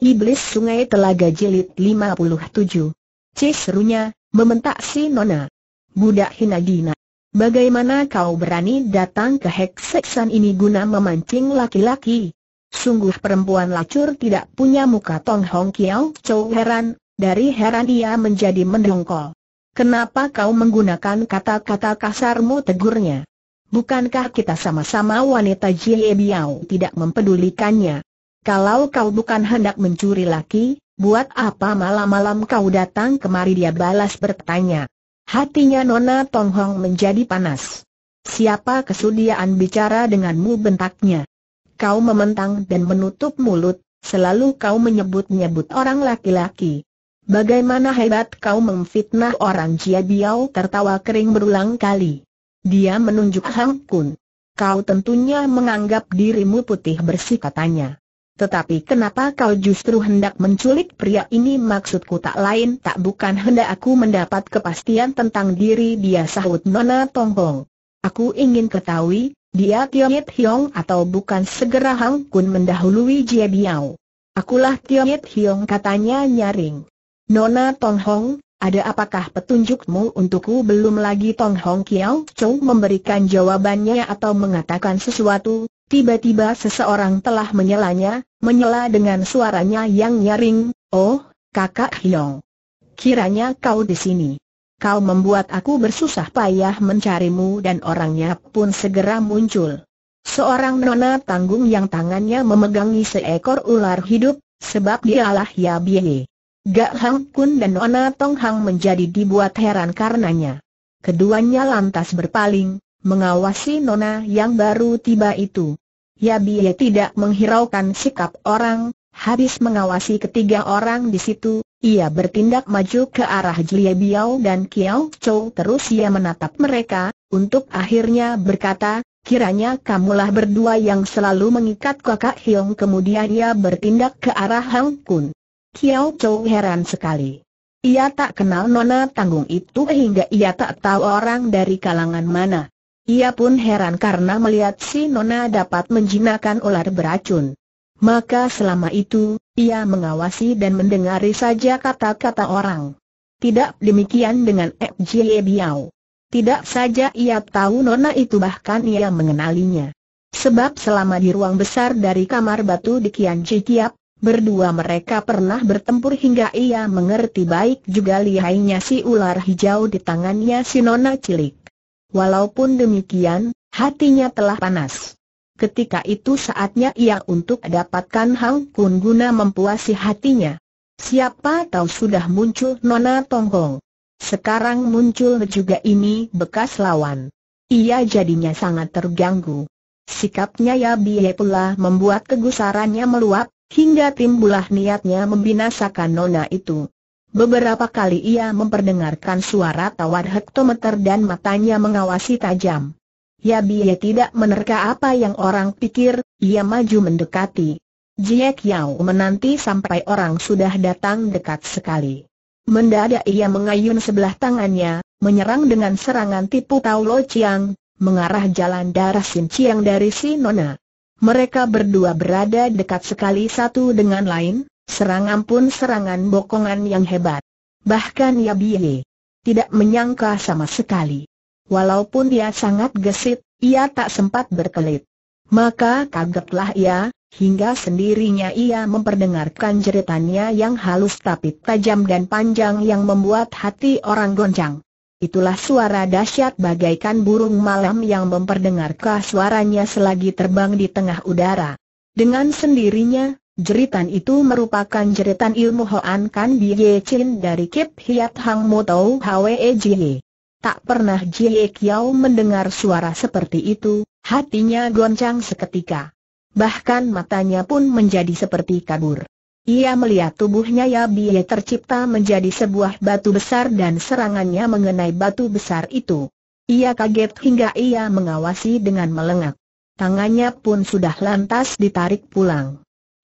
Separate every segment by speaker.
Speaker 1: Iblis Sungai Telaga Jilid 57. C serunya, mementak si Nona. Budak Hinagina. Bagaimana kau berani datang ke Hekseksan ini guna memancing laki-laki? Sungguh perempuan lacur tidak punya muka Tong Hong Kiao Chow heran, dari heran ia menjadi mendongkol. Kenapa kau menggunakan kata-kata kasarmu tegurnya? Bukankah kita sama-sama wanita Jie Biao tidak mempedulikannya? Kalau kau bukan hendak mencuri laki, buat apa malam-malam kau datang kemari dia balas bertanya. Hatinya Nona Tong Hong menjadi panas. Siapa kesudiaan bicara denganmu bentaknya? Kau mementang dan menutup mulut, selalu kau menyebut-nyebut orang laki-laki. Bagaimana hebat kau memfitnah orang Jia Biao tertawa kering berulang kali. Dia menunjuk Hang Kun. Kau tentunya menganggap dirimu putih bersih katanya. Tetapi kenapa kau justru hendak menculik pria ini maksudku tak lain tak bukan hendak aku mendapat kepastian tentang diri dia sahut Nona Tonghong. Aku ingin ketahui, dia Tionyet Hiong atau bukan segera Hang Kun mendahului Jie Biao. Akulah Tionyet Hiong katanya nyaring. Nona Tonghong, ada apakah petunjukmu untukku belum lagi Tonghong Kiao Chou memberikan jawabannya atau mengatakan sesuatu, Tiba-tiba seseorang telah menyelanya, menyela dengan suaranya yang nyaring, "Oh, Kakak Hiong. Kiranya kau di sini. Kau membuat aku bersusah payah mencarimu dan orangnya pun segera muncul." Seorang nona tanggung yang tangannya memegangi seekor ular hidup, sebab dialah Ya Biye. Gak Hang Kun dan Nona Tong Hang menjadi dibuat heran karenanya. Keduanya lantas berpaling, mengawasi Nona yang baru tiba itu. Yabie tidak menghiraukan sikap orang, habis mengawasi ketiga orang di situ, ia bertindak maju ke arah Jie Biao dan Kiao Chou terus ia menatap mereka, untuk akhirnya berkata, kiranya kamulah berdua yang selalu mengikat kakak Hiong kemudian ia bertindak ke arah Hang Kun. Kiao Chou heran sekali. Ia tak kenal nona tanggung itu hingga ia tak tahu orang dari kalangan mana. Ia pun heran karena melihat si Nona dapat menjinakkan ular beracun. Maka selama itu, ia mengawasi dan mendengari saja kata-kata orang. Tidak demikian dengan Ek Biao. Tidak saja ia tahu Nona itu bahkan ia mengenalinya. Sebab selama di ruang besar dari kamar batu di Kian Cikiap, berdua mereka pernah bertempur hingga ia mengerti baik juga lihainya si ular hijau di tangannya si Nona cilik. Walaupun demikian, hatinya telah panas. Ketika itu saatnya ia untuk dapatkan Hang Kun guna mempuasi hatinya. Siapa tahu sudah muncul Nona Tonggong. Sekarang muncul juga ini bekas lawan. Ia jadinya sangat terganggu. Sikapnya Ya biaya pula membuat kegusarannya meluap, hingga timbulah niatnya membinasakan Nona itu. Beberapa kali ia memperdengarkan suara tawar hektometer dan matanya mengawasi tajam. Ya, biaya tidak menerka apa yang orang pikir, ia maju mendekati. Jiek Yao menanti sampai orang sudah datang dekat sekali. Mendadak ia mengayun sebelah tangannya, menyerang dengan serangan tipu Taulo Lo Chiang, mengarah jalan darah Sin Chiang dari si Nona. Mereka berdua berada dekat sekali satu dengan lain, Serangan pun serangan bokongan yang hebat. Bahkan Ya Biye tidak menyangka sama sekali. Walaupun dia sangat gesit, ia tak sempat berkelit. Maka kagetlah ia, hingga sendirinya ia memperdengarkan jeritannya yang halus tapi tajam dan panjang yang membuat hati orang goncang. Itulah suara dahsyat bagaikan burung malam yang memperdengarkan suaranya selagi terbang di tengah udara. Dengan sendirinya, Jeritan itu merupakan jeritan ilmu Hoan Kan Ye Chin dari Kip Hiat Hang Mo Tau Hwe e Jie. Tak pernah Jie Kiao mendengar suara seperti itu, hatinya goncang seketika. Bahkan matanya pun menjadi seperti kabur. Ia melihat tubuhnya Ya Biye tercipta menjadi sebuah batu besar dan serangannya mengenai batu besar itu. Ia kaget hingga ia mengawasi dengan melengak. Tangannya pun sudah lantas ditarik pulang.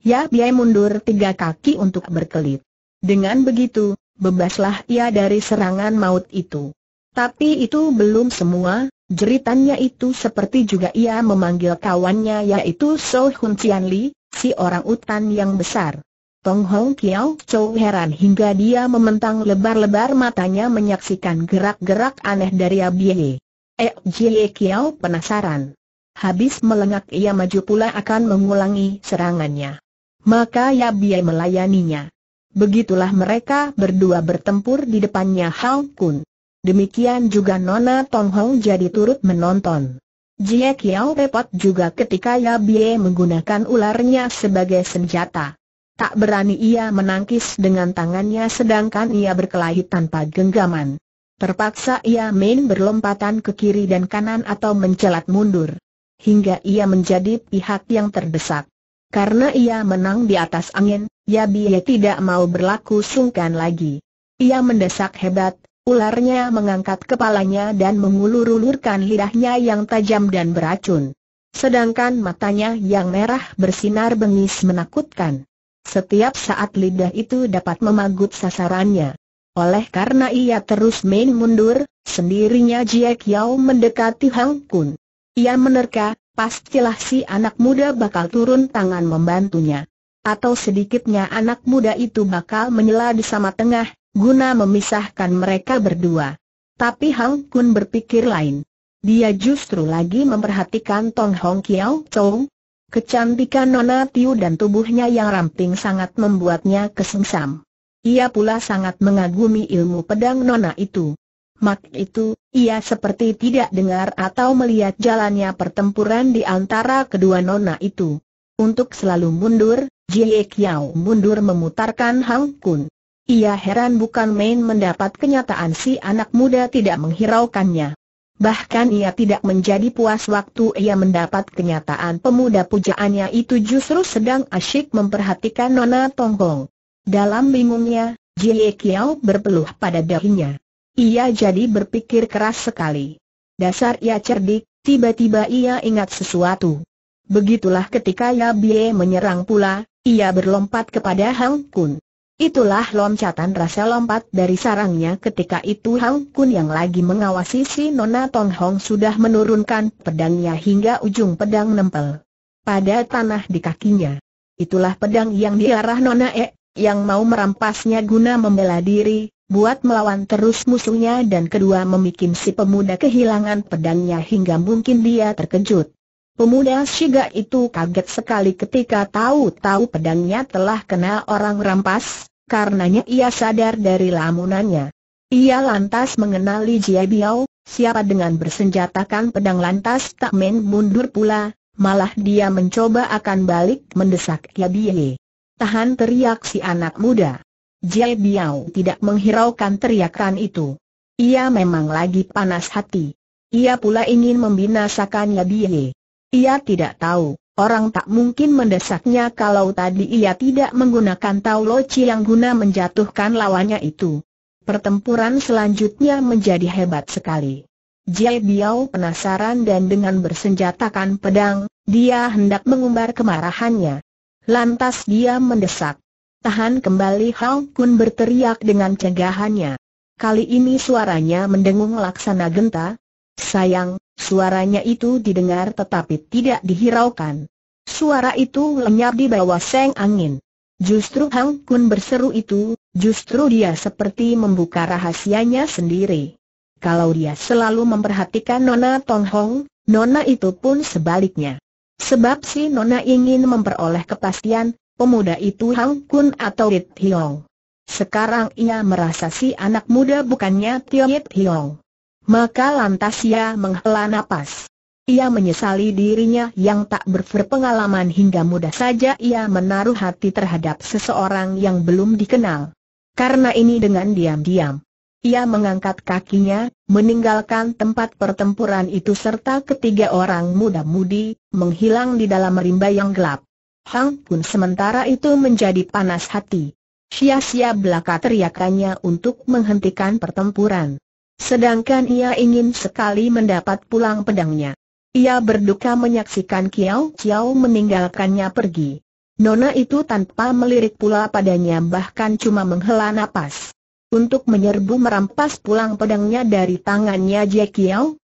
Speaker 1: Ya biay mundur tiga kaki untuk berkelit. Dengan begitu, bebaslah ia dari serangan maut itu. Tapi itu belum semua, jeritannya itu seperti juga ia memanggil kawannya yaitu So Hun Cian Li, si orang utan yang besar. Tong Hong Kiao Chou heran hingga dia mementang lebar-lebar matanya menyaksikan gerak-gerak aneh dari Abie. Eh, Jie Kiao penasaran. Habis melengak ia maju pula akan mengulangi serangannya maka Yabie melayaninya. Begitulah mereka berdua bertempur di depannya Hao Kun. Demikian juga Nona Tong Hong jadi turut menonton. Jie Kiao repot juga ketika Yabie menggunakan ularnya sebagai senjata. Tak berani ia menangkis dengan tangannya sedangkan ia berkelahi tanpa genggaman. Terpaksa ia main berlompatan ke kiri dan kanan atau mencelat mundur. Hingga ia menjadi pihak yang terdesak. Karena ia menang di atas angin, ya Yabie tidak mau berlaku sungkan lagi. Ia mendesak hebat, ularnya mengangkat kepalanya dan mengulur-ulurkan lidahnya yang tajam dan beracun. Sedangkan matanya yang merah bersinar bengis menakutkan. Setiap saat lidah itu dapat memagut sasarannya. Oleh karena ia terus main mundur, sendirinya Jie Yao mendekati Hang Kun. Ia menerka, pastilah si anak muda bakal turun tangan membantunya. Atau sedikitnya anak muda itu bakal menyela di sama tengah, guna memisahkan mereka berdua. Tapi Hang Kun berpikir lain. Dia justru lagi memperhatikan Tong Hong Kiao Chou. Kecantikan Nona Tiu dan tubuhnya yang ramping sangat membuatnya kesengsam. Ia pula sangat mengagumi ilmu pedang Nona itu. Mak itu, ia seperti tidak dengar atau melihat jalannya pertempuran di antara kedua nona itu. Untuk selalu mundur, Jie Kiao mundur memutarkan Hang Kun. Ia heran bukan main mendapat kenyataan si anak muda tidak menghiraukannya. Bahkan ia tidak menjadi puas waktu ia mendapat kenyataan pemuda pujaannya itu justru sedang asyik memperhatikan Nona Tonggong. Dalam bingungnya, Jie Kiao berpeluh pada dahinya. Ia jadi berpikir keras sekali. Dasar ia cerdik, tiba-tiba ia ingat sesuatu. Begitulah ketika Ya Bie menyerang pula, ia berlompat kepada Hang Kun. Itulah loncatan rasa lompat dari sarangnya ketika itu Hang Kun yang lagi mengawasi si Nona Tong Hong sudah menurunkan pedangnya hingga ujung pedang nempel pada tanah di kakinya. Itulah pedang yang diarah Nona E, yang mau merampasnya guna membela diri, buat melawan terus musuhnya dan kedua memikim si pemuda kehilangan pedangnya hingga mungkin dia terkejut. Pemuda Shiga itu kaget sekali ketika tahu-tahu pedangnya telah kena orang rampas, karenanya ia sadar dari lamunannya. Ia lantas mengenali Jia Biao, siapa dengan bersenjatakan pedang lantas tak main mundur pula, malah dia mencoba akan balik mendesak Jia Biao. Tahan teriak si anak muda. Jie Biao tidak menghiraukan teriakan itu. Ia memang lagi panas hati. Ia pula ingin membinasakannya Bie. Ia tidak tahu, orang tak mungkin mendesaknya kalau tadi ia tidak menggunakan Tau Loci yang guna menjatuhkan lawannya itu. Pertempuran selanjutnya menjadi hebat sekali. Jie Biao penasaran dan dengan bersenjatakan pedang, dia hendak mengumbar kemarahannya. Lantas dia mendesak. Tahan kembali Hang Kun berteriak dengan cegahannya. Kali ini suaranya mendengung laksana genta. Sayang, suaranya itu didengar tetapi tidak dihiraukan. Suara itu lenyap di bawah seng angin. Justru Hang Kun berseru itu, justru dia seperti membuka rahasianya sendiri. Kalau dia selalu memperhatikan Nona Tong Hong, Nona itu pun sebaliknya. Sebab si Nona ingin memperoleh kepastian, pemuda itu Hang Kun atau Rit Hiong. Sekarang ia merasa si anak muda bukannya Tio It Hiong. Maka lantas ia menghela napas. Ia menyesali dirinya yang tak berpengalaman hingga muda saja ia menaruh hati terhadap seseorang yang belum dikenal. Karena ini dengan diam-diam. Ia mengangkat kakinya, meninggalkan tempat pertempuran itu serta ketiga orang muda-mudi, menghilang di dalam rimba yang gelap. Hang pun sementara itu menjadi panas hati. Sia-sia belaka teriakannya untuk menghentikan pertempuran. Sedangkan ia ingin sekali mendapat pulang pedangnya. Ia berduka menyaksikan Kiao Kiao meninggalkannya pergi. Nona itu tanpa melirik pula padanya bahkan cuma menghela napas. Untuk menyerbu merampas pulang pedangnya dari tangannya Jie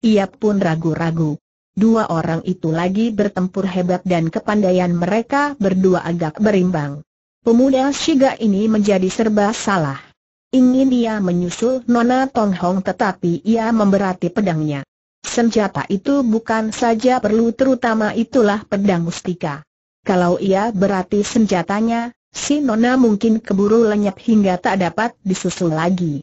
Speaker 1: ia pun ragu-ragu. Dua orang itu lagi bertempur hebat dan kepandaian mereka berdua agak berimbang. Pemuda Shiga ini menjadi serba salah. Ingin ia menyusul Nona Tong Hong tetapi ia memberati pedangnya. Senjata itu bukan saja perlu terutama itulah pedang mustika. Kalau ia berarti senjatanya, si Nona mungkin keburu lenyap hingga tak dapat disusul lagi.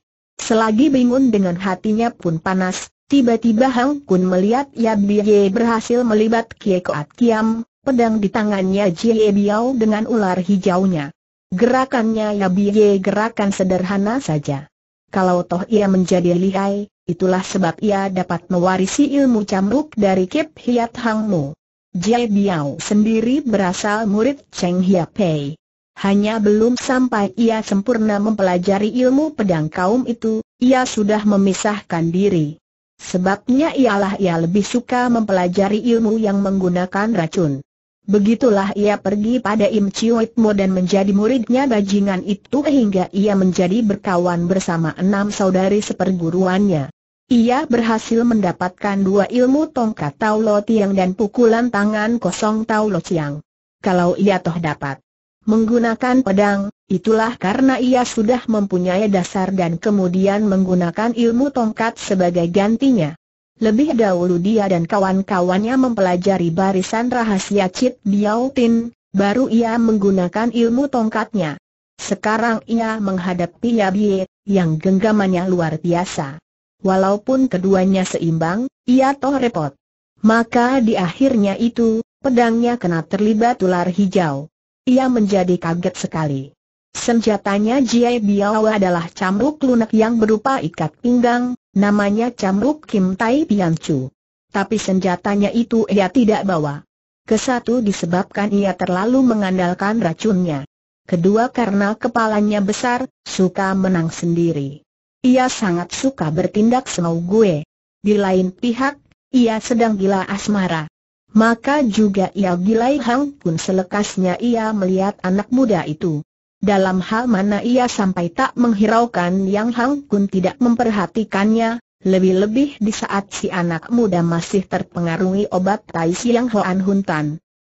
Speaker 1: Selagi bingung dengan hatinya pun panas, tiba-tiba Hang Kun melihat Yap Biye berhasil melibat Kie Koat Kiam, pedang di tangannya Jie Biao dengan ular hijaunya. Gerakannya Yap Biye gerakan sederhana saja. Kalau toh ia menjadi lihai, itulah sebab ia dapat mewarisi ilmu camruk dari Kip Hiat Hang Mu. Jie Biao sendiri berasal murid Cheng Hia Pei. Hanya belum sampai ia sempurna mempelajari ilmu pedang kaum itu, ia sudah memisahkan diri. Sebabnya ialah ia lebih suka mempelajari ilmu yang menggunakan racun. Begitulah ia pergi pada Im Chiuitmo dan menjadi muridnya bajingan itu hingga ia menjadi berkawan bersama enam saudari seperguruannya. Ia berhasil mendapatkan dua ilmu tongkat Taulo Tiang dan pukulan tangan kosong Taulo siang. Kalau ia toh dapat menggunakan pedang, itulah karena ia sudah mempunyai dasar dan kemudian menggunakan ilmu tongkat sebagai gantinya. Lebih dahulu dia dan kawan-kawannya mempelajari barisan rahasia Cip Biao Tin, baru ia menggunakan ilmu tongkatnya. Sekarang ia menghadapi Yabie, yang genggamannya luar biasa. Walaupun keduanya seimbang, ia toh repot. Maka di akhirnya itu, pedangnya kena terlibat ular hijau. Ia menjadi kaget sekali. Senjatanya Jie Biao adalah cambuk lunak yang berupa ikat pinggang, namanya cambuk Kim Tai Pian Chu. Tapi senjatanya itu ia tidak bawa. Kesatu disebabkan ia terlalu mengandalkan racunnya. Kedua karena kepalanya besar, suka menang sendiri. Ia sangat suka bertindak semau gue. Di lain pihak, ia sedang gila asmara. Maka juga ia gilai Hang pun selekasnya ia melihat anak muda itu. Dalam hal mana ia sampai tak menghiraukan yang Hang Kun tidak memperhatikannya, lebih-lebih di saat si anak muda masih terpengaruhi obat Tai Siang Hoan Hun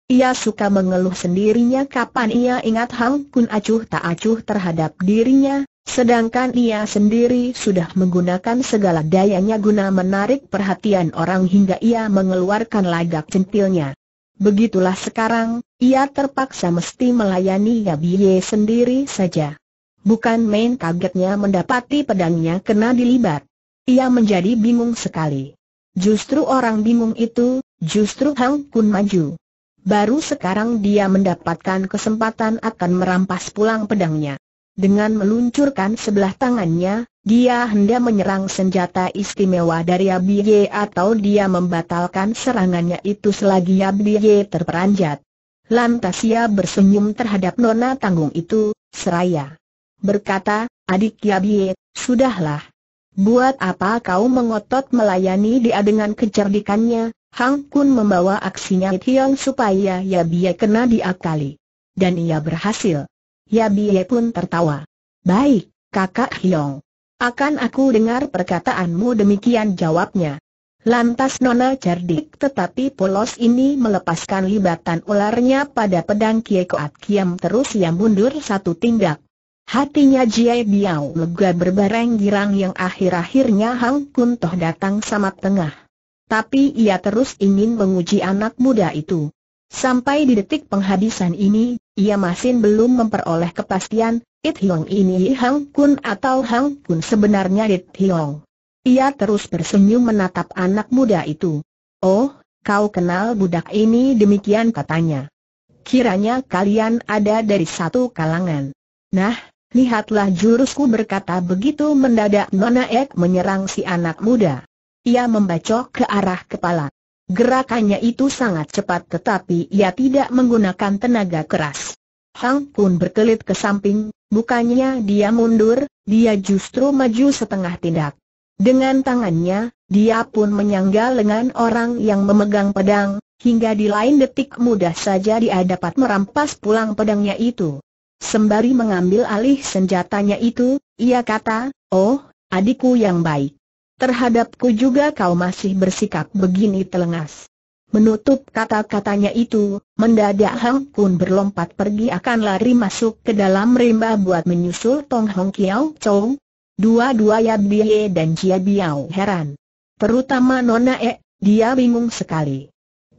Speaker 1: Ia suka mengeluh sendirinya kapan ia ingat Hang Kun acuh tak acuh terhadap dirinya, Sedangkan ia sendiri sudah menggunakan segala dayanya guna menarik perhatian orang hingga ia mengeluarkan lagak centilnya. Begitulah sekarang, ia terpaksa mesti melayani Yabie sendiri saja. Bukan main kagetnya mendapati pedangnya kena dilibat. Ia menjadi bingung sekali. Justru orang bingung itu, justru Hang Kun maju. Baru sekarang dia mendapatkan kesempatan akan merampas pulang pedangnya. Dengan meluncurkan sebelah tangannya, dia hendak menyerang senjata istimewa dari Abiye atau dia membatalkan serangannya itu selagi Abiye terperanjat. Lantas ia bersenyum terhadap nona tanggung itu, seraya berkata, adik Abiye, sudahlah. Buat apa kau mengotot melayani dia dengan kecerdikannya? Hang Kun membawa aksinya Tiong supaya Yabiye kena diakali. Dan ia berhasil. Yabie pun tertawa. Baik, kakak Hyong. Akan aku dengar perkataanmu demikian jawabnya. Lantas Nona cerdik tetapi polos ini melepaskan libatan ularnya pada pedang Kie Koat Kiam terus yang mundur satu tindak. Hatinya Jie Biao lega berbareng girang yang akhir-akhirnya Hang Kun Toh datang sama tengah. Tapi ia terus ingin menguji anak muda itu. Sampai di detik penghabisan ini, ia masih belum memperoleh kepastian, It Hiong ini Hang Kun atau Hang Kun sebenarnya It Hiong. Ia terus tersenyum menatap anak muda itu. Oh, kau kenal budak ini demikian katanya. Kiranya kalian ada dari satu kalangan. Nah, lihatlah jurusku berkata begitu mendadak Nona Ek menyerang si anak muda. Ia membacok ke arah kepala. Gerakannya itu sangat cepat tetapi ia tidak menggunakan tenaga keras. Hang pun berkelit ke samping, bukannya dia mundur, dia justru maju setengah tindak. Dengan tangannya, dia pun menyangga lengan orang yang memegang pedang, hingga di lain detik mudah saja dia dapat merampas pulang pedangnya itu. Sembari mengambil alih senjatanya itu, ia kata, Oh, adikku yang baik. Terhadapku juga kau masih bersikap begini telengas. Menutup kata-katanya itu, mendadak Hang Kun berlompat pergi akan lari masuk ke dalam rimba buat menyusul Tong Hong Kiao Chow. Dua-dua Ya Bie dan Jia Biao heran. Terutama Nona E, dia bingung sekali.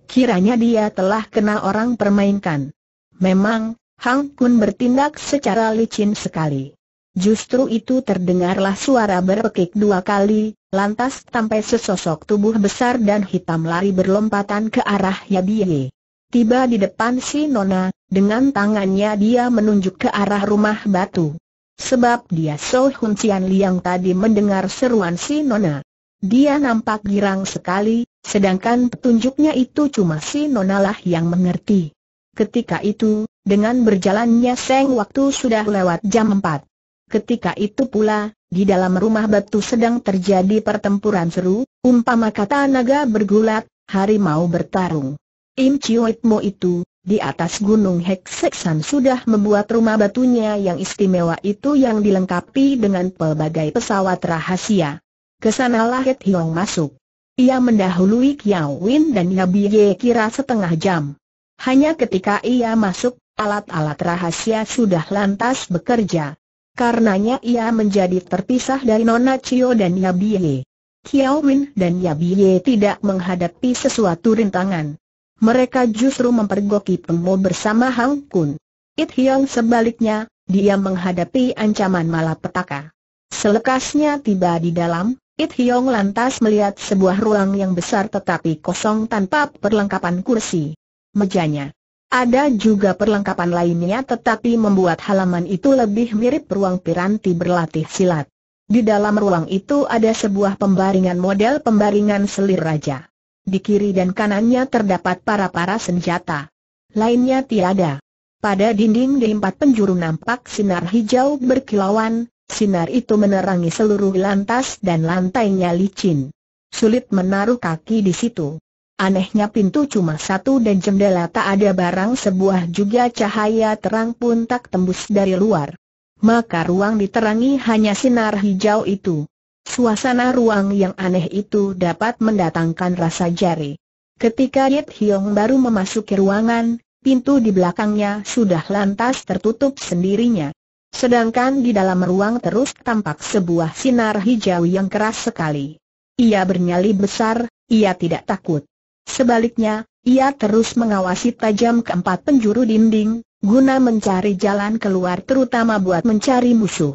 Speaker 1: Kiranya dia telah kena orang permainkan. Memang, Hang Kun bertindak secara licin sekali. Justru itu terdengarlah suara berpekik dua kali, Lantas sampai sesosok tubuh besar dan hitam lari berlompatan ke arah Yabie. Tiba di depan si Nona, dengan tangannya dia menunjuk ke arah rumah batu. Sebab dia So Hun Cian Liang tadi mendengar seruan si Nona. Dia nampak girang sekali, sedangkan petunjuknya itu cuma si Nona lah yang mengerti. Ketika itu, dengan berjalannya seng waktu sudah lewat jam 4. Ketika itu pula, di dalam rumah batu sedang terjadi pertempuran seru, umpama kata naga bergulat, harimau bertarung. Im Chiuitmo itu, di atas gunung Hekseksan sudah membuat rumah batunya yang istimewa itu yang dilengkapi dengan pelbagai pesawat rahasia. Kesanalah Het Hiong masuk. Ia mendahului Kiao Win dan Nabi Ye kira setengah jam. Hanya ketika ia masuk, alat-alat rahasia sudah lantas bekerja. Karenanya ia menjadi terpisah dari Nona Cio dan Yabie. Kiao Win dan Yabie tidak menghadapi sesuatu rintangan. Mereka justru mempergoki Pemo bersama Hang Kun. It Hiong sebaliknya, dia menghadapi ancaman malapetaka. Selekasnya tiba di dalam, It Hyong lantas melihat sebuah ruang yang besar tetapi kosong tanpa perlengkapan kursi. Mejanya ada juga perlengkapan lainnya tetapi membuat halaman itu lebih mirip ruang piranti berlatih silat. Di dalam ruang itu ada sebuah pembaringan model pembaringan selir raja. Di kiri dan kanannya terdapat para-para senjata. Lainnya tiada. Pada dinding di empat penjuru nampak sinar hijau berkilauan, sinar itu menerangi seluruh lantas dan lantainya licin. Sulit menaruh kaki di situ. Anehnya pintu cuma satu dan jendela tak ada barang sebuah juga cahaya terang pun tak tembus dari luar. Maka ruang diterangi hanya sinar hijau itu. Suasana ruang yang aneh itu dapat mendatangkan rasa jari. Ketika Yit Hiong baru memasuki ruangan, pintu di belakangnya sudah lantas tertutup sendirinya. Sedangkan di dalam ruang terus tampak sebuah sinar hijau yang keras sekali. Ia bernyali besar, ia tidak takut. Sebaliknya, ia terus mengawasi tajam keempat penjuru dinding, guna mencari jalan keluar terutama buat mencari musuh.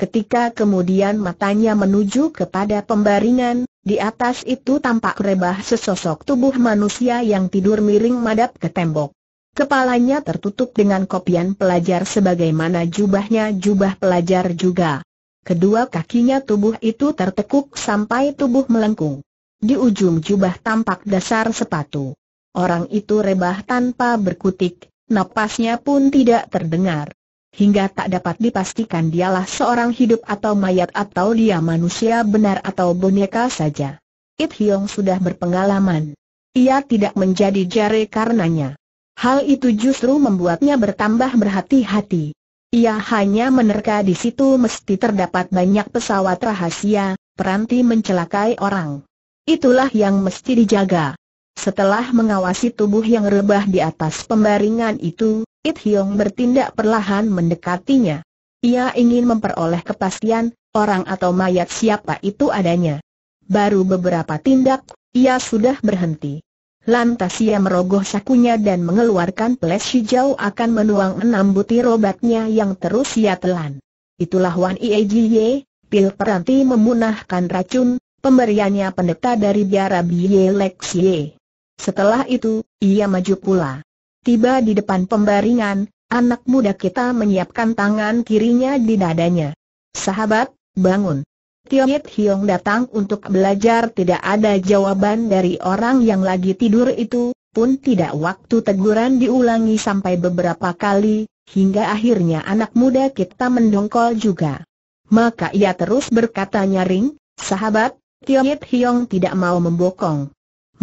Speaker 1: Ketika kemudian matanya menuju kepada pembaringan, di atas itu tampak rebah sesosok tubuh manusia yang tidur miring madap ke tembok. Kepalanya tertutup dengan kopian pelajar sebagaimana jubahnya jubah pelajar juga. Kedua kakinya tubuh itu tertekuk sampai tubuh melengkung. Di ujung jubah tampak dasar sepatu. Orang itu rebah tanpa berkutik, napasnya pun tidak terdengar. Hingga tak dapat dipastikan dialah seorang hidup atau mayat atau dia manusia benar atau boneka saja. It Hiong sudah berpengalaman. Ia tidak menjadi jare karenanya. Hal itu justru membuatnya bertambah berhati-hati. Ia hanya menerka di situ mesti terdapat banyak pesawat rahasia, peranti mencelakai orang. Itulah yang mesti dijaga. Setelah mengawasi tubuh yang rebah di atas pembaringan itu, It Hyong bertindak perlahan mendekatinya. Ia ingin memperoleh kepastian, orang atau mayat siapa itu adanya. Baru beberapa tindak, ia sudah berhenti. Lantas ia merogoh sakunya dan mengeluarkan peles hijau akan menuang enam butir obatnya yang terus ia telan. Itulah Wan Ye, pil peranti memunahkan racun, Pemberiannya pendeta dari biara Biye Lexie. Setelah itu, ia maju pula. Tiba di depan pembaringan, anak muda kita menyiapkan tangan kirinya di dadanya. Sahabat, bangun. Tiong Hiong datang untuk belajar tidak ada jawaban dari orang yang lagi tidur itu, pun tidak waktu teguran diulangi sampai beberapa kali, hingga akhirnya anak muda kita mendongkol juga. Maka ia terus berkata nyaring, sahabat, Tiongit Hiong tidak mau membokong.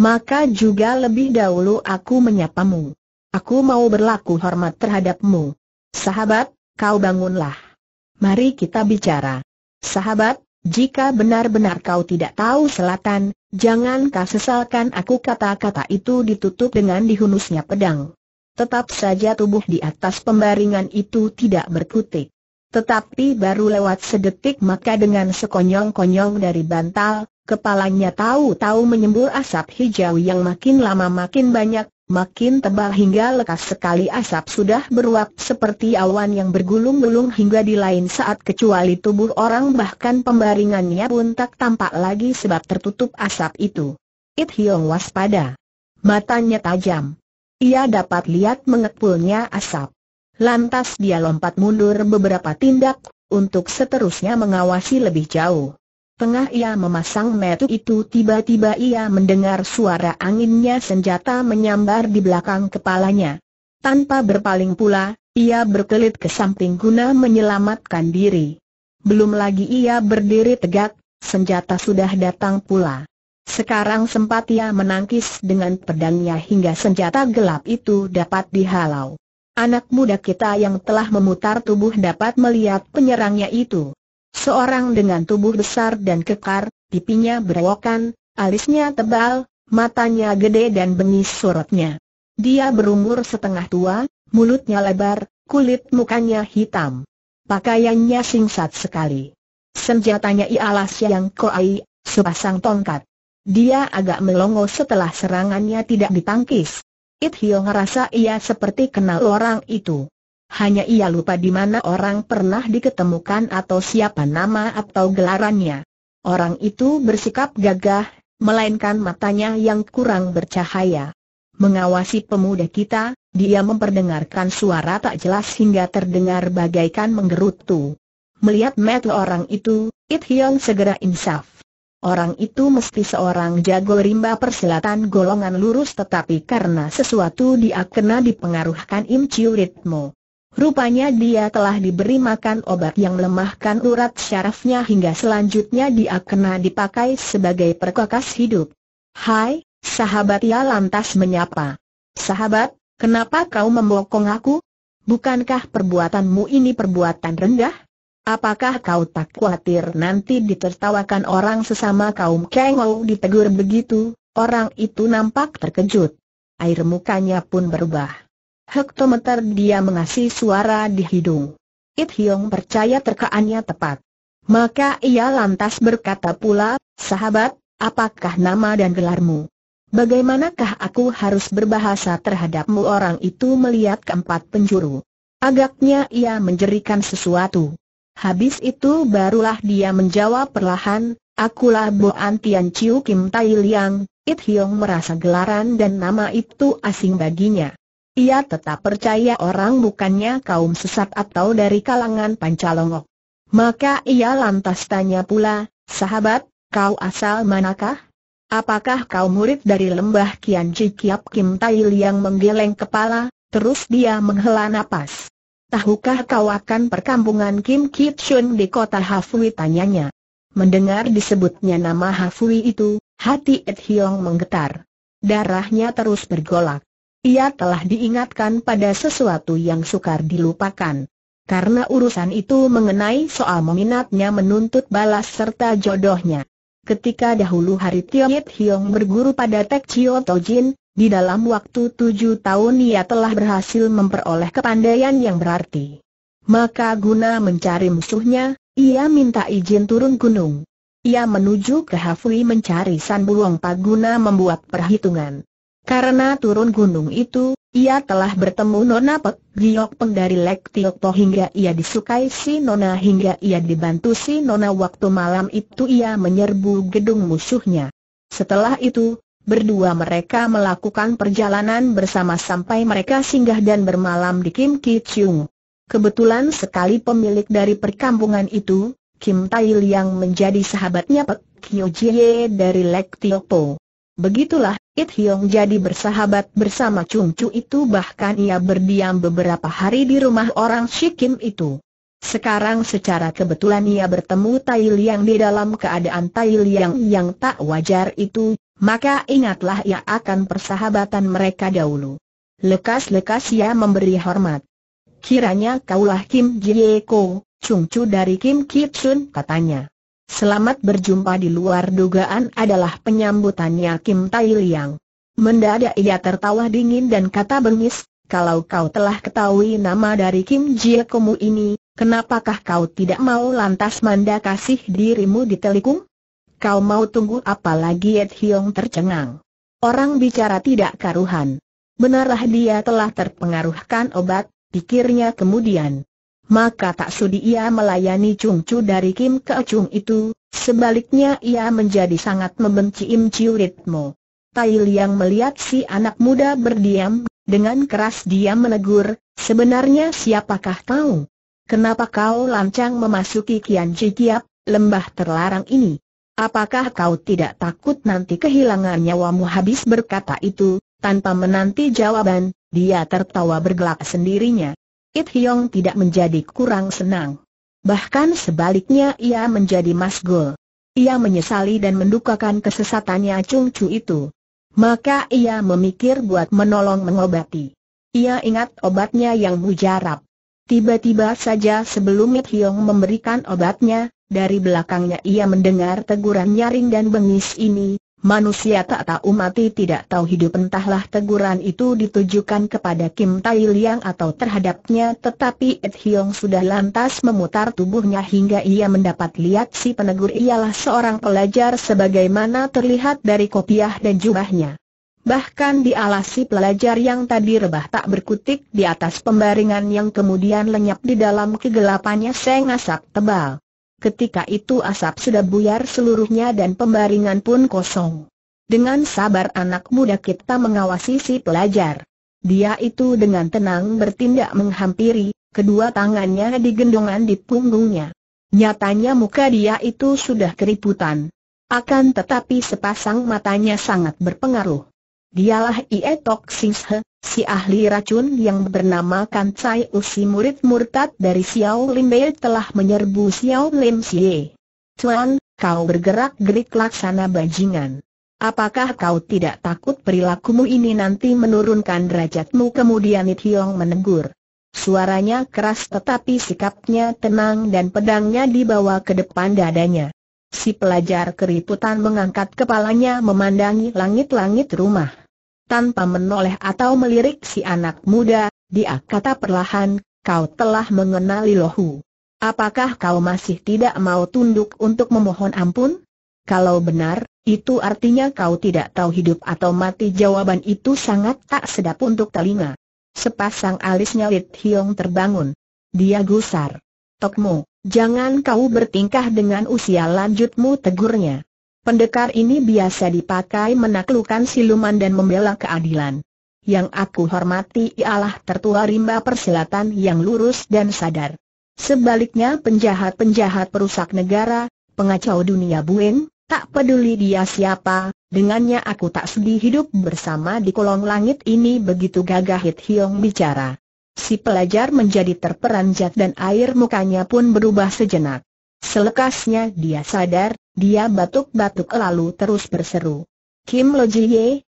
Speaker 1: Maka juga lebih dahulu aku menyapamu. Aku mau berlaku hormat terhadapmu. Sahabat, kau bangunlah. Mari kita bicara. Sahabat, jika benar-benar kau tidak tahu selatan, jangan kau sesalkan aku kata-kata itu ditutup dengan dihunusnya pedang. Tetap saja tubuh di atas pembaringan itu tidak berkutik. Tetapi baru lewat sedetik maka dengan sekonyong-konyong dari bantal, kepalanya tahu-tahu menyembur asap hijau yang makin lama makin banyak, makin tebal hingga lekas sekali asap sudah beruap seperti awan yang bergulung-gulung hingga di lain saat kecuali tubuh orang bahkan pembaringannya pun tak tampak lagi sebab tertutup asap itu. It Hiong waspada. Matanya tajam. Ia dapat lihat mengepulnya asap. Lantas dia lompat mundur beberapa tindak, untuk seterusnya mengawasi lebih jauh. Tengah ia memasang metu itu tiba-tiba ia mendengar suara anginnya senjata menyambar di belakang kepalanya. Tanpa berpaling pula, ia berkelit ke samping guna menyelamatkan diri. Belum lagi ia berdiri tegak, senjata sudah datang pula. Sekarang sempat ia menangkis dengan pedangnya hingga senjata gelap itu dapat dihalau. Anak muda kita yang telah memutar tubuh dapat melihat penyerangnya itu. Seorang dengan tubuh besar dan kekar, pipinya berwokan, alisnya tebal, matanya gede dan bengis sorotnya. Dia berumur setengah tua, mulutnya lebar, kulit mukanya hitam. Pakaiannya singkat sekali. Senjatanya ialah siang koai, sepasang tongkat. Dia agak melongo setelah serangannya tidak ditangkis. It Hill ngerasa ia seperti kenal orang itu. Hanya ia lupa di mana orang pernah diketemukan atau siapa nama atau gelarannya. Orang itu bersikap gagah, melainkan matanya yang kurang bercahaya. Mengawasi pemuda kita, dia memperdengarkan suara tak jelas hingga terdengar bagaikan menggerutu. Melihat mata orang itu, It Hill segera insaf. Orang itu mesti seorang jago rimba persilatan golongan lurus tetapi karena sesuatu dia kena dipengaruhkan Im Chiu Ritmo. Rupanya dia telah diberi makan obat yang lemahkan urat syarafnya hingga selanjutnya dia kena dipakai sebagai perkakas hidup. Hai, sahabat ia lantas menyapa. Sahabat, kenapa kau membokong aku? Bukankah perbuatanmu ini perbuatan rendah? Apakah kau tak khawatir nanti ditertawakan orang sesama kaum Kengou ditegur begitu? Orang itu nampak terkejut. Air mukanya pun berubah. Hektometer dia mengasih suara di hidung. It Hiong percaya terkaannya tepat. Maka ia lantas berkata pula, sahabat, apakah nama dan gelarmu? Bagaimanakah aku harus berbahasa terhadapmu orang itu melihat keempat penjuru? Agaknya ia menjerikan sesuatu. Habis itu barulah dia menjawab perlahan, Akulah Bo Tian Chiu Kim Tai Liang, It Hiong merasa gelaran dan nama itu asing baginya. Ia tetap percaya orang bukannya kaum sesat atau dari kalangan Pancalongok. Maka ia lantas tanya pula, sahabat, kau asal manakah? Apakah kau murid dari lembah Kian Kiap Kim Tai Liang menggeleng kepala, terus dia menghela napas. Tahukah kau akan perkampungan Kim Kit Chun di kota Hafui tanyanya. Mendengar disebutnya nama Hafui itu, hati Ed Hiong menggetar. Darahnya terus bergolak. Ia telah diingatkan pada sesuatu yang sukar dilupakan. Karena urusan itu mengenai soal meminatnya menuntut balas serta jodohnya. Ketika dahulu hari Tiongit Hiong berguru pada Tek Chio Tojin, di dalam waktu tujuh tahun ia telah berhasil memperoleh kepandaian yang berarti. Maka guna mencari musuhnya, ia minta izin turun gunung. Ia menuju ke Hafui mencari San Buong Paguna membuat perhitungan. Karena turun gunung itu, ia telah bertemu Nona Pek Giok Peng dari Lek Tiok Toh hingga ia disukai si Nona hingga ia dibantu si Nona waktu malam itu ia menyerbu gedung musuhnya. Setelah itu, berdua mereka melakukan perjalanan bersama sampai mereka singgah dan bermalam di Kim Ki Chung. Kebetulan sekali pemilik dari perkampungan itu, Kim Tai yang menjadi sahabatnya Pek Kyo Jie dari Lek Tiok Toh. Begitulah, It Hyong jadi bersahabat bersama Chung Chu itu bahkan ia berdiam beberapa hari di rumah orang Shikim itu. Sekarang secara kebetulan ia bertemu Tai Liang di dalam keadaan Tai Liang yang tak wajar itu, maka ingatlah ia akan persahabatan mereka dahulu. Lekas-lekas ia memberi hormat. Kiranya kaulah Kim jie ko Chung Chu dari Kim ki chun katanya. Selamat berjumpa di luar dugaan adalah penyambutannya Kim Tai Liang. Mendadak ia tertawa dingin dan kata bengis, kalau kau telah ketahui nama dari Kim Jie Komu ini, kenapakah kau tidak mau lantas manda kasih dirimu telikung? Kau mau tunggu apa lagi Ed Hiong tercengang. Orang bicara tidak karuhan. Benarlah dia telah terpengaruhkan obat, pikirnya kemudian maka tak sudi ia melayani cungcu dari Kim Ke Chung itu, sebaliknya ia menjadi sangat membenci Im Chiu Ritmo. Tai Liang melihat si anak muda berdiam, dengan keras dia menegur, sebenarnya siapakah kau? Kenapa kau lancang memasuki Kian Cikiap, lembah terlarang ini? Apakah kau tidak takut nanti kehilangan nyawamu habis berkata itu, tanpa menanti jawaban, dia tertawa bergelak sendirinya. It Hiong tidak menjadi kurang senang. Bahkan sebaliknya ia menjadi masgul. Ia menyesali dan mendukakan kesesatannya Chung Chu itu. Maka ia memikir buat menolong mengobati. Ia ingat obatnya yang mujarab. Tiba-tiba saja sebelum It Hiong memberikan obatnya, dari belakangnya ia mendengar teguran nyaring dan bengis ini, Manusia tak tahu mati tidak tahu hidup entahlah teguran itu ditujukan kepada Kim Tai Liang atau terhadapnya tetapi Ed Hiong sudah lantas memutar tubuhnya hingga ia mendapat lihat si penegur ialah seorang pelajar sebagaimana terlihat dari kopiah dan jubahnya. Bahkan di alas si pelajar yang tadi rebah tak berkutik di atas pembaringan yang kemudian lenyap di dalam kegelapannya seng asap tebal. Ketika itu asap sudah buyar seluruhnya dan pembaringan pun kosong. Dengan sabar anak muda kita mengawasi si pelajar. Dia itu dengan tenang bertindak menghampiri, kedua tangannya digendongan di punggungnya. Nyatanya muka dia itu sudah keriputan. Akan tetapi sepasang matanya sangat berpengaruh. Dialah Ie Tok Si ahli racun yang bernama Kan Cai Usi murid murtad dari Xiao Lim Bei telah menyerbu Xiao Lim Xie. Cuan, kau bergerak gerik laksana bajingan. Apakah kau tidak takut perilakumu ini nanti menurunkan derajatmu kemudian Hiong menegur. Suaranya keras tetapi sikapnya tenang dan pedangnya dibawa ke depan dadanya. Si pelajar keriputan mengangkat kepalanya memandangi langit-langit rumah tanpa menoleh atau melirik si anak muda, dia kata perlahan, kau telah mengenali lohu. Apakah kau masih tidak mau tunduk untuk memohon ampun? Kalau benar, itu artinya kau tidak tahu hidup atau mati jawaban itu sangat tak sedap untuk telinga. Sepasang alisnya Lit Hiong terbangun. Dia gusar. Tokmu, jangan kau bertingkah dengan usia lanjutmu tegurnya. Pendekar ini biasa dipakai menaklukkan siluman dan membela keadilan. Yang aku hormati ialah tertua rimba persilatan yang lurus dan sadar. Sebaliknya penjahat-penjahat perusak negara, pengacau dunia buen, tak peduli dia siapa, dengannya aku tak sedih hidup bersama di kolong langit ini begitu gagah Hit Hiong bicara. Si pelajar menjadi terperanjat dan air mukanya pun berubah sejenak. Selekasnya dia sadar, dia batuk-batuk lalu terus berseru. Kim Lo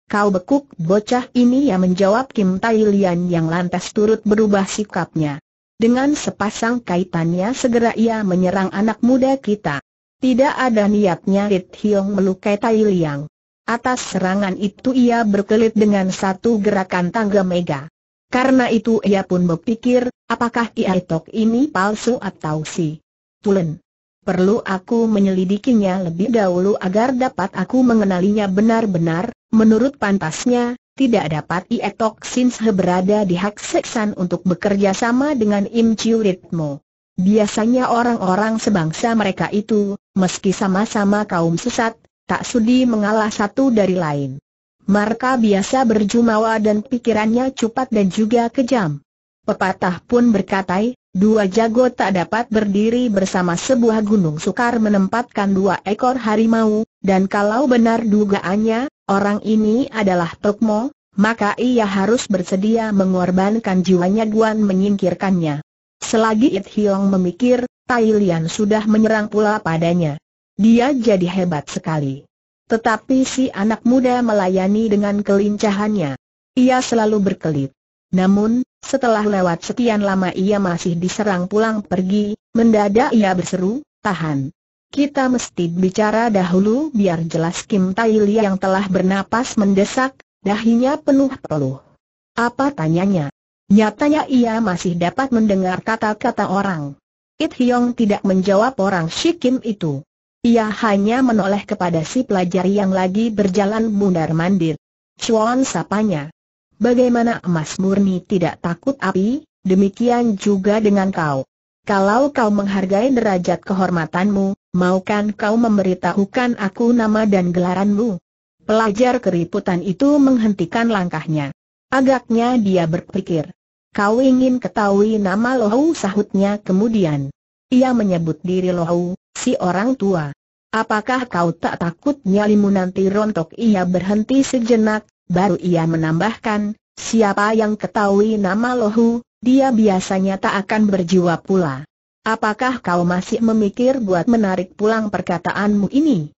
Speaker 1: kau bekuk bocah ini yang menjawab Kim Tai Lian yang lantas turut berubah sikapnya. Dengan sepasang kaitannya segera ia menyerang anak muda kita. Tidak ada niatnya Rit Hiong melukai Tai Liang. Atas serangan itu ia berkelit dengan satu gerakan tangga mega. Karena itu ia pun berpikir, apakah Tok ini palsu atau si Tulen perlu aku menyelidikinya lebih dahulu agar dapat aku mengenalinya benar-benar, menurut pantasnya, tidak dapat Ietok sinshe berada di hak seksan untuk bekerja sama dengan Im Chiu Ritmo. Biasanya orang-orang sebangsa mereka itu, meski sama-sama kaum sesat, tak sudi mengalah satu dari lain. Marka biasa berjumawa dan pikirannya cepat dan juga kejam. Pepatah pun berkata, Dua jago tak dapat berdiri bersama sebuah gunung sukar menempatkan dua ekor harimau, dan kalau benar dugaannya, orang ini adalah Tokmo, maka ia harus bersedia mengorbankan jiwanya guan menyingkirkannya. Selagi It Hiong memikir, Tai Lian sudah menyerang pula padanya. Dia jadi hebat sekali. Tetapi si anak muda melayani dengan kelincahannya. Ia selalu berkelit. Namun, setelah lewat sekian lama ia masih diserang pulang pergi, mendadak ia berseru, tahan. Kita mesti bicara dahulu biar jelas Kim Tai Li yang telah bernapas mendesak, dahinya penuh peluh. Apa tanyanya? Nyatanya ia masih dapat mendengar kata-kata orang. It Hyong tidak menjawab orang Si Kim itu. Ia hanya menoleh kepada si pelajar yang lagi berjalan bundar mandir. Chuan sapanya. Bagaimana emas murni tidak takut api, demikian juga dengan kau. Kalau kau menghargai derajat kehormatanmu, maukan kau memberitahukan aku nama dan gelaranmu? Pelajar keriputan itu menghentikan langkahnya. Agaknya dia berpikir. Kau ingin ketahui nama Lohu sahutnya kemudian. Ia menyebut diri Lohu, si orang tua. Apakah kau tak takut nyalimu nanti rontok? Ia berhenti sejenak, Baru ia menambahkan, siapa yang ketahui nama Lohu, dia biasanya tak akan berjiwa pula. Apakah kau masih memikir buat menarik pulang perkataanmu ini?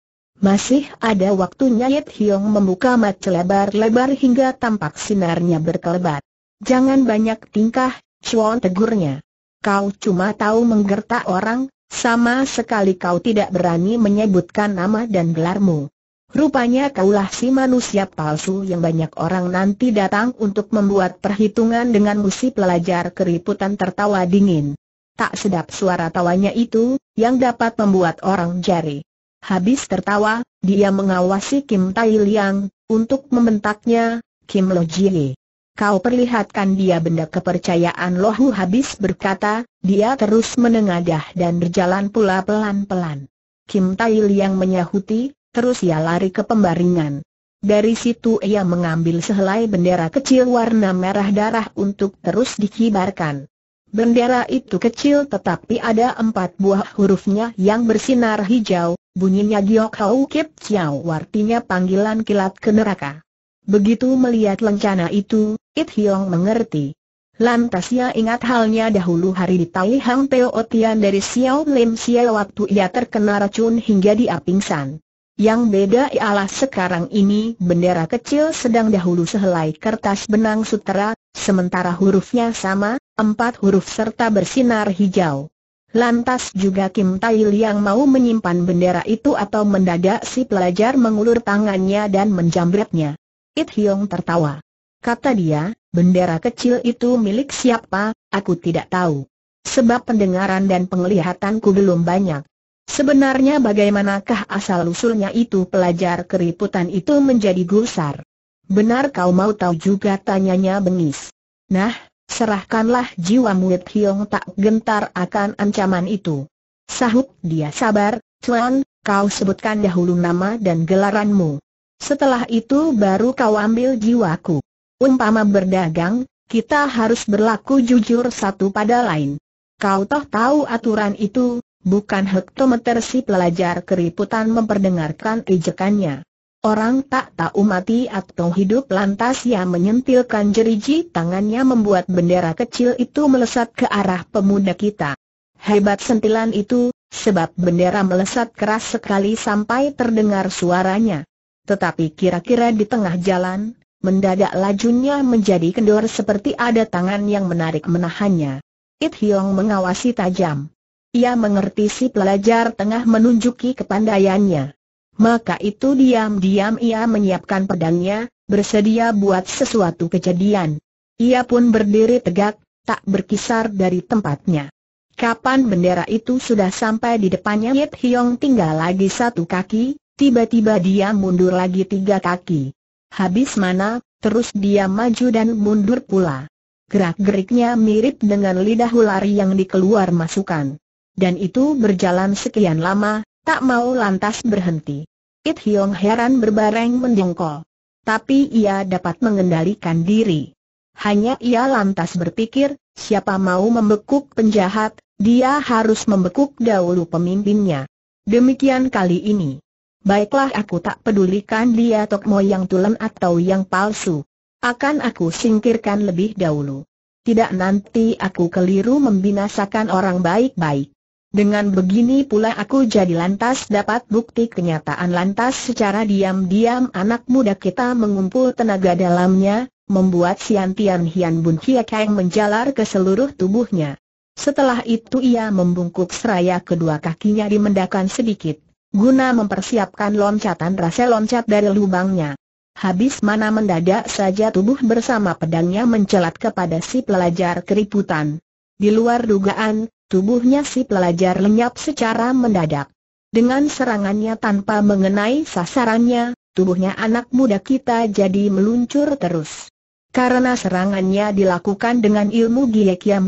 Speaker 1: Masih ada waktunya Yit Hiong membuka mat lebar-lebar hingga tampak sinarnya berkelebat. Jangan banyak tingkah, Chuan tegurnya. Kau cuma tahu menggertak orang, sama sekali kau tidak berani menyebutkan nama dan gelarmu. Rupanya kaulah si manusia palsu yang banyak orang nanti datang untuk membuat perhitungan dengan musib pelajar keriputan tertawa dingin. Tak sedap suara tawanya itu, yang dapat membuat orang jari. Habis tertawa, dia mengawasi Kim Tai Liang, untuk membentaknya, Kim Lo Jie. Kau perlihatkan dia benda kepercayaan Lohu habis berkata, dia terus menengadah dan berjalan pula pelan-pelan. Kim Tai Liang menyahuti, Terus ia lari ke pembaringan. Dari situ ia mengambil sehelai bendera kecil warna merah darah untuk terus dikibarkan. Bendera itu kecil tetapi ada empat buah hurufnya yang bersinar hijau, bunyinya Giok Hau Kip Chiao artinya panggilan kilat ke neraka. Begitu melihat lencana itu, It Hiong mengerti. Lantas ia ingat halnya dahulu hari di Tai Hang Teo Tian dari Xiao Lim Xiao waktu ia terkena racun hingga dia pingsan. Yang beda ialah sekarang ini bendera kecil sedang dahulu sehelai kertas benang sutera, sementara hurufnya sama, empat huruf serta bersinar hijau. Lantas juga Kim Tai yang mau menyimpan bendera itu atau mendadak si pelajar mengulur tangannya dan menjambretnya. It Hiong tertawa. Kata dia, bendera kecil itu milik siapa, aku tidak tahu. Sebab pendengaran dan penglihatanku belum banyak. Sebenarnya bagaimanakah asal-usulnya itu pelajar keriputan itu menjadi gusar? Benar kau mau tahu juga tanyanya bengis. Nah, serahkanlah jiwa murid Hiong tak gentar akan ancaman itu. Sahut dia sabar, Tuan, kau sebutkan dahulu nama dan gelaranmu. Setelah itu baru kau ambil jiwaku. Umpama berdagang, kita harus berlaku jujur satu pada lain. Kau toh tahu aturan itu, bukan hektometer si pelajar keriputan memperdengarkan ejekannya. Orang tak tahu mati atau hidup lantas ia menyentilkan jeriji tangannya membuat bendera kecil itu melesat ke arah pemuda kita. Hebat sentilan itu, sebab bendera melesat keras sekali sampai terdengar suaranya. Tetapi kira-kira di tengah jalan, mendadak lajunya menjadi kendor seperti ada tangan yang menarik menahannya. It Hiong mengawasi tajam. Ia mengerti si pelajar tengah menunjuki kepandaiannya. Maka itu diam-diam ia menyiapkan pedangnya, bersedia buat sesuatu kejadian. Ia pun berdiri tegak, tak berkisar dari tempatnya. Kapan bendera itu sudah sampai di depannya Yit Hiong tinggal lagi satu kaki, tiba-tiba dia mundur lagi tiga kaki. Habis mana, terus dia maju dan mundur pula. Gerak-geriknya mirip dengan lidah ular yang dikeluar masukan dan itu berjalan sekian lama, tak mau lantas berhenti. It Hiong heran berbareng mendongkol. Tapi ia dapat mengendalikan diri. Hanya ia lantas berpikir, siapa mau membekuk penjahat, dia harus membekuk dahulu pemimpinnya. Demikian kali ini. Baiklah aku tak pedulikan dia tokmo yang tulen atau yang palsu. Akan aku singkirkan lebih dahulu. Tidak nanti aku keliru membinasakan orang baik-baik. Dengan begini pula aku jadi lantas dapat bukti kenyataan lantas secara diam-diam anak muda kita mengumpul tenaga dalamnya, membuat Sian Tian Hian Bun Hia Kang menjalar ke seluruh tubuhnya. Setelah itu ia membungkuk seraya kedua kakinya dimendakan sedikit, guna mempersiapkan loncatan rasa loncat dari lubangnya. Habis mana mendadak saja tubuh bersama pedangnya mencelat kepada si pelajar keriputan. Di luar dugaan, Tubuhnya si pelajar lenyap secara mendadak. Dengan serangannya tanpa mengenai sasarannya, tubuhnya anak muda kita jadi meluncur terus. Karena serangannya dilakukan dengan ilmu Gie Kiam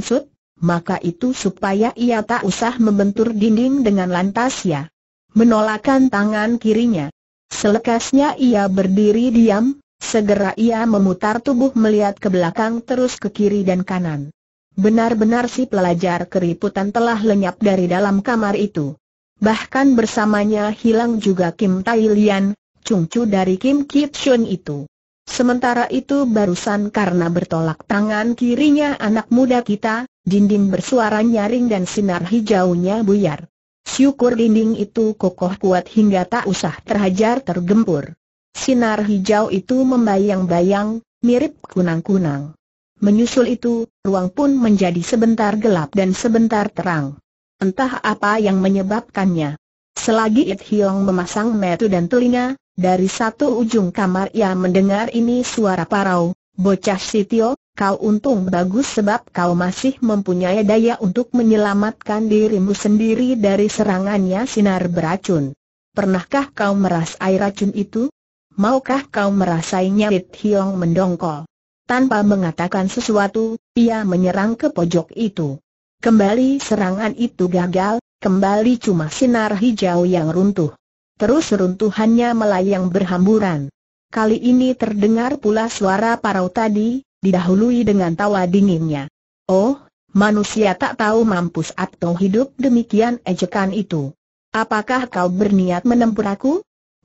Speaker 1: maka itu supaya ia tak usah membentur dinding dengan lantas ya. Menolakkan tangan kirinya. Selekasnya ia berdiri diam, segera ia memutar tubuh melihat ke belakang terus ke kiri dan kanan. Benar-benar si pelajar keriputan telah lenyap dari dalam kamar itu. Bahkan bersamanya hilang juga Kim Tai Lian, cungcu dari Kim Kit Shun itu. Sementara itu barusan karena bertolak tangan kirinya anak muda kita, dinding bersuara nyaring dan sinar hijaunya buyar. Syukur dinding itu kokoh kuat hingga tak usah terhajar tergempur. Sinar hijau itu membayang-bayang, mirip kunang-kunang. Menyusul itu, ruang pun menjadi sebentar gelap dan sebentar terang. Entah apa yang menyebabkannya. Selagi It Hiong memasang metu dan telinga, dari satu ujung kamar ia mendengar ini suara parau, bocah Sitio, kau untung bagus sebab kau masih mempunyai daya untuk menyelamatkan dirimu sendiri dari serangannya sinar beracun. Pernahkah kau merasai racun itu? Maukah kau merasainya? It Hiong mendongkol. Tanpa mengatakan sesuatu, ia menyerang ke pojok itu. Kembali serangan itu gagal, kembali cuma sinar hijau yang runtuh. Terus runtuhannya melayang berhamburan. Kali ini terdengar pula suara parau tadi, didahului dengan tawa dinginnya. Oh, manusia tak tahu mampus atau hidup demikian ejekan itu. Apakah kau berniat menempur aku?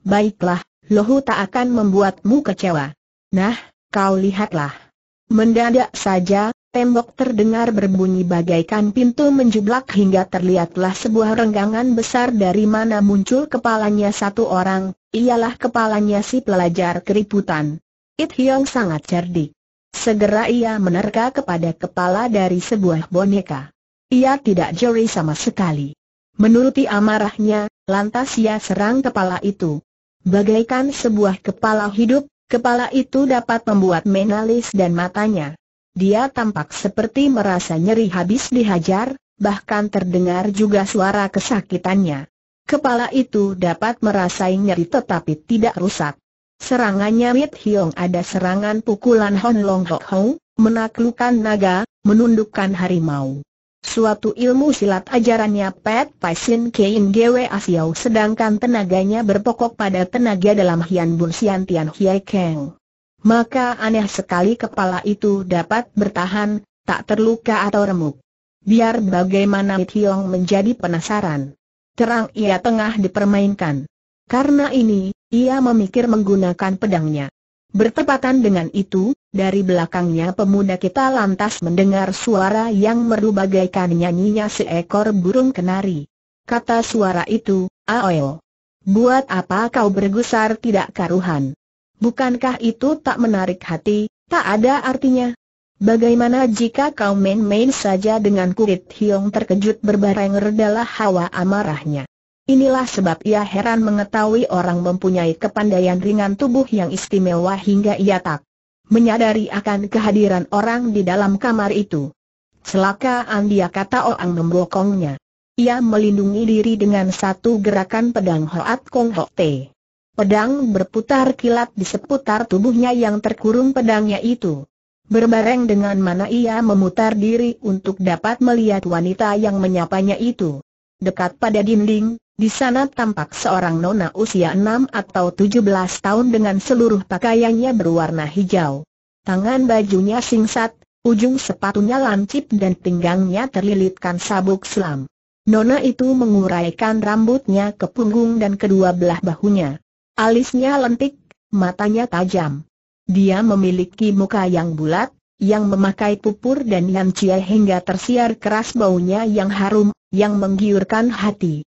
Speaker 1: Baiklah, Lohu tak akan membuatmu kecewa. Nah, kau lihatlah. Mendadak saja, tembok terdengar berbunyi bagaikan pintu menjublak hingga terlihatlah sebuah renggangan besar dari mana muncul kepalanya satu orang, ialah kepalanya si pelajar keriputan. It Hyong sangat cerdik. Segera ia menerka kepada kepala dari sebuah boneka. Ia tidak jeri sama sekali. Menuruti amarahnya, lantas ia serang kepala itu. Bagaikan sebuah kepala hidup, Kepala itu dapat membuat menalis dan matanya. Dia tampak seperti merasa nyeri habis dihajar, bahkan terdengar juga suara kesakitannya. Kepala itu dapat merasa nyeri tetapi tidak rusak. Serangannya Wit Hiong ada serangan pukulan Hon Long Ho Ho, menaklukkan naga, menundukkan harimau. Suatu ilmu silat ajarannya Pet Sin Kien Gwe Asiau sedangkan tenaganya berpokok pada tenaga dalam Hian Bun Sian Tian Hie Keng. Maka aneh sekali kepala itu dapat bertahan, tak terluka atau remuk. Biar bagaimana Hiong menjadi penasaran. Terang ia tengah dipermainkan. Karena ini, ia memikir menggunakan pedangnya. Bertepatan dengan itu, dari belakangnya pemuda kita lantas mendengar suara yang merubah bagaikan nyanyinya seekor burung kenari. Kata suara itu, Aoel. Buat apa kau bergusar tidak karuhan? Bukankah itu tak menarik hati, tak ada artinya? Bagaimana jika kau main-main saja dengan kulit hiong terkejut berbareng redalah hawa amarahnya? Inilah sebab ia heran mengetahui orang mempunyai kepandaian ringan tubuh yang istimewa hingga ia tak menyadari akan kehadiran orang di dalam kamar itu. Celaka, Andia kata orang membokongnya. Ia melindungi diri dengan satu gerakan pedang Hoat Kong Ho Te. Pedang berputar kilat di seputar tubuhnya yang terkurung pedangnya itu. Berbareng dengan mana ia memutar diri untuk dapat melihat wanita yang menyapanya itu. Dekat pada dinding, di sana tampak seorang nona usia enam atau tujuh belas tahun dengan seluruh pakaiannya berwarna hijau. Tangan bajunya singkat, ujung sepatunya lancip dan pinggangnya terlilitkan sabuk selam. Nona itu menguraikan rambutnya ke punggung dan kedua belah bahunya. Alisnya lentik, matanya tajam. Dia memiliki muka yang bulat, yang memakai pupur dan yang cia hingga tersiar keras baunya yang harum, yang menggiurkan hati.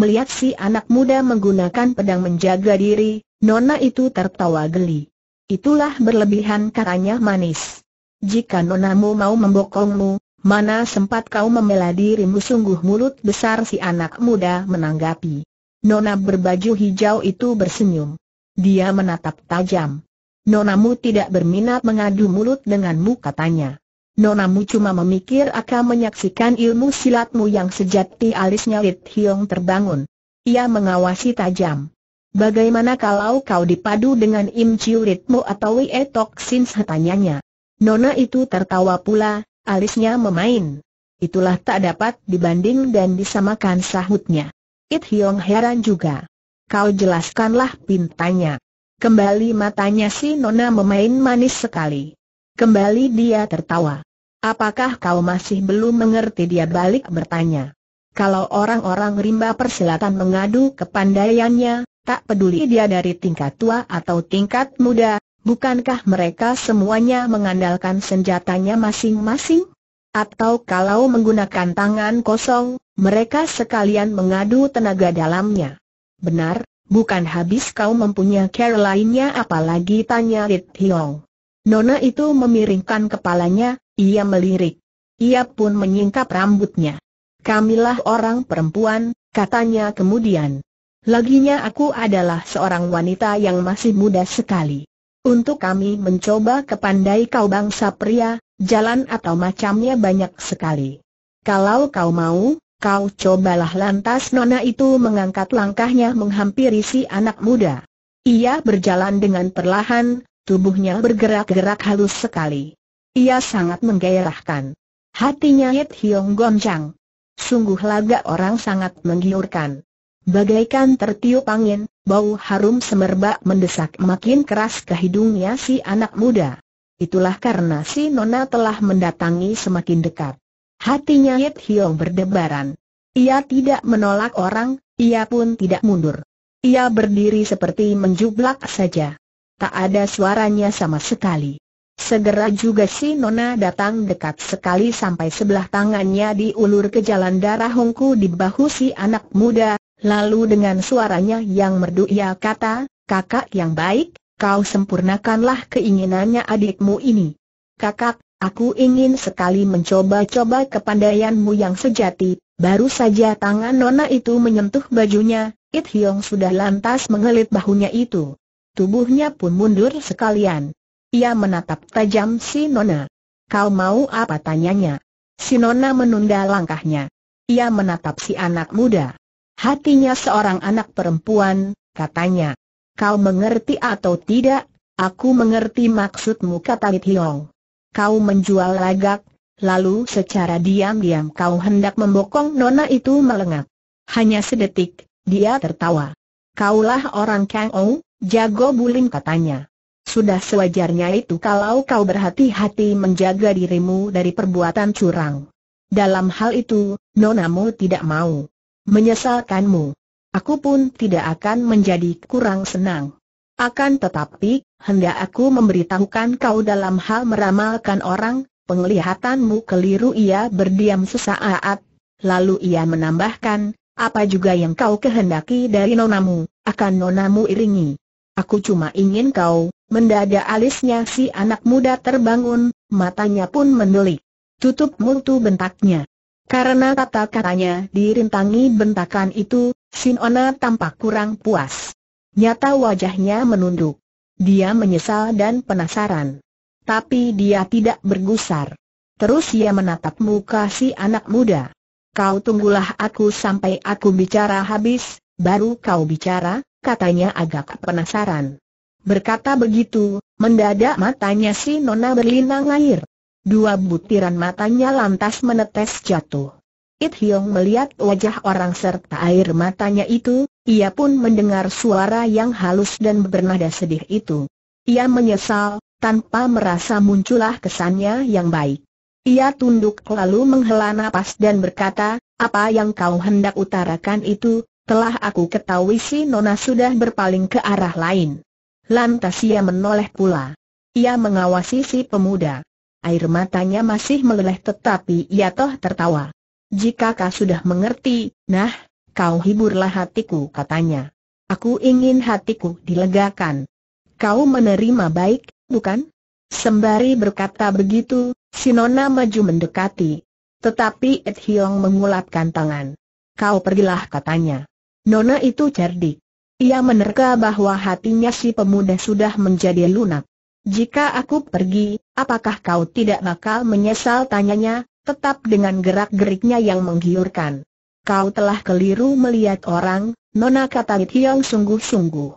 Speaker 1: Melihat si anak muda menggunakan pedang menjaga diri, Nona itu tertawa geli. Itulah berlebihan katanya manis. Jika nonamu mau membokongmu, mana sempat kau membela dirimu sungguh mulut besar si anak muda menanggapi. Nona berbaju hijau itu bersenyum. Dia menatap tajam. Nonamu tidak berminat mengadu mulut denganmu katanya. Nonamu cuma memikir akan menyaksikan ilmu silatmu yang sejati alisnya Lit Hiong terbangun. Ia mengawasi tajam. Bagaimana kalau kau dipadu dengan Im Chiu Litmu atau Wei Tok Sin tanyanya. Nona itu tertawa pula, alisnya memain. Itulah tak dapat dibanding dan disamakan sahutnya. It Hiong heran juga. Kau jelaskanlah pintanya. Kembali matanya si Nona memain manis sekali. Kembali dia tertawa. Apakah kau masih belum mengerti dia balik bertanya. Kalau orang-orang rimba persilatan mengadu ke pandaiannya, tak peduli dia dari tingkat tua atau tingkat muda, bukankah mereka semuanya mengandalkan senjatanya masing-masing? Atau kalau menggunakan tangan kosong, mereka sekalian mengadu tenaga dalamnya. Benar, bukan habis kau mempunyai care lainnya apalagi tanya Lit Hiong. Nona itu memiringkan kepalanya, ia melirik. Ia pun menyingkap rambutnya. Kamilah orang perempuan, katanya kemudian. Laginya aku adalah seorang wanita yang masih muda sekali. Untuk kami mencoba kepandai kau bangsa pria, jalan atau macamnya banyak sekali. Kalau kau mau, kau cobalah lantas Nona itu mengangkat langkahnya menghampiri si anak muda. Ia berjalan dengan perlahan, Tubuhnya bergerak-gerak halus sekali. Ia sangat menggairahkan. Hatinya Yit Hiong goncang. Sungguh laga orang sangat menggiurkan. Bagaikan tertiup angin, bau harum semerbak mendesak makin keras ke hidungnya si anak muda. Itulah karena si Nona telah mendatangi semakin dekat. Hatinya Yit Hiong berdebaran. Ia tidak menolak orang, ia pun tidak mundur. Ia berdiri seperti menjublak saja. Tak ada suaranya sama sekali. Segera juga si Nona datang dekat sekali sampai sebelah tangannya diulur ke jalan darah hongku di bahu si anak muda, lalu dengan suaranya yang merdu ia kata, kakak yang baik, kau sempurnakanlah keinginannya adikmu ini. Kakak, aku ingin sekali mencoba-coba kepandaianmu yang sejati, baru saja tangan Nona itu menyentuh bajunya, It Hiong sudah lantas mengelit bahunya itu tubuhnya pun mundur sekalian. Ia menatap tajam si Nona. Kau mau apa tanyanya? Si Nona menunda langkahnya. Ia menatap si anak muda. Hatinya seorang anak perempuan, katanya. Kau mengerti atau tidak, aku mengerti maksudmu kata Lit Hiong. Kau menjual lagak, lalu secara diam-diam kau hendak membokong Nona itu melengak. Hanya sedetik, dia tertawa. Kaulah orang Kang Ong? Jago Bulim katanya. Sudah sewajarnya itu kalau kau berhati-hati menjaga dirimu dari perbuatan curang. Dalam hal itu, nonamu tidak mau menyesalkanmu. Aku pun tidak akan menjadi kurang senang. Akan tetapi, hendak aku memberitahukan kau dalam hal meramalkan orang, penglihatanmu keliru ia berdiam sesaat. Lalu ia menambahkan, apa juga yang kau kehendaki dari nonamu, akan nonamu iringi. Aku cuma ingin kau, mendadak alisnya si anak muda terbangun, matanya pun mendelik. Tutup multu bentaknya. Karena kata-katanya dirintangi bentakan itu, Sinona tampak kurang puas. Nyata wajahnya menunduk. Dia menyesal dan penasaran. Tapi dia tidak bergusar. Terus ia menatap muka si anak muda. Kau tunggulah aku sampai aku bicara habis, baru kau bicara? katanya agak penasaran. Berkata begitu, mendadak matanya si Nona berlinang air. Dua butiran matanya lantas menetes jatuh. It Hiong melihat wajah orang serta air matanya itu, ia pun mendengar suara yang halus dan bernada sedih itu. Ia menyesal, tanpa merasa muncullah kesannya yang baik. Ia tunduk lalu menghela nafas dan berkata, apa yang kau hendak utarakan itu, telah aku ketahui si Nona sudah berpaling ke arah lain. Lantas ia menoleh pula. Ia mengawasi si pemuda. Air matanya masih meleleh tetapi ia toh tertawa. Jika kau sudah mengerti, nah, kau hiburlah hatiku katanya. Aku ingin hatiku dilegakan. Kau menerima baik, bukan? Sembari berkata begitu, si Nona maju mendekati. Tetapi Ed Hiong mengulapkan tangan. Kau pergilah katanya. Nona itu cerdik. Ia menerka bahwa hatinya si pemuda sudah menjadi lunak. Jika aku pergi, apakah kau tidak bakal menyesal tanyanya, tetap dengan gerak-geriknya yang menggiurkan. Kau telah keliru melihat orang, Nona kata Hiong sungguh-sungguh.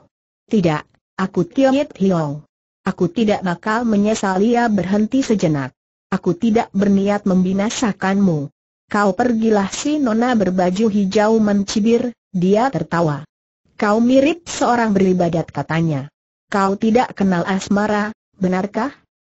Speaker 1: Tidak, aku Tiet Hiong. Aku tidak bakal menyesal ia berhenti sejenak. Aku tidak berniat membinasakanmu. Kau pergilah si Nona berbaju hijau mencibir, dia tertawa. Kau mirip seorang beribadat katanya. Kau tidak kenal asmara, benarkah?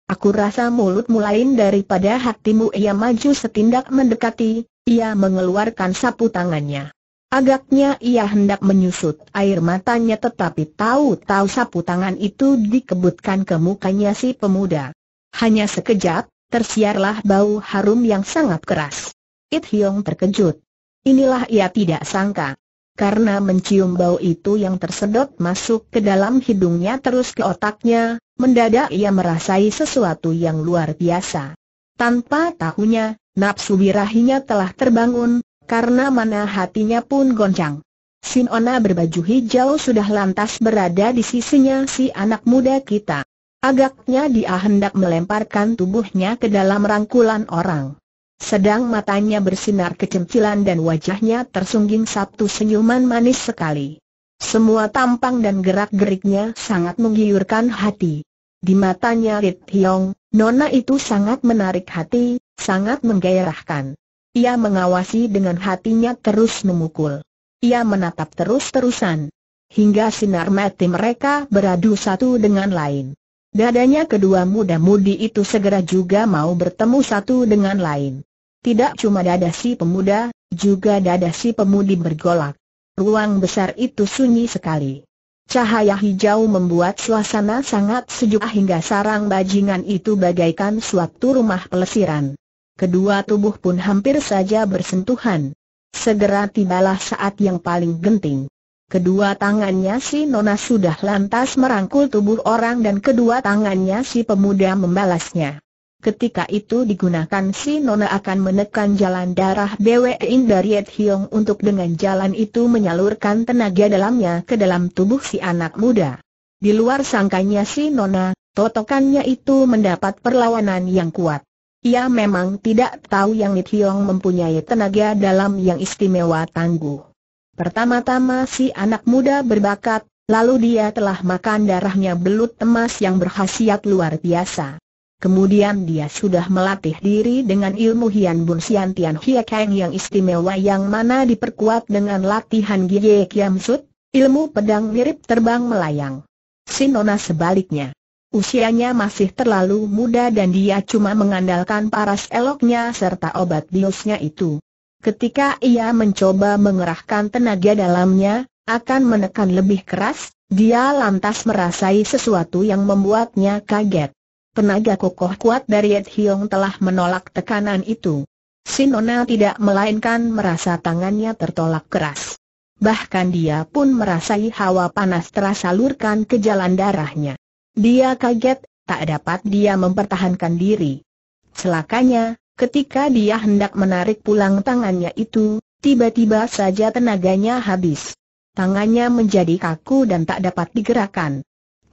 Speaker 1: Aku rasa mulutmu lain daripada hatimu ia maju setindak mendekati, ia mengeluarkan sapu tangannya. Agaknya ia hendak menyusut air matanya tetapi tahu-tahu sapu tangan itu dikebutkan ke mukanya si pemuda. Hanya sekejap, tersiarlah bau harum yang sangat keras. It Hiong terkejut. Inilah ia tidak sangka karena mencium bau itu yang tersedot masuk ke dalam hidungnya terus ke otaknya, mendadak ia merasai sesuatu yang luar biasa. Tanpa tahunya, nafsu birahinya telah terbangun, karena mana hatinya pun goncang. Sinona berbaju hijau sudah lantas berada di sisinya si anak muda kita. Agaknya dia hendak melemparkan tubuhnya ke dalam rangkulan orang. Sedang matanya bersinar kecemcilan dan wajahnya tersungging satu senyuman manis sekali. Semua tampang dan gerak-geriknya sangat menggiurkan hati. Di matanya Rit Hiong, nona itu sangat menarik hati, sangat menggairahkan. Ia mengawasi dengan hatinya terus memukul. Ia menatap terus-terusan. Hingga sinar mati mereka beradu satu dengan lain. Dadanya kedua muda-mudi itu segera juga mau bertemu satu dengan lain. Tidak cuma dada si pemuda, juga dada si pemudi bergolak. Ruang besar itu sunyi sekali. Cahaya hijau membuat suasana sangat sejuk hingga sarang bajingan itu bagaikan suatu rumah pelesiran. Kedua tubuh pun hampir saja bersentuhan. Segera tibalah saat yang paling genting. Kedua tangannya si Nona sudah lantas merangkul tubuh orang dan kedua tangannya si pemuda membalasnya. Ketika itu digunakan si Nona akan menekan jalan darah BWIN dari Yet Hiong untuk dengan jalan itu menyalurkan tenaga dalamnya ke dalam tubuh si anak muda. Di luar sangkanya si Nona, totokannya itu mendapat perlawanan yang kuat. Ia memang tidak tahu yang Yet Hiong mempunyai tenaga dalam yang istimewa tangguh. Pertama-tama si anak muda berbakat, lalu dia telah makan darahnya belut emas yang berkhasiat luar biasa. Kemudian dia sudah melatih diri dengan ilmu Hian Bun Sian Tian Hie Kang yang istimewa yang mana diperkuat dengan latihan Gie Kiam Sut, ilmu pedang mirip terbang melayang. Sinona sebaliknya. Usianya masih terlalu muda dan dia cuma mengandalkan paras eloknya serta obat biusnya itu. Ketika ia mencoba mengerahkan tenaga dalamnya, akan menekan lebih keras, dia lantas merasai sesuatu yang membuatnya kaget. Tenaga kokoh kuat dari Ed Hiong telah menolak tekanan itu. Sinona tidak melainkan merasa tangannya tertolak keras. Bahkan dia pun merasai hawa panas lurkan ke jalan darahnya. Dia kaget, tak dapat dia mempertahankan diri. Celakanya, ketika dia hendak menarik pulang tangannya itu, tiba-tiba saja tenaganya habis. Tangannya menjadi kaku dan tak dapat digerakkan.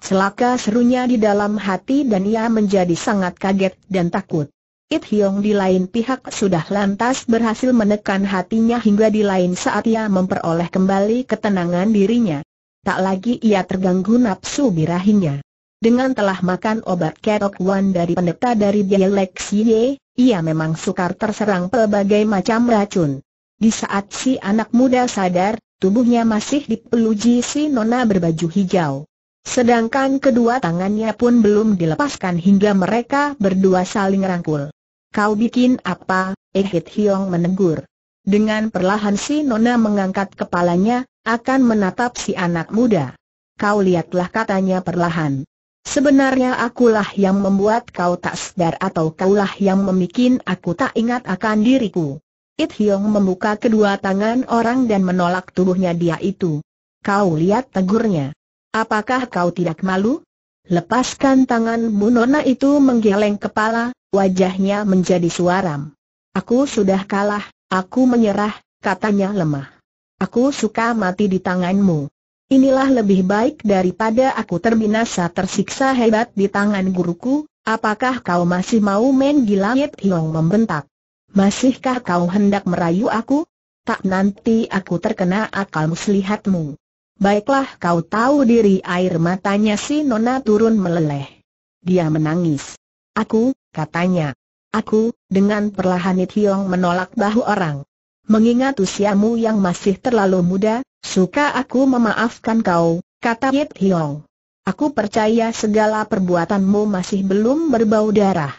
Speaker 1: Celaka serunya di dalam hati dan ia menjadi sangat kaget dan takut. It Hiong di lain pihak sudah lantas berhasil menekan hatinya hingga di lain saat ia memperoleh kembali ketenangan dirinya. Tak lagi ia terganggu nafsu birahinya. Dengan telah makan obat ketok wan dari pendeta dari Bielek Siye, ia memang sukar terserang pelbagai macam racun. Di saat si anak muda sadar, tubuhnya masih dipeluji si nona berbaju hijau. Sedangkan kedua tangannya pun belum dilepaskan hingga mereka berdua saling rangkul. Kau bikin apa? Ehit eh Hiong menegur. Dengan perlahan si Nona mengangkat kepalanya, akan menatap si anak muda. Kau lihatlah katanya perlahan. Sebenarnya akulah yang membuat kau tak sadar atau kaulah yang memikin aku tak ingat akan diriku. It Hiong membuka kedua tangan orang dan menolak tubuhnya dia itu. Kau lihat tegurnya. Apakah kau tidak malu? Lepaskan tanganmu Nona itu menggeleng kepala, wajahnya menjadi suaram. Aku sudah kalah, aku menyerah, katanya lemah. Aku suka mati di tanganmu. Inilah lebih baik daripada aku terbinasa tersiksa hebat di tangan guruku, apakah kau masih mau main di langit Hiong membentak? Masihkah kau hendak merayu aku? Tak nanti aku terkena akal muslihatmu. Baiklah kau tahu diri air matanya si Nona turun meleleh. Dia menangis. Aku, katanya. Aku, dengan perlahan Hiong menolak bahu orang. Mengingat usiamu yang masih terlalu muda, suka aku memaafkan kau, kata Yit Hiong. Aku percaya segala perbuatanmu masih belum berbau darah.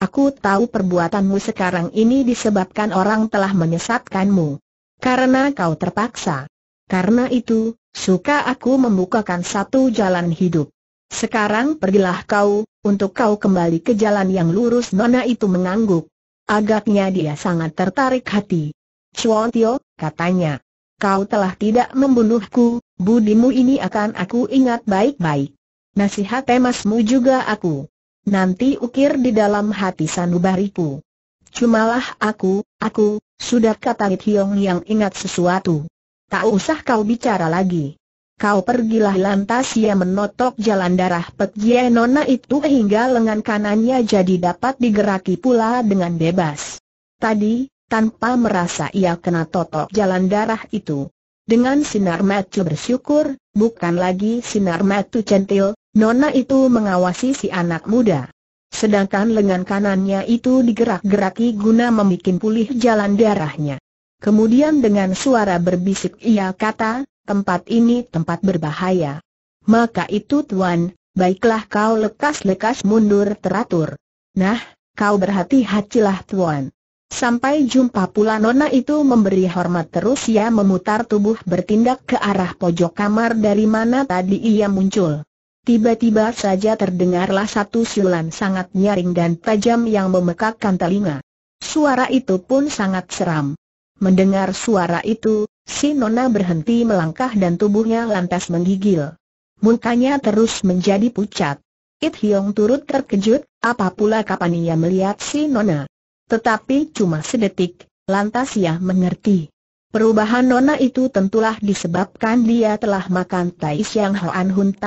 Speaker 1: Aku tahu perbuatanmu sekarang ini disebabkan orang telah menyesatkanmu. Karena kau terpaksa. Karena itu, suka aku membukakan satu jalan hidup. Sekarang pergilah kau, untuk kau kembali ke jalan yang lurus Nona itu mengangguk. Agaknya dia sangat tertarik hati. Chuan Tio, katanya. Kau telah tidak membunuhku, budimu ini akan aku ingat baik-baik. Nasihat emasmu juga aku. Nanti ukir di dalam hati sanubariku. Cumalah aku, aku, sudah kata Hiong yang ingat sesuatu. Tak usah kau bicara lagi. Kau pergilah lantas ia menotok jalan darah Pek Jie Nona itu hingga lengan kanannya jadi dapat digeraki pula dengan bebas. Tadi, tanpa merasa ia kena totok jalan darah itu. Dengan sinar matu bersyukur, bukan lagi sinar matu centil, Nona itu mengawasi si anak muda. Sedangkan lengan kanannya itu digerak-geraki guna membuat pulih jalan darahnya. Kemudian dengan suara berbisik ia kata, tempat ini tempat berbahaya. Maka itu tuan, baiklah kau lekas-lekas mundur teratur. Nah, kau berhati-hatilah tuan. Sampai jumpa pula nona itu memberi hormat terus ia memutar tubuh bertindak ke arah pojok kamar dari mana tadi ia muncul. Tiba-tiba saja terdengarlah satu siulan sangat nyaring dan tajam yang memekakkan telinga. Suara itu pun sangat seram. Mendengar suara itu, si Nona berhenti melangkah dan tubuhnya lantas menggigil. Mukanya terus menjadi pucat. It Hiong turut terkejut, apa pula kapan ia melihat si Nona. Tetapi cuma sedetik, lantas ia mengerti. Perubahan Nona itu tentulah disebabkan dia telah makan Tai Siang Hoan Hun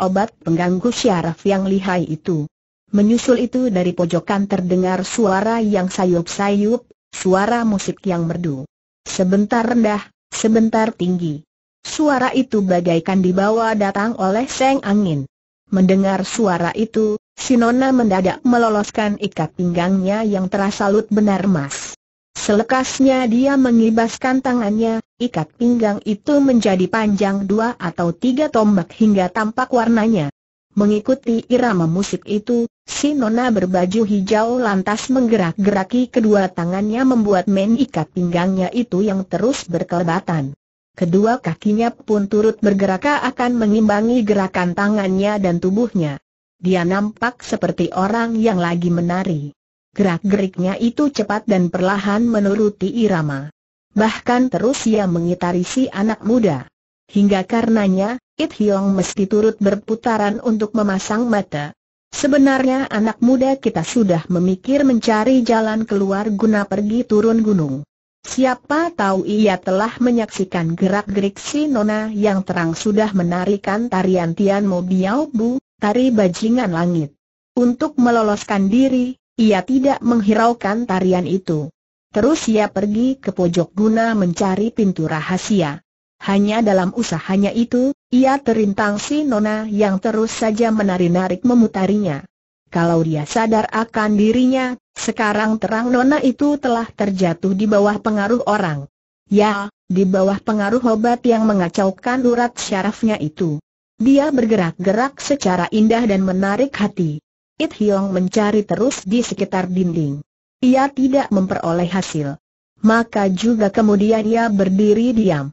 Speaker 1: obat pengganggu syaraf yang lihai itu. Menyusul itu dari pojokan terdengar suara yang sayup-sayup, suara musik yang merdu. Sebentar rendah, sebentar tinggi. Suara itu bagaikan dibawa datang oleh seng angin. Mendengar suara itu, Sinona mendadak meloloskan ikat pinggangnya yang terasa lut benar emas. Selekasnya dia mengibaskan tangannya, ikat pinggang itu menjadi panjang dua atau tiga tombak hingga tampak warnanya. Mengikuti irama musik itu, Si Nona berbaju hijau lantas menggerak-geraki kedua tangannya membuat men ikat pinggangnya itu yang terus berkelebatan. Kedua kakinya pun turut bergerak akan mengimbangi gerakan tangannya dan tubuhnya. Dia nampak seperti orang yang lagi menari. Gerak-geriknya itu cepat dan perlahan menuruti irama. Bahkan terus ia mengitari si anak muda. Hingga karenanya, It Hiong mesti turut berputaran untuk memasang mata. Sebenarnya anak muda kita sudah memikir mencari jalan keluar guna pergi turun gunung. Siapa tahu ia telah menyaksikan gerak-gerik si Nona yang terang sudah menarikan tarian Tian Mo Biao Bu, tari bajingan langit. Untuk meloloskan diri, ia tidak menghiraukan tarian itu. Terus ia pergi ke pojok guna mencari pintu rahasia. Hanya dalam usahanya itu, ia terintang si Nona yang terus saja menari-narik memutarinya. Kalau dia sadar akan dirinya, sekarang terang Nona itu telah terjatuh di bawah pengaruh orang. Ya, di bawah pengaruh obat yang mengacaukan urat syarafnya itu. Dia bergerak-gerak secara indah dan menarik hati. It Hyong mencari terus di sekitar dinding. Ia tidak memperoleh hasil. Maka juga kemudian ia berdiri diam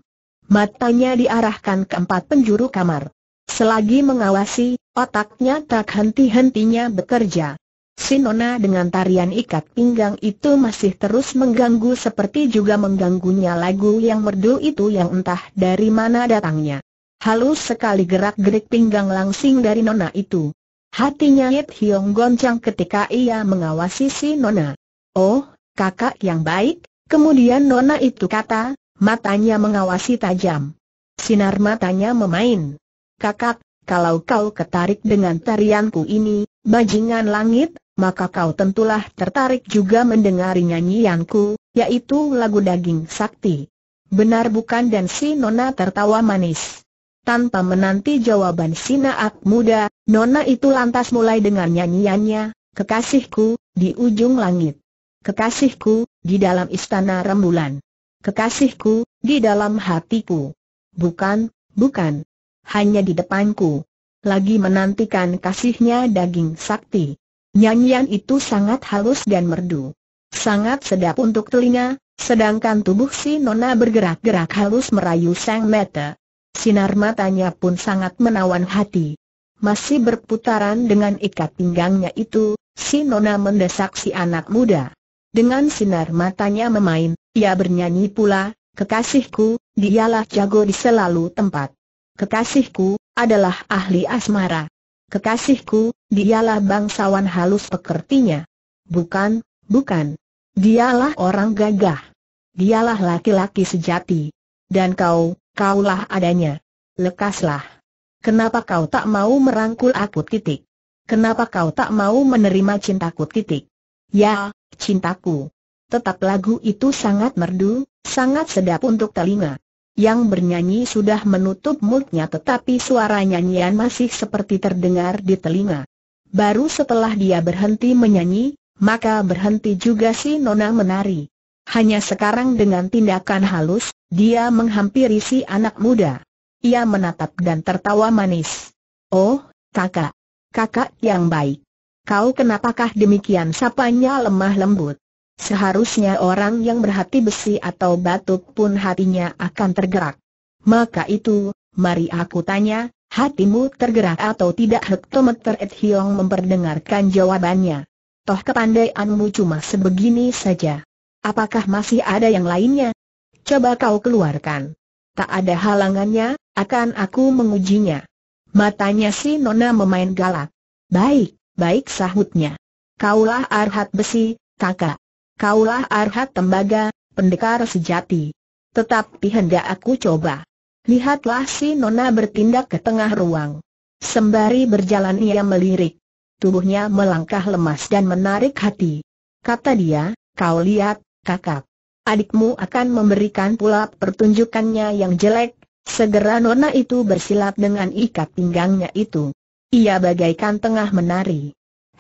Speaker 1: matanya diarahkan ke empat penjuru kamar. Selagi mengawasi, otaknya tak henti-hentinya bekerja. Sinona dengan tarian ikat pinggang itu masih terus mengganggu seperti juga mengganggunya lagu yang merdu itu yang entah dari mana datangnya. Halus sekali gerak-gerik pinggang langsing dari Nona itu. Hatinya Yit Hiong goncang ketika ia mengawasi si Nona. Oh, kakak yang baik, kemudian Nona itu kata, matanya mengawasi tajam. Sinar matanya memain. Kakak, kalau kau ketarik dengan tarianku ini, bajingan langit, maka kau tentulah tertarik juga mendengar nyanyianku, yaitu lagu daging sakti. Benar bukan dan si Nona tertawa manis. Tanpa menanti jawaban si Naak muda, Nona itu lantas mulai dengan nyanyiannya, Kekasihku, di ujung langit. Kekasihku, di dalam istana rembulan. Kekasihku, di dalam hatiku. Bukan, bukan. Hanya di depanku. Lagi menantikan kasihnya daging sakti. Nyanyian itu sangat halus dan merdu. Sangat sedap untuk telinga, sedangkan tubuh si nona bergerak-gerak halus merayu sang mata. Sinar matanya pun sangat menawan hati. Masih berputaran dengan ikat pinggangnya itu, si nona mendesak si anak muda. Dengan sinar matanya memain, ia bernyanyi pula, kekasihku, dialah jago di selalu tempat. Kekasihku, adalah ahli asmara. Kekasihku, dialah bangsawan halus pekertinya. Bukan, bukan. Dialah orang gagah. Dialah laki-laki sejati. Dan kau, kaulah adanya. Lekaslah. Kenapa kau tak mau merangkul aku titik? Kenapa kau tak mau menerima cintaku titik? Ya, cintaku. Tetap lagu itu sangat merdu, sangat sedap untuk telinga. Yang bernyanyi sudah menutup mulutnya tetapi suara nyanyian masih seperti terdengar di telinga. Baru setelah dia berhenti menyanyi, maka berhenti juga si Nona menari. Hanya sekarang dengan tindakan halus, dia menghampiri si anak muda. Ia menatap dan tertawa manis. Oh, kakak. Kakak yang baik. Kau kenapakah demikian sapanya lemah lembut? Seharusnya orang yang berhati besi atau batuk pun hatinya akan tergerak. Maka itu, mari aku tanya, hatimu tergerak atau tidak hektometer Ed Hiong memperdengarkan jawabannya. Toh kepandaianmu cuma sebegini saja. Apakah masih ada yang lainnya? Coba kau keluarkan. Tak ada halangannya, akan aku mengujinya. Matanya si Nona memain galak. Baik, baik sahutnya. Kaulah arhat besi, kakak. Kaulah arhat tembaga, pendekar sejati. Tetapi hendak aku coba. Lihatlah si Nona bertindak ke tengah ruang. Sembari berjalan ia melirik. Tubuhnya melangkah lemas dan menarik hati. Kata dia, kau lihat, kakak. Adikmu akan memberikan pula pertunjukannya yang jelek, Segera nona itu bersilat dengan ikat pinggangnya itu. Ia bagaikan tengah menari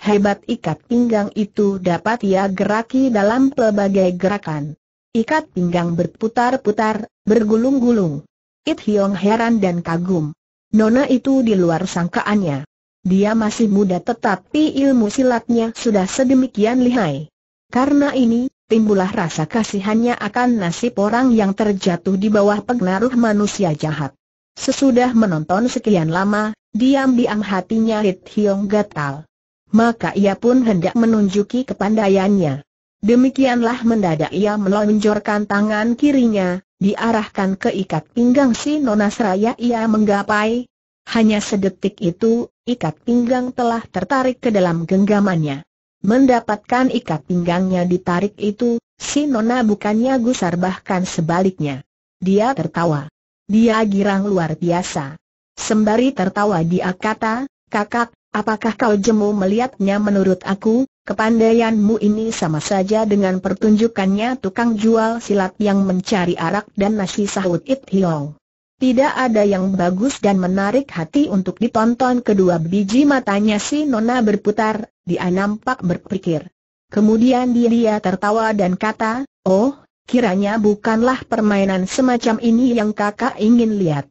Speaker 1: hebat ikat pinggang itu dapat ia geraki dalam pelbagai gerakan. Ikat pinggang berputar-putar, bergulung-gulung. It Hiong heran dan kagum. Nona itu di luar sangkaannya. Dia masih muda tetapi ilmu silatnya sudah sedemikian lihai. Karena ini, timbullah rasa kasihannya akan nasib orang yang terjatuh di bawah pengaruh manusia jahat. Sesudah menonton sekian lama, diam-diam hatinya Hit Hiong gatal maka ia pun hendak menunjuki kepandaiannya. Demikianlah mendadak ia melonjorkan tangan kirinya, diarahkan ke ikat pinggang si Nona Seraya ia menggapai. Hanya sedetik itu, ikat pinggang telah tertarik ke dalam genggamannya. Mendapatkan ikat pinggangnya ditarik itu, si Nona bukannya gusar bahkan sebaliknya. Dia tertawa. Dia girang luar biasa. Sembari tertawa dia kata, kakak, Apakah kau jemu melihatnya menurut aku, kepandaianmu ini sama saja dengan pertunjukannya tukang jual silat yang mencari arak dan nasi sahut It Hiong. Tidak ada yang bagus dan menarik hati untuk ditonton kedua biji matanya si Nona berputar, dia nampak berpikir. Kemudian dia tertawa dan kata, oh, kiranya bukanlah permainan semacam ini yang kakak ingin lihat.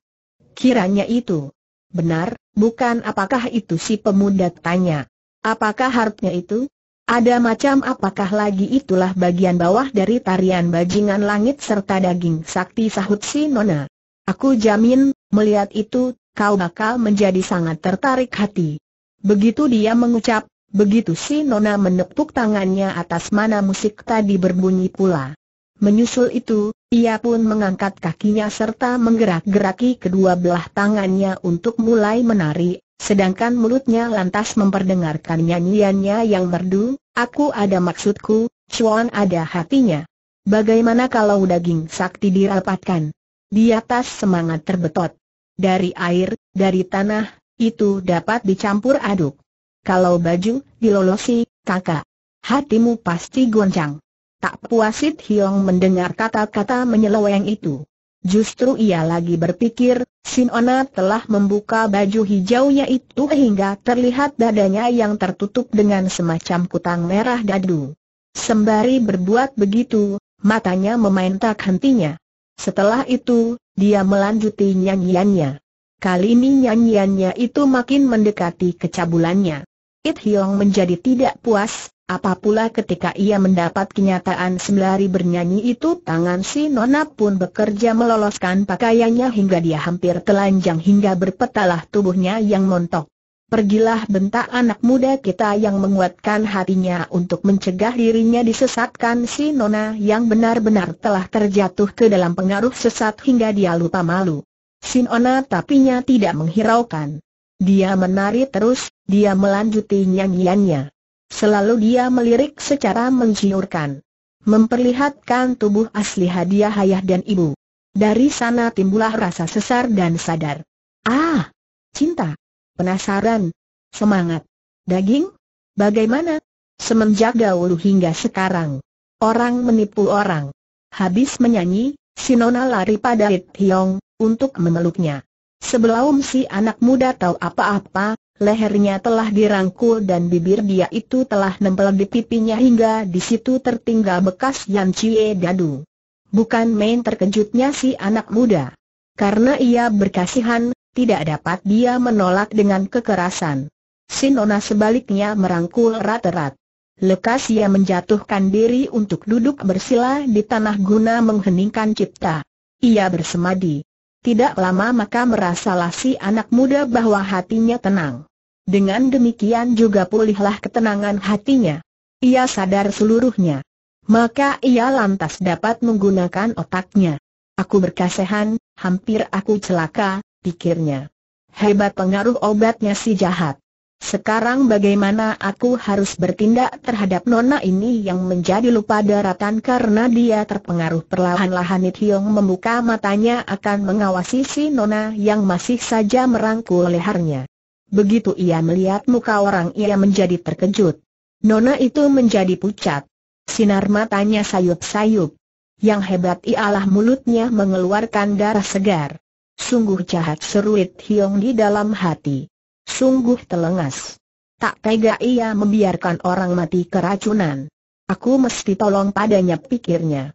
Speaker 1: Kiranya itu. Benar, bukan apakah itu si pemuda tanya. Apakah hartnya itu? Ada macam apakah lagi itulah bagian bawah dari tarian bajingan langit serta daging sakti sahut si Nona. Aku jamin, melihat itu, kau bakal menjadi sangat tertarik hati. Begitu dia mengucap, begitu si Nona menepuk tangannya atas mana musik tadi berbunyi pula. Menyusul itu, ia pun mengangkat kakinya serta menggerak-geraki kedua belah tangannya untuk mulai menari, sedangkan mulutnya lantas memperdengarkan nyanyiannya yang merdu, Aku ada maksudku, Chuan ada hatinya. Bagaimana kalau daging sakti dirapatkan? Di atas semangat terbetot. Dari air, dari tanah, itu dapat dicampur aduk. Kalau baju, dilolosi, kakak. Hatimu pasti goncang. Tak puas Hiong mendengar kata-kata menyeleweng itu. Justru ia lagi berpikir, Sinona telah membuka baju hijaunya itu hingga terlihat dadanya yang tertutup dengan semacam kutang merah dadu. Sembari berbuat begitu, matanya memain tak hentinya. Setelah itu, dia melanjuti nyanyiannya. Kali ini nyanyiannya itu makin mendekati kecabulannya. It Hiong menjadi tidak puas, apa pula ketika ia mendapat kenyataan sembari bernyanyi itu tangan si Nona pun bekerja meloloskan pakaiannya hingga dia hampir telanjang hingga berpetalah tubuhnya yang montok. Pergilah bentak anak muda kita yang menguatkan hatinya untuk mencegah dirinya disesatkan si Nona yang benar-benar telah terjatuh ke dalam pengaruh sesat hingga dia lupa malu. Si Nona tapinya tidak menghiraukan. Dia menari terus, dia melanjuti nyanyiannya. Selalu dia melirik secara menggiurkan. Memperlihatkan tubuh asli hadiah ayah dan ibu. Dari sana timbullah rasa sesar dan sadar. Ah! Cinta! Penasaran! Semangat! Daging? Bagaimana? Semenjak dahulu hingga sekarang. Orang menipu orang. Habis menyanyi, Sinona lari pada It Hiong untuk memeluknya. Sebelum si anak muda tahu apa-apa, lehernya telah dirangkul dan bibir dia itu telah nempel di pipinya hingga di situ tertinggal bekas Yan cie Dadu. Bukan main terkejutnya si anak muda. Karena ia berkasihan, tidak dapat dia menolak dengan kekerasan. Sinona sebaliknya merangkul rat-rat. Lekas ia menjatuhkan diri untuk duduk bersila di tanah guna mengheningkan cipta. Ia bersemadi. Tidak lama maka merasalah si anak muda bahwa hatinya tenang. Dengan demikian juga pulihlah ketenangan hatinya. Ia sadar seluruhnya. Maka ia lantas dapat menggunakan otaknya. Aku berkasihan, hampir aku celaka, pikirnya. Hebat pengaruh obatnya si jahat. Sekarang bagaimana aku harus bertindak terhadap nona ini yang menjadi lupa daratan karena dia terpengaruh perlahan-lahan Hiong membuka matanya akan mengawasi si nona yang masih saja merangkul lehernya. Begitu ia melihat muka orang ia menjadi terkejut. Nona itu menjadi pucat. Sinar matanya sayup-sayup. Yang hebat ialah mulutnya mengeluarkan darah segar. Sungguh jahat seruit Hiong di dalam hati. Sungguh telengas. Tak tega ia membiarkan orang mati keracunan. Aku mesti tolong padanya pikirnya.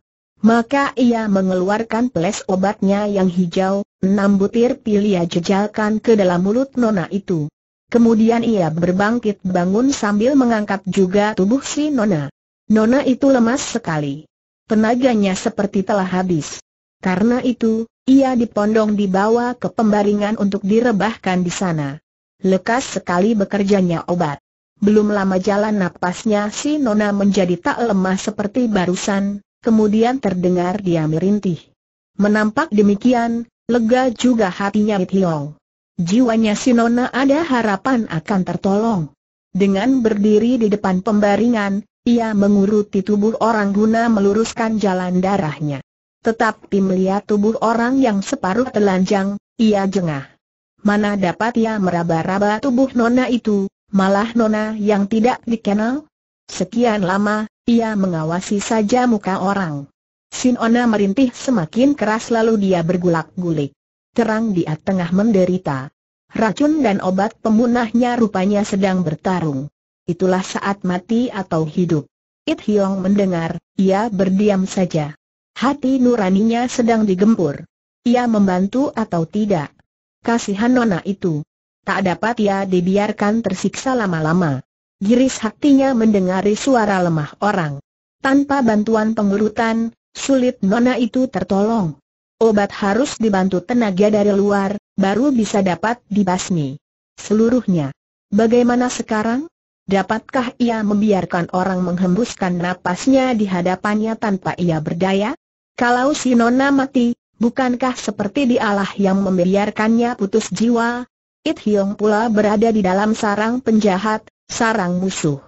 Speaker 1: Maka ia mengeluarkan peles obatnya yang hijau, enam butir pil ia jejalkan ke dalam mulut nona itu. Kemudian ia berbangkit bangun sambil mengangkat juga tubuh si nona. Nona itu lemas sekali. Tenaganya seperti telah habis. Karena itu, ia dipondong dibawa ke pembaringan untuk direbahkan di sana. Lekas sekali bekerjanya obat. Belum lama jalan napasnya si Nona menjadi tak lemah seperti barusan, kemudian terdengar dia merintih. Menampak demikian, lega juga hatinya Ithiong. Jiwanya Sinona ada harapan akan tertolong. Dengan berdiri di depan pembaringan, ia menguruti tubuh orang guna meluruskan jalan darahnya. Tetapi melihat tubuh orang yang separuh telanjang, ia jengah. Mana dapat ia meraba-raba tubuh Nona itu, malah Nona yang tidak dikenal? Sekian lama, ia mengawasi saja muka orang. Sinona merintih semakin keras lalu dia bergulak-gulik. Terang dia tengah menderita. Racun dan obat pemunahnya rupanya sedang bertarung. Itulah saat mati atau hidup. It Hiong mendengar, ia berdiam saja. Hati nuraninya sedang digempur. Ia membantu atau tidak? Kasihan nona itu. Tak dapat ia dibiarkan tersiksa lama-lama. Giris hatinya mendengari suara lemah orang. Tanpa bantuan pengurutan, sulit nona itu tertolong. Obat harus dibantu tenaga dari luar, baru bisa dapat dibasmi. Seluruhnya. Bagaimana sekarang? Dapatkah ia membiarkan orang menghembuskan napasnya di hadapannya tanpa ia berdaya? Kalau si Nona mati, bukankah seperti dialah yang membiarkannya putus jiwa? It Hiong pula berada di dalam sarang penjahat, sarang musuh.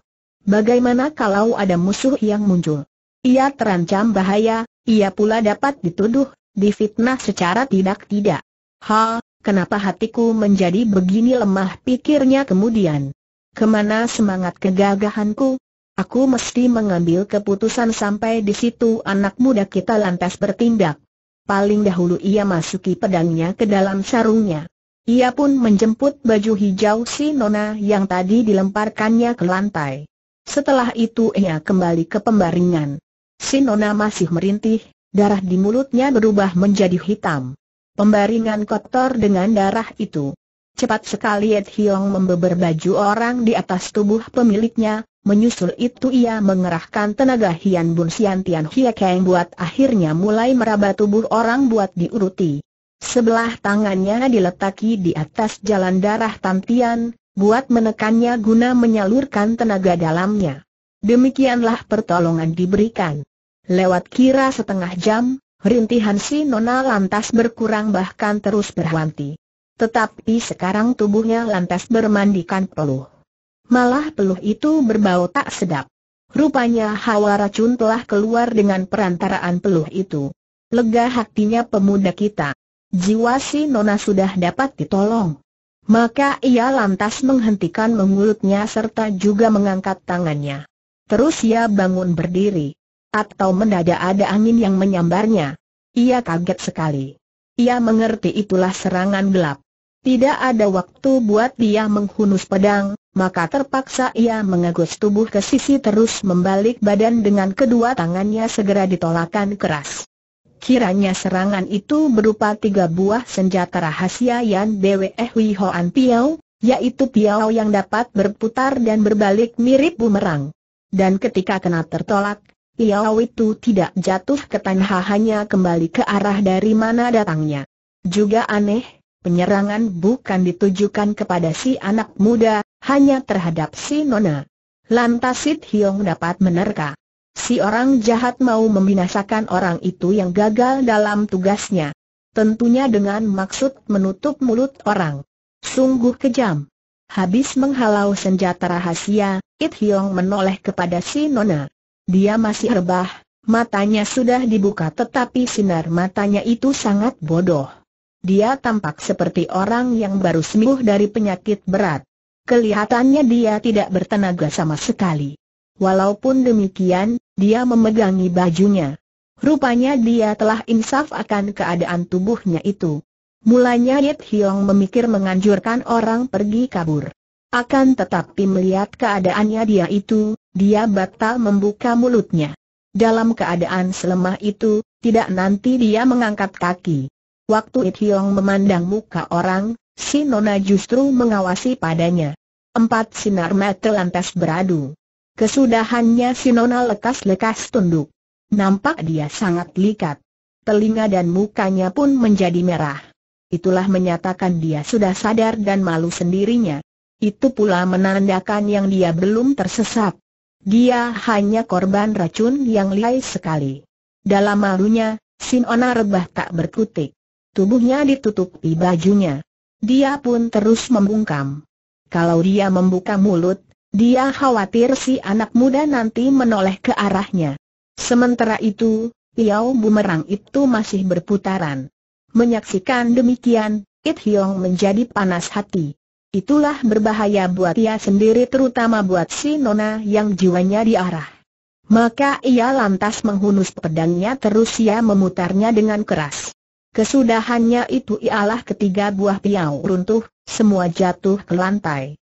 Speaker 1: Bagaimana kalau ada musuh yang muncul? Ia terancam bahaya, ia pula dapat dituduh, difitnah secara tidak-tidak. Ha, kenapa hatiku menjadi begini lemah pikirnya kemudian? Kemana semangat kegagahanku? Aku mesti mengambil keputusan sampai di situ anak muda kita lantas bertindak. Paling dahulu ia masuki pedangnya ke dalam sarungnya. Ia pun menjemput baju hijau si Nona yang tadi dilemparkannya ke lantai. Setelah itu ia kembali ke pembaringan. Si Nona masih merintih, darah di mulutnya berubah menjadi hitam. Pembaringan kotor dengan darah itu. Cepat sekali Ed Hiong membeber baju orang di atas tubuh pemiliknya, menyusul itu ia mengerahkan tenaga Hian Bun Sian Tian Hie buat akhirnya mulai meraba tubuh orang buat diuruti. Sebelah tangannya diletaki di atas jalan darah tampian, buat menekannya guna menyalurkan tenaga dalamnya. Demikianlah pertolongan diberikan. Lewat kira setengah jam, rintihan si Nona lantas berkurang bahkan terus berhenti. Tetapi sekarang tubuhnya lantas bermandikan peluh. Malah peluh itu berbau tak sedap. Rupanya hawa racun telah keluar dengan perantaraan peluh itu. Lega hatinya pemuda kita jiwa si Nona sudah dapat ditolong. Maka ia lantas menghentikan mengulutnya serta juga mengangkat tangannya. Terus ia bangun berdiri. Atau mendadak ada angin yang menyambarnya. Ia kaget sekali. Ia mengerti itulah serangan gelap. Tidak ada waktu buat dia menghunus pedang, maka terpaksa ia mengagus tubuh ke sisi terus membalik badan dengan kedua tangannya segera ditolakkan keras. Kiranya serangan itu berupa tiga buah senjata rahasia yang Dewe eh Hui Hoan Piao, yaitu piao yang dapat berputar dan berbalik mirip bumerang. Dan ketika kena tertolak, piao itu tidak jatuh ke tanah hanya kembali ke arah dari mana datangnya. Juga aneh, penyerangan bukan ditujukan kepada si anak muda, hanya terhadap si nona. Lantas Sit Hiong dapat menerka. Si orang jahat mau membinasakan orang itu yang gagal dalam tugasnya. Tentunya dengan maksud menutup mulut orang. Sungguh kejam. Habis menghalau senjata rahasia, It Hiong menoleh kepada si Nona. Dia masih rebah, matanya sudah dibuka tetapi sinar matanya itu sangat bodoh. Dia tampak seperti orang yang baru sembuh dari penyakit berat. Kelihatannya dia tidak bertenaga sama sekali. Walaupun demikian, dia memegangi bajunya. Rupanya dia telah insaf akan keadaan tubuhnya itu. Mulanya Yit Hiong memikir menganjurkan orang pergi kabur. Akan tetapi melihat keadaannya dia itu, dia batal membuka mulutnya. Dalam keadaan selemah itu, tidak nanti dia mengangkat kaki. Waktu It Hiong memandang muka orang, si Nona justru mengawasi padanya. Empat sinar mata lantas beradu. Kesudahannya si Nona lekas-lekas tunduk. Nampak dia sangat likat. Telinga dan mukanya pun menjadi merah. Itulah menyatakan dia sudah sadar dan malu sendirinya. Itu pula menandakan yang dia belum tersesat. Dia hanya korban racun yang lihai sekali. Dalam malunya, Sinona rebah tak berkutik. Tubuhnya ditutupi bajunya. Dia pun terus membungkam. Kalau dia membuka mulut, dia khawatir si anak muda nanti menoleh ke arahnya. Sementara itu, piao bumerang itu masih berputaran. Menyaksikan demikian, It Hyong menjadi panas hati. Itulah berbahaya buat ia sendiri terutama buat si Nona yang jiwanya diarah. Maka ia lantas menghunus pedangnya terus ia memutarnya dengan keras. Kesudahannya itu ialah ketiga buah piau runtuh, semua jatuh ke lantai.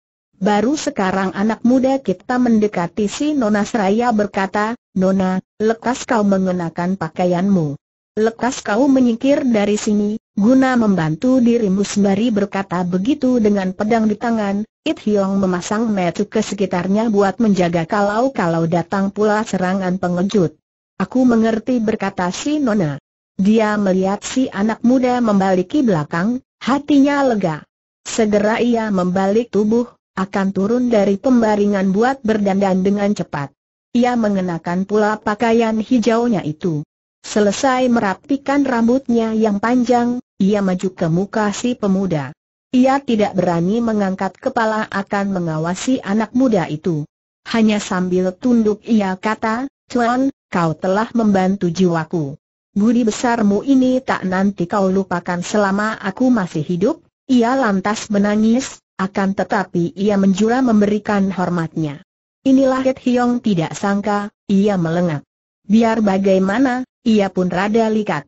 Speaker 1: Baru sekarang anak muda kita mendekati si Nona Seraya berkata, Nona, lekas kau mengenakan pakaianmu. Lekas kau menyingkir dari sini, guna membantu dirimu sembari berkata begitu dengan pedang di tangan, It Hyong memasang metu ke sekitarnya buat menjaga kalau-kalau datang pula serangan pengejut. Aku mengerti berkata si Nona. Dia melihat si anak muda membaliki belakang, hatinya lega. Segera ia membalik tubuh, akan turun dari pembaringan buat berdandan dengan cepat. Ia mengenakan pula pakaian hijaunya itu. Selesai merapikan rambutnya yang panjang, ia maju ke muka si pemuda. Ia tidak berani mengangkat kepala akan mengawasi anak muda itu. Hanya sambil tunduk ia kata, Cuan, kau telah membantu jiwaku. Budi besarmu ini tak nanti kau lupakan selama aku masih hidup, ia lantas menangis, akan tetapi ia menjura memberikan hormatnya. Inilah Ket Hiong tidak sangka, ia melengak. Biar bagaimana, ia pun rada likat.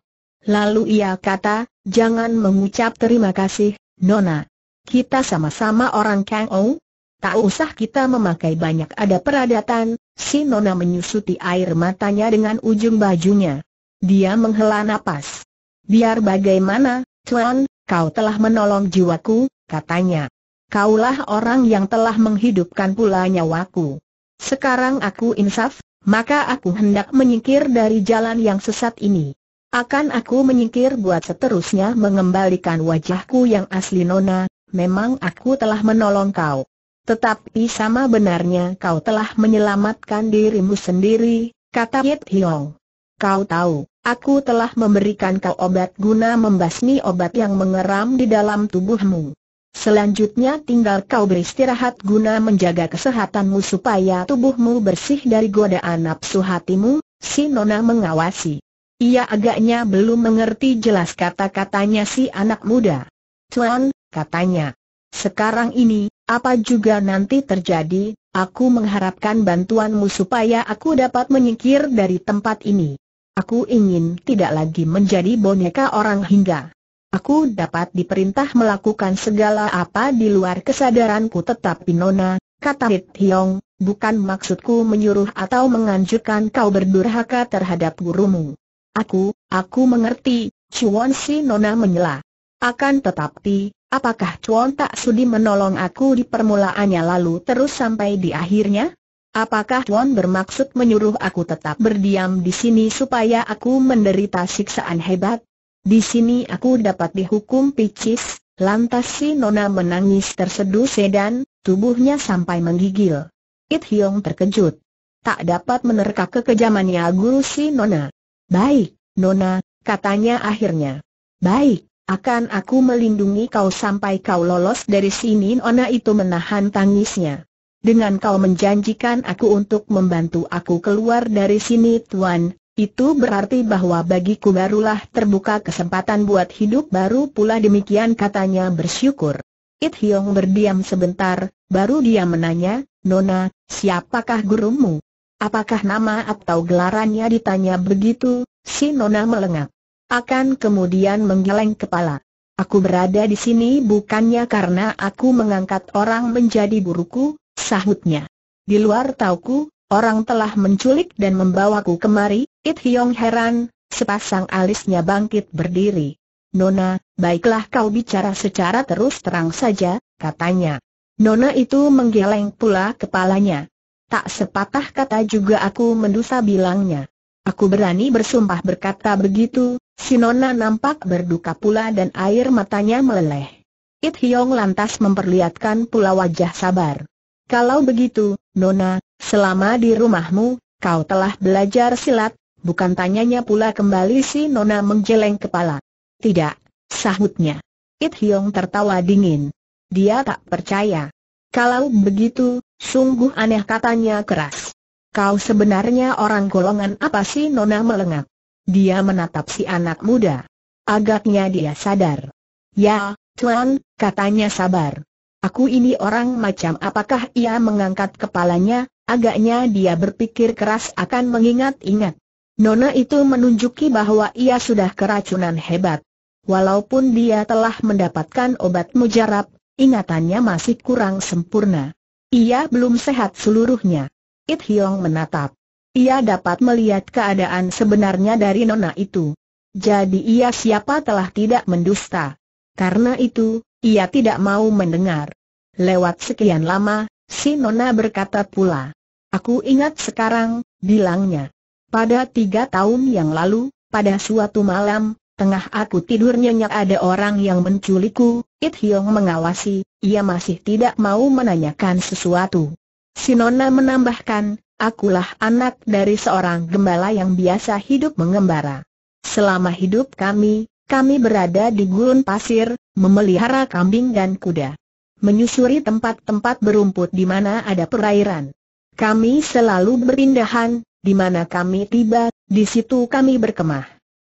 Speaker 1: Lalu ia kata, jangan mengucap terima kasih, Nona. Kita sama-sama orang Kang Ou. Tak usah kita memakai banyak ada peradatan, si Nona menyusuti air matanya dengan ujung bajunya. Dia menghela napas. Biar bagaimana, Tuan, kau telah menolong jiwaku, katanya kaulah orang yang telah menghidupkan pula nyawaku. Sekarang aku insaf, maka aku hendak menyingkir dari jalan yang sesat ini. Akan aku menyingkir buat seterusnya mengembalikan wajahku yang asli Nona, memang aku telah menolong kau. Tetapi sama benarnya kau telah menyelamatkan dirimu sendiri, kata Yit Hiong. Kau tahu, aku telah memberikan kau obat guna membasmi obat yang mengeram di dalam tubuhmu. Selanjutnya tinggal kau beristirahat guna menjaga kesehatanmu supaya tubuhmu bersih dari godaan nafsu hatimu, si Nona mengawasi. Ia agaknya belum mengerti jelas kata-katanya si anak muda. Tuan, katanya. Sekarang ini, apa juga nanti terjadi, aku mengharapkan bantuanmu supaya aku dapat menyingkir dari tempat ini. Aku ingin tidak lagi menjadi boneka orang hingga. Aku dapat diperintah melakukan segala apa di luar kesadaranku tetapi Nona, kata Hit Hiong, bukan maksudku menyuruh atau menganjurkan kau berdurhaka terhadap gurumu. Aku, aku mengerti, Chuan si Nona menyela. Akan tetapi, apakah Chuan tak sudi menolong aku di permulaannya lalu terus sampai di akhirnya? Apakah Chuan bermaksud menyuruh aku tetap berdiam di sini supaya aku menderita siksaan hebat? Di sini aku dapat dihukum picis, lantas si Nona menangis terseduh sedan, tubuhnya sampai menggigil. It Hiong terkejut. Tak dapat menerka kekejamannya guru si Nona. Baik, Nona, katanya akhirnya. Baik, akan aku melindungi kau sampai kau lolos dari sini Nona itu menahan tangisnya. Dengan kau menjanjikan aku untuk membantu aku keluar dari sini Tuan, itu berarti bahwa bagiku barulah terbuka kesempatan buat hidup baru pula demikian katanya bersyukur. It Hiong berdiam sebentar, baru dia menanya, Nona, siapakah gurumu? Apakah nama atau gelarannya ditanya begitu, si Nona melengak. Akan kemudian menggeleng kepala. Aku berada di sini bukannya karena aku mengangkat orang menjadi buruku, sahutnya. Di luar tauku, Orang telah menculik dan membawaku kemari, It Hyong heran, sepasang alisnya bangkit berdiri. Nona, baiklah kau bicara secara terus terang saja, katanya. Nona itu menggeleng pula kepalanya. Tak sepatah kata juga aku mendusa bilangnya. Aku berani bersumpah berkata begitu, si Nona nampak berduka pula dan air matanya meleleh. It Hyong lantas memperlihatkan pula wajah sabar. Kalau begitu, Nona, Selama di rumahmu, kau telah belajar silat, bukan tanyanya pula kembali si Nona menggeleng kepala. Tidak, sahutnya. It Hiong tertawa dingin. Dia tak percaya. Kalau begitu, sungguh aneh katanya keras. Kau sebenarnya orang golongan apa sih Nona melengak? Dia menatap si anak muda. Agaknya dia sadar. Ya, Tuan, katanya sabar. Aku ini orang macam apakah ia mengangkat kepalanya, Agaknya dia berpikir keras akan mengingat-ingat. Nona itu menunjuki bahwa ia sudah keracunan hebat. Walaupun dia telah mendapatkan obat mujarab, ingatannya masih kurang sempurna. Ia belum sehat seluruhnya. It Hyong menatap. Ia dapat melihat keadaan sebenarnya dari Nona itu. Jadi ia siapa telah tidak mendusta. Karena itu, ia tidak mau mendengar. Lewat sekian lama, Si Nona berkata pula. Aku ingat sekarang, bilangnya. Pada tiga tahun yang lalu, pada suatu malam, tengah aku tidur nyenyak ada orang yang menculikku, It Hyong mengawasi, ia masih tidak mau menanyakan sesuatu. Si Nona menambahkan, akulah anak dari seorang gembala yang biasa hidup mengembara. Selama hidup kami, kami berada di gurun pasir, memelihara kambing dan kuda menyusuri tempat-tempat berumput di mana ada perairan. Kami selalu berpindahan, di mana kami tiba, di situ kami berkemah.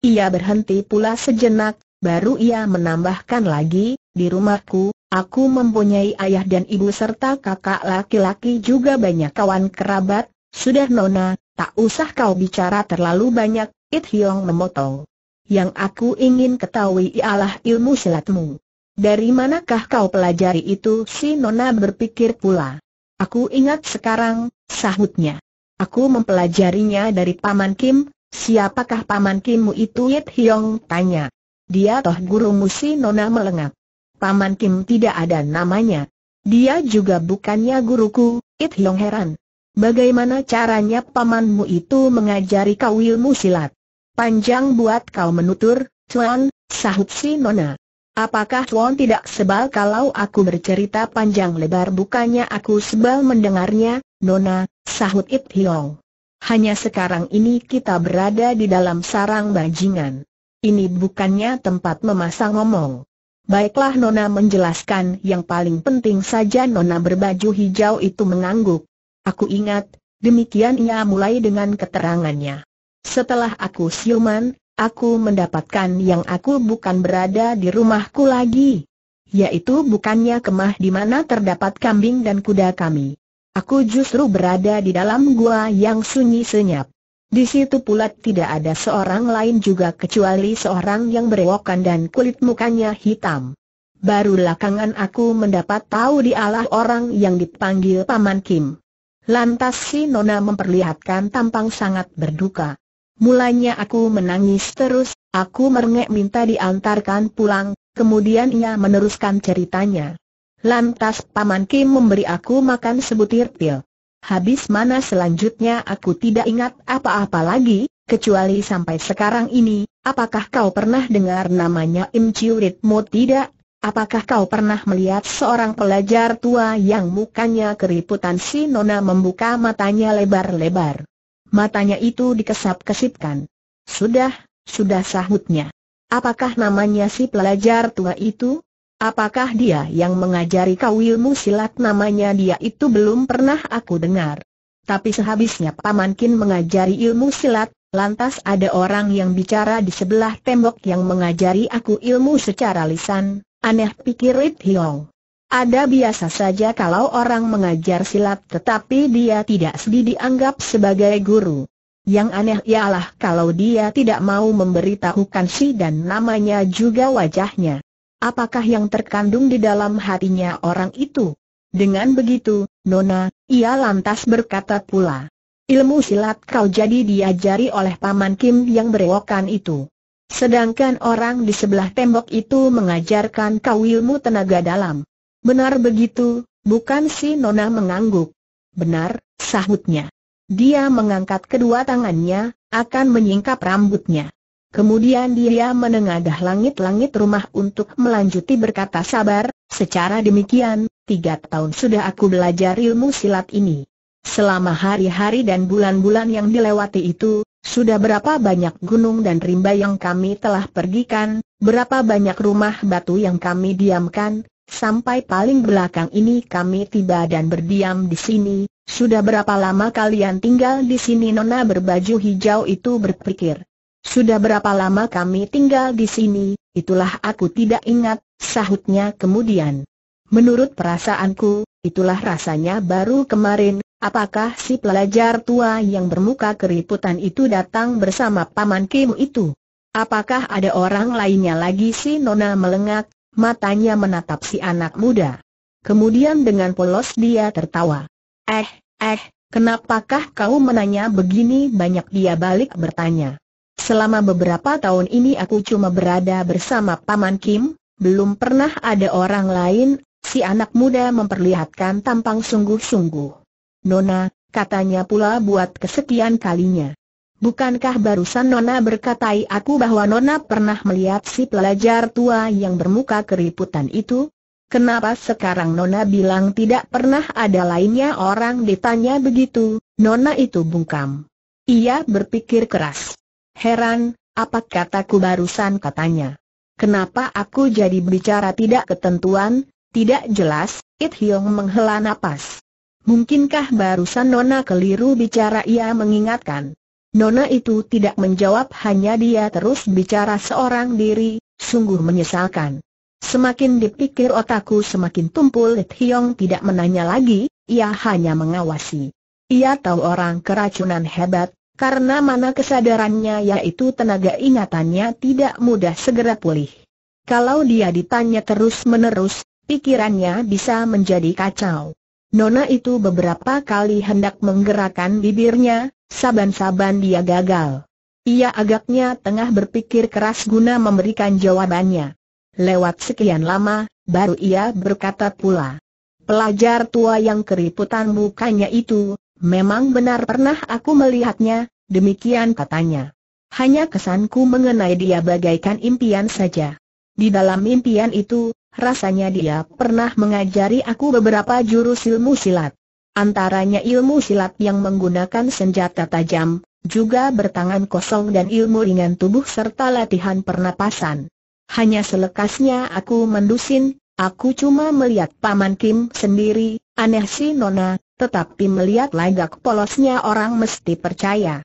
Speaker 1: Ia berhenti pula sejenak, baru ia menambahkan lagi, di rumahku, aku mempunyai ayah dan ibu serta kakak laki-laki juga banyak kawan kerabat, sudah nona, tak usah kau bicara terlalu banyak, It Hyong memotong. Yang aku ingin ketahui ialah ilmu silatmu. Dari manakah kau pelajari itu? Si Nona berpikir pula. Aku ingat sekarang, sahutnya. Aku mempelajarinya dari Paman Kim, siapakah Paman Kimmu itu? Yit Hiong tanya. Dia toh gurumu si Nona melengak. Paman Kim tidak ada namanya. Dia juga bukannya guruku, It Hiong heran. Bagaimana caranya pamanmu itu mengajari kau ilmu silat? Panjang buat kau menutur, Cuan, sahut si Nona. Apakah Tuan tidak sebal kalau aku bercerita panjang lebar bukannya aku sebal mendengarnya, Nona, sahut Ip Hiong. Hanya sekarang ini kita berada di dalam sarang bajingan. Ini bukannya tempat memasang ngomong. Baiklah Nona menjelaskan yang paling penting saja Nona berbaju hijau itu mengangguk. Aku ingat, demikian ia mulai dengan keterangannya. Setelah aku siuman, aku mendapatkan yang aku bukan berada di rumahku lagi. Yaitu bukannya kemah di mana terdapat kambing dan kuda kami. Aku justru berada di dalam gua yang sunyi senyap. Di situ pula tidak ada seorang lain juga kecuali seorang yang berewokan dan kulit mukanya hitam. Baru belakangan aku mendapat tahu dialah orang yang dipanggil Paman Kim. Lantas si Nona memperlihatkan tampang sangat berduka. Mulanya aku menangis terus, aku merengek minta diantarkan pulang, kemudian ia meneruskan ceritanya. Lantas Paman Kim memberi aku makan sebutir pil. Habis mana selanjutnya aku tidak ingat apa-apa lagi, kecuali sampai sekarang ini, apakah kau pernah dengar namanya Im Chiu Mo tidak? Apakah kau pernah melihat seorang pelajar tua yang mukanya keriputan si Nona membuka matanya lebar-lebar? Matanya itu dikesap-kesipkan. Sudah, sudah sahutnya. Apakah namanya si pelajar tua itu? Apakah dia yang mengajari kau ilmu silat namanya dia itu belum pernah aku dengar. Tapi sehabisnya Paman Kin mengajari ilmu silat, lantas ada orang yang bicara di sebelah tembok yang mengajari aku ilmu secara lisan, aneh pikir Rit Hiong. Ada biasa saja kalau orang mengajar silat tetapi dia tidak sedih dianggap sebagai guru. Yang aneh ialah kalau dia tidak mau memberitahukan si dan namanya juga wajahnya. Apakah yang terkandung di dalam hatinya orang itu? Dengan begitu, Nona, ia lantas berkata pula. Ilmu silat kau jadi diajari oleh Paman Kim yang berewokan itu. Sedangkan orang di sebelah tembok itu mengajarkan kau ilmu tenaga dalam. Benar begitu, bukan si Nona mengangguk. Benar, sahutnya. Dia mengangkat kedua tangannya, akan menyingkap rambutnya. Kemudian dia menengadah langit-langit rumah untuk melanjuti berkata sabar, secara demikian, tiga tahun sudah aku belajar ilmu silat ini. Selama hari-hari dan bulan-bulan yang dilewati itu, sudah berapa banyak gunung dan rimba yang kami telah pergikan, berapa banyak rumah batu yang kami diamkan, Sampai paling belakang ini kami tiba dan berdiam di sini, sudah berapa lama kalian tinggal di sini Nona berbaju hijau itu berpikir. Sudah berapa lama kami tinggal di sini, itulah aku tidak ingat, sahutnya kemudian. Menurut perasaanku, itulah rasanya baru kemarin, apakah si pelajar tua yang bermuka keriputan itu datang bersama Paman Kim itu? Apakah ada orang lainnya lagi si Nona melengak, matanya menatap si anak muda. Kemudian dengan polos dia tertawa. Eh, eh, kenapakah kau menanya begini banyak dia balik bertanya. Selama beberapa tahun ini aku cuma berada bersama Paman Kim, belum pernah ada orang lain, si anak muda memperlihatkan tampang sungguh-sungguh. Nona, katanya pula buat kesekian kalinya. Bukankah barusan Nona berkatai aku bahwa Nona pernah melihat si pelajar tua yang bermuka keriputan itu? Kenapa sekarang Nona bilang tidak pernah ada lainnya orang ditanya begitu? Nona itu bungkam. Ia berpikir keras. Heran, apa kataku barusan katanya? Kenapa aku jadi bicara tidak ketentuan, tidak jelas? It hyung menghela napas. Mungkinkah barusan Nona keliru bicara ia mengingatkan? Nona itu tidak menjawab hanya dia terus bicara seorang diri, sungguh menyesalkan. Semakin dipikir otakku semakin tumpul Lit Hiong tidak menanya lagi, ia hanya mengawasi. Ia tahu orang keracunan hebat, karena mana kesadarannya yaitu tenaga ingatannya tidak mudah segera pulih. Kalau dia ditanya terus-menerus, pikirannya bisa menjadi kacau. Nona itu beberapa kali hendak menggerakkan bibirnya, saban-saban dia gagal. Ia agaknya tengah berpikir keras guna memberikan jawabannya. Lewat sekian lama, baru ia berkata pula. Pelajar tua yang keriputan mukanya itu, memang benar pernah aku melihatnya, demikian katanya. Hanya kesanku mengenai dia bagaikan impian saja. Di dalam impian itu, rasanya dia pernah mengajari aku beberapa jurus ilmu silat. Antaranya ilmu silat yang menggunakan senjata tajam, juga bertangan kosong dan ilmu ringan tubuh serta latihan pernapasan. Hanya selekasnya aku mendusin, aku cuma melihat Paman Kim sendiri, aneh si Nona, tetapi melihat lagak polosnya orang mesti percaya.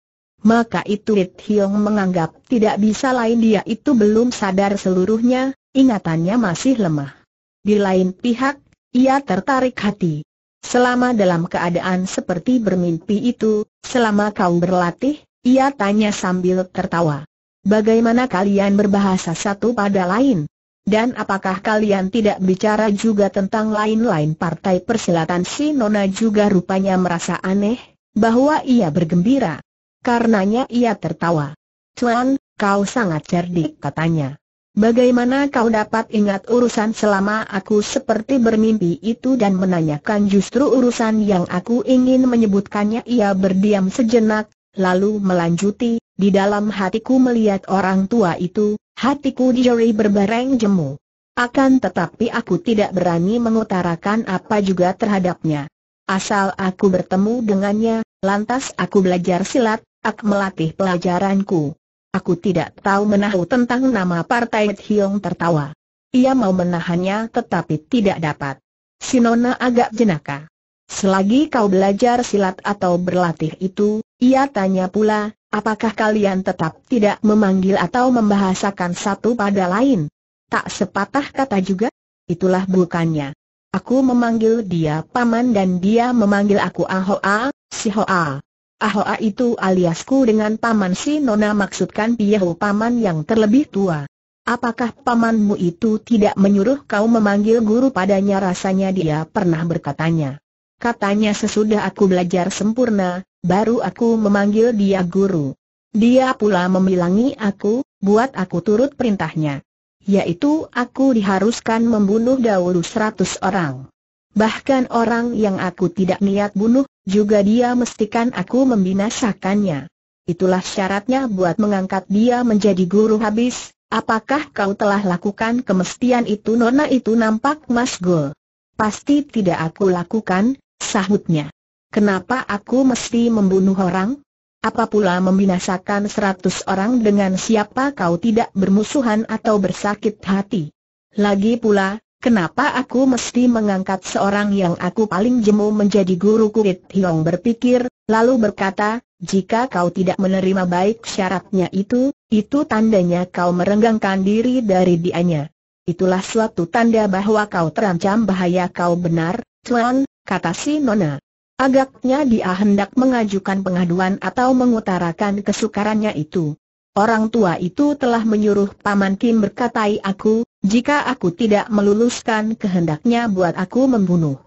Speaker 1: Maka itu Rit Hiong menganggap tidak bisa lain dia itu belum sadar seluruhnya, ingatannya masih lemah. Di lain pihak, ia tertarik hati. Selama dalam keadaan seperti bermimpi itu, selama kau berlatih, ia tanya sambil tertawa. Bagaimana kalian berbahasa satu pada lain? Dan apakah kalian tidak bicara juga tentang lain-lain partai persilatan si Nona juga rupanya merasa aneh, bahwa ia bergembira. Karenanya ia tertawa. Tuan, kau sangat cerdik katanya. Bagaimana kau dapat ingat urusan selama aku seperti bermimpi itu dan menanyakan justru urusan yang aku ingin menyebutkannya ia berdiam sejenak, lalu melanjuti, di dalam hatiku melihat orang tua itu, hatiku dijeri berbareng jemu. Akan tetapi aku tidak berani mengutarakan apa juga terhadapnya. Asal aku bertemu dengannya, lantas aku belajar silat, aku melatih pelajaranku. Aku tidak tahu menahu tentang nama partai Hiong tertawa. Ia mau menahannya tetapi tidak dapat. Sinona agak jenaka. Selagi kau belajar silat atau berlatih itu, ia tanya pula, apakah kalian tetap tidak memanggil atau membahasakan satu pada lain? Tak sepatah kata juga? Itulah bukannya. Aku memanggil dia paman dan dia memanggil aku Ahoa, si Hoa. Ahoa itu aliasku dengan paman si Nona maksudkan Piyahu paman yang terlebih tua. Apakah pamanmu itu tidak menyuruh kau memanggil guru padanya rasanya dia pernah berkatanya. Katanya sesudah aku belajar sempurna, baru aku memanggil dia guru. Dia pula memilangi aku, buat aku turut perintahnya. Yaitu aku diharuskan membunuh dahulu seratus orang. Bahkan orang yang aku tidak niat bunuh, juga dia mestikan aku membinasakannya. Itulah syaratnya buat mengangkat dia menjadi guru habis, apakah kau telah lakukan kemestian itu nona itu nampak mas gol? Pasti tidak aku lakukan, sahutnya. Kenapa aku mesti membunuh orang? Apa pula membinasakan seratus orang dengan siapa kau tidak bermusuhan atau bersakit hati? Lagi pula, Kenapa aku mesti mengangkat seorang yang aku paling jemu menjadi guru kulit Hiong berpikir, lalu berkata, jika kau tidak menerima baik syaratnya itu, itu tandanya kau merenggangkan diri dari dianya. Itulah suatu tanda bahwa kau terancam bahaya kau benar, Tuan, kata si Nona. Agaknya dia hendak mengajukan pengaduan atau mengutarakan kesukarannya itu. Orang tua itu telah menyuruh Paman Kim berkatai aku, jika aku tidak meluluskan kehendaknya buat aku membunuh.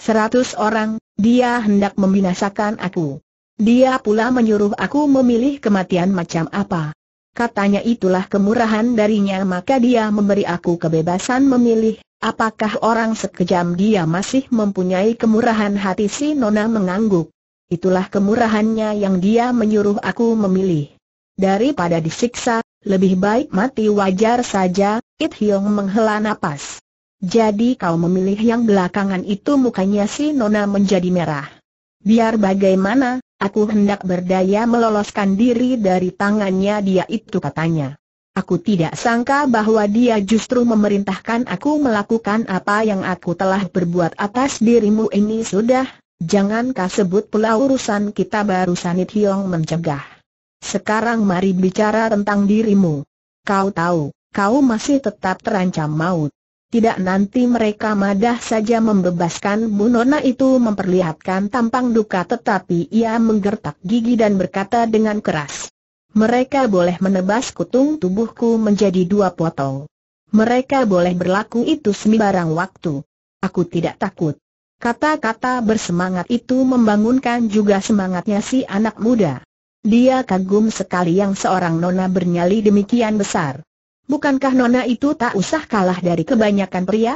Speaker 1: Seratus orang, dia hendak membinasakan aku. Dia pula menyuruh aku memilih kematian macam apa. Katanya itulah kemurahan darinya maka dia memberi aku kebebasan memilih, apakah orang sekejam dia masih mempunyai kemurahan hati si Nona mengangguk. Itulah kemurahannya yang dia menyuruh aku memilih. Daripada disiksa, lebih baik mati wajar saja, It Hiong menghela nafas. Jadi kau memilih yang belakangan itu mukanya si Nona menjadi merah. Biar bagaimana, aku hendak berdaya meloloskan diri dari tangannya dia itu katanya. Aku tidak sangka bahwa dia justru memerintahkan aku melakukan apa yang aku telah berbuat atas dirimu ini sudah, jangan kau sebut pula urusan kita barusan It Hiong mencegah. Sekarang mari bicara tentang dirimu. Kau tahu, kau masih tetap terancam maut. Tidak nanti mereka madah saja membebaskan Bu Nona itu memperlihatkan tampang duka tetapi ia menggertak gigi dan berkata dengan keras. Mereka boleh menebas kutung tubuhku menjadi dua potong. Mereka boleh berlaku itu sembarang waktu. Aku tidak takut. Kata-kata bersemangat itu membangunkan juga semangatnya si anak muda. Dia kagum sekali yang seorang nona bernyali demikian besar. Bukankah nona itu tak usah kalah dari kebanyakan pria?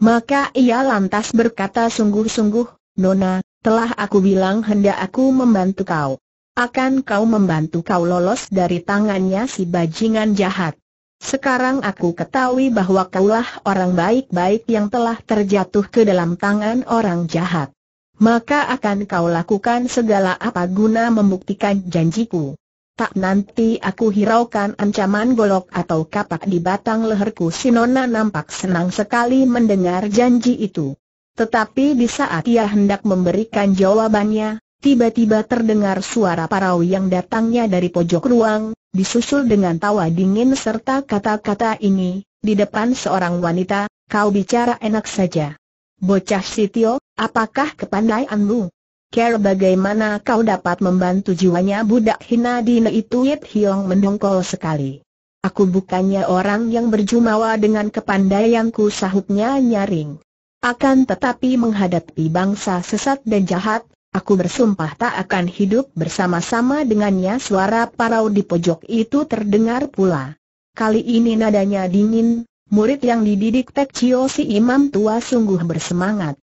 Speaker 1: Maka ia lantas berkata sungguh-sungguh, Nona, telah aku bilang hendak aku membantu kau. Akan kau membantu kau lolos dari tangannya si bajingan jahat. Sekarang aku ketahui bahwa kaulah orang baik-baik yang telah terjatuh ke dalam tangan orang jahat maka akan kau lakukan segala apa guna membuktikan janjiku. Tak nanti aku hiraukan ancaman golok atau kapak di batang leherku Sinona nampak senang sekali mendengar janji itu. Tetapi di saat ia hendak memberikan jawabannya, tiba-tiba terdengar suara parau yang datangnya dari pojok ruang, disusul dengan tawa dingin serta kata-kata ini, di depan seorang wanita, kau bicara enak saja. Bocah Sitio, apakah kepandaianmu? Care bagaimana kau dapat membantu jiwanya budak hina dina itu Yit Hiong mendongkol sekali. Aku bukannya orang yang berjumawa dengan kepandaianku sahutnya nyaring. Akan tetapi menghadapi bangsa sesat dan jahat, aku bersumpah tak akan hidup bersama-sama dengannya suara parau di pojok itu terdengar pula. Kali ini nadanya dingin, Murid yang dididik Pek Chio si imam tua sungguh bersemangat.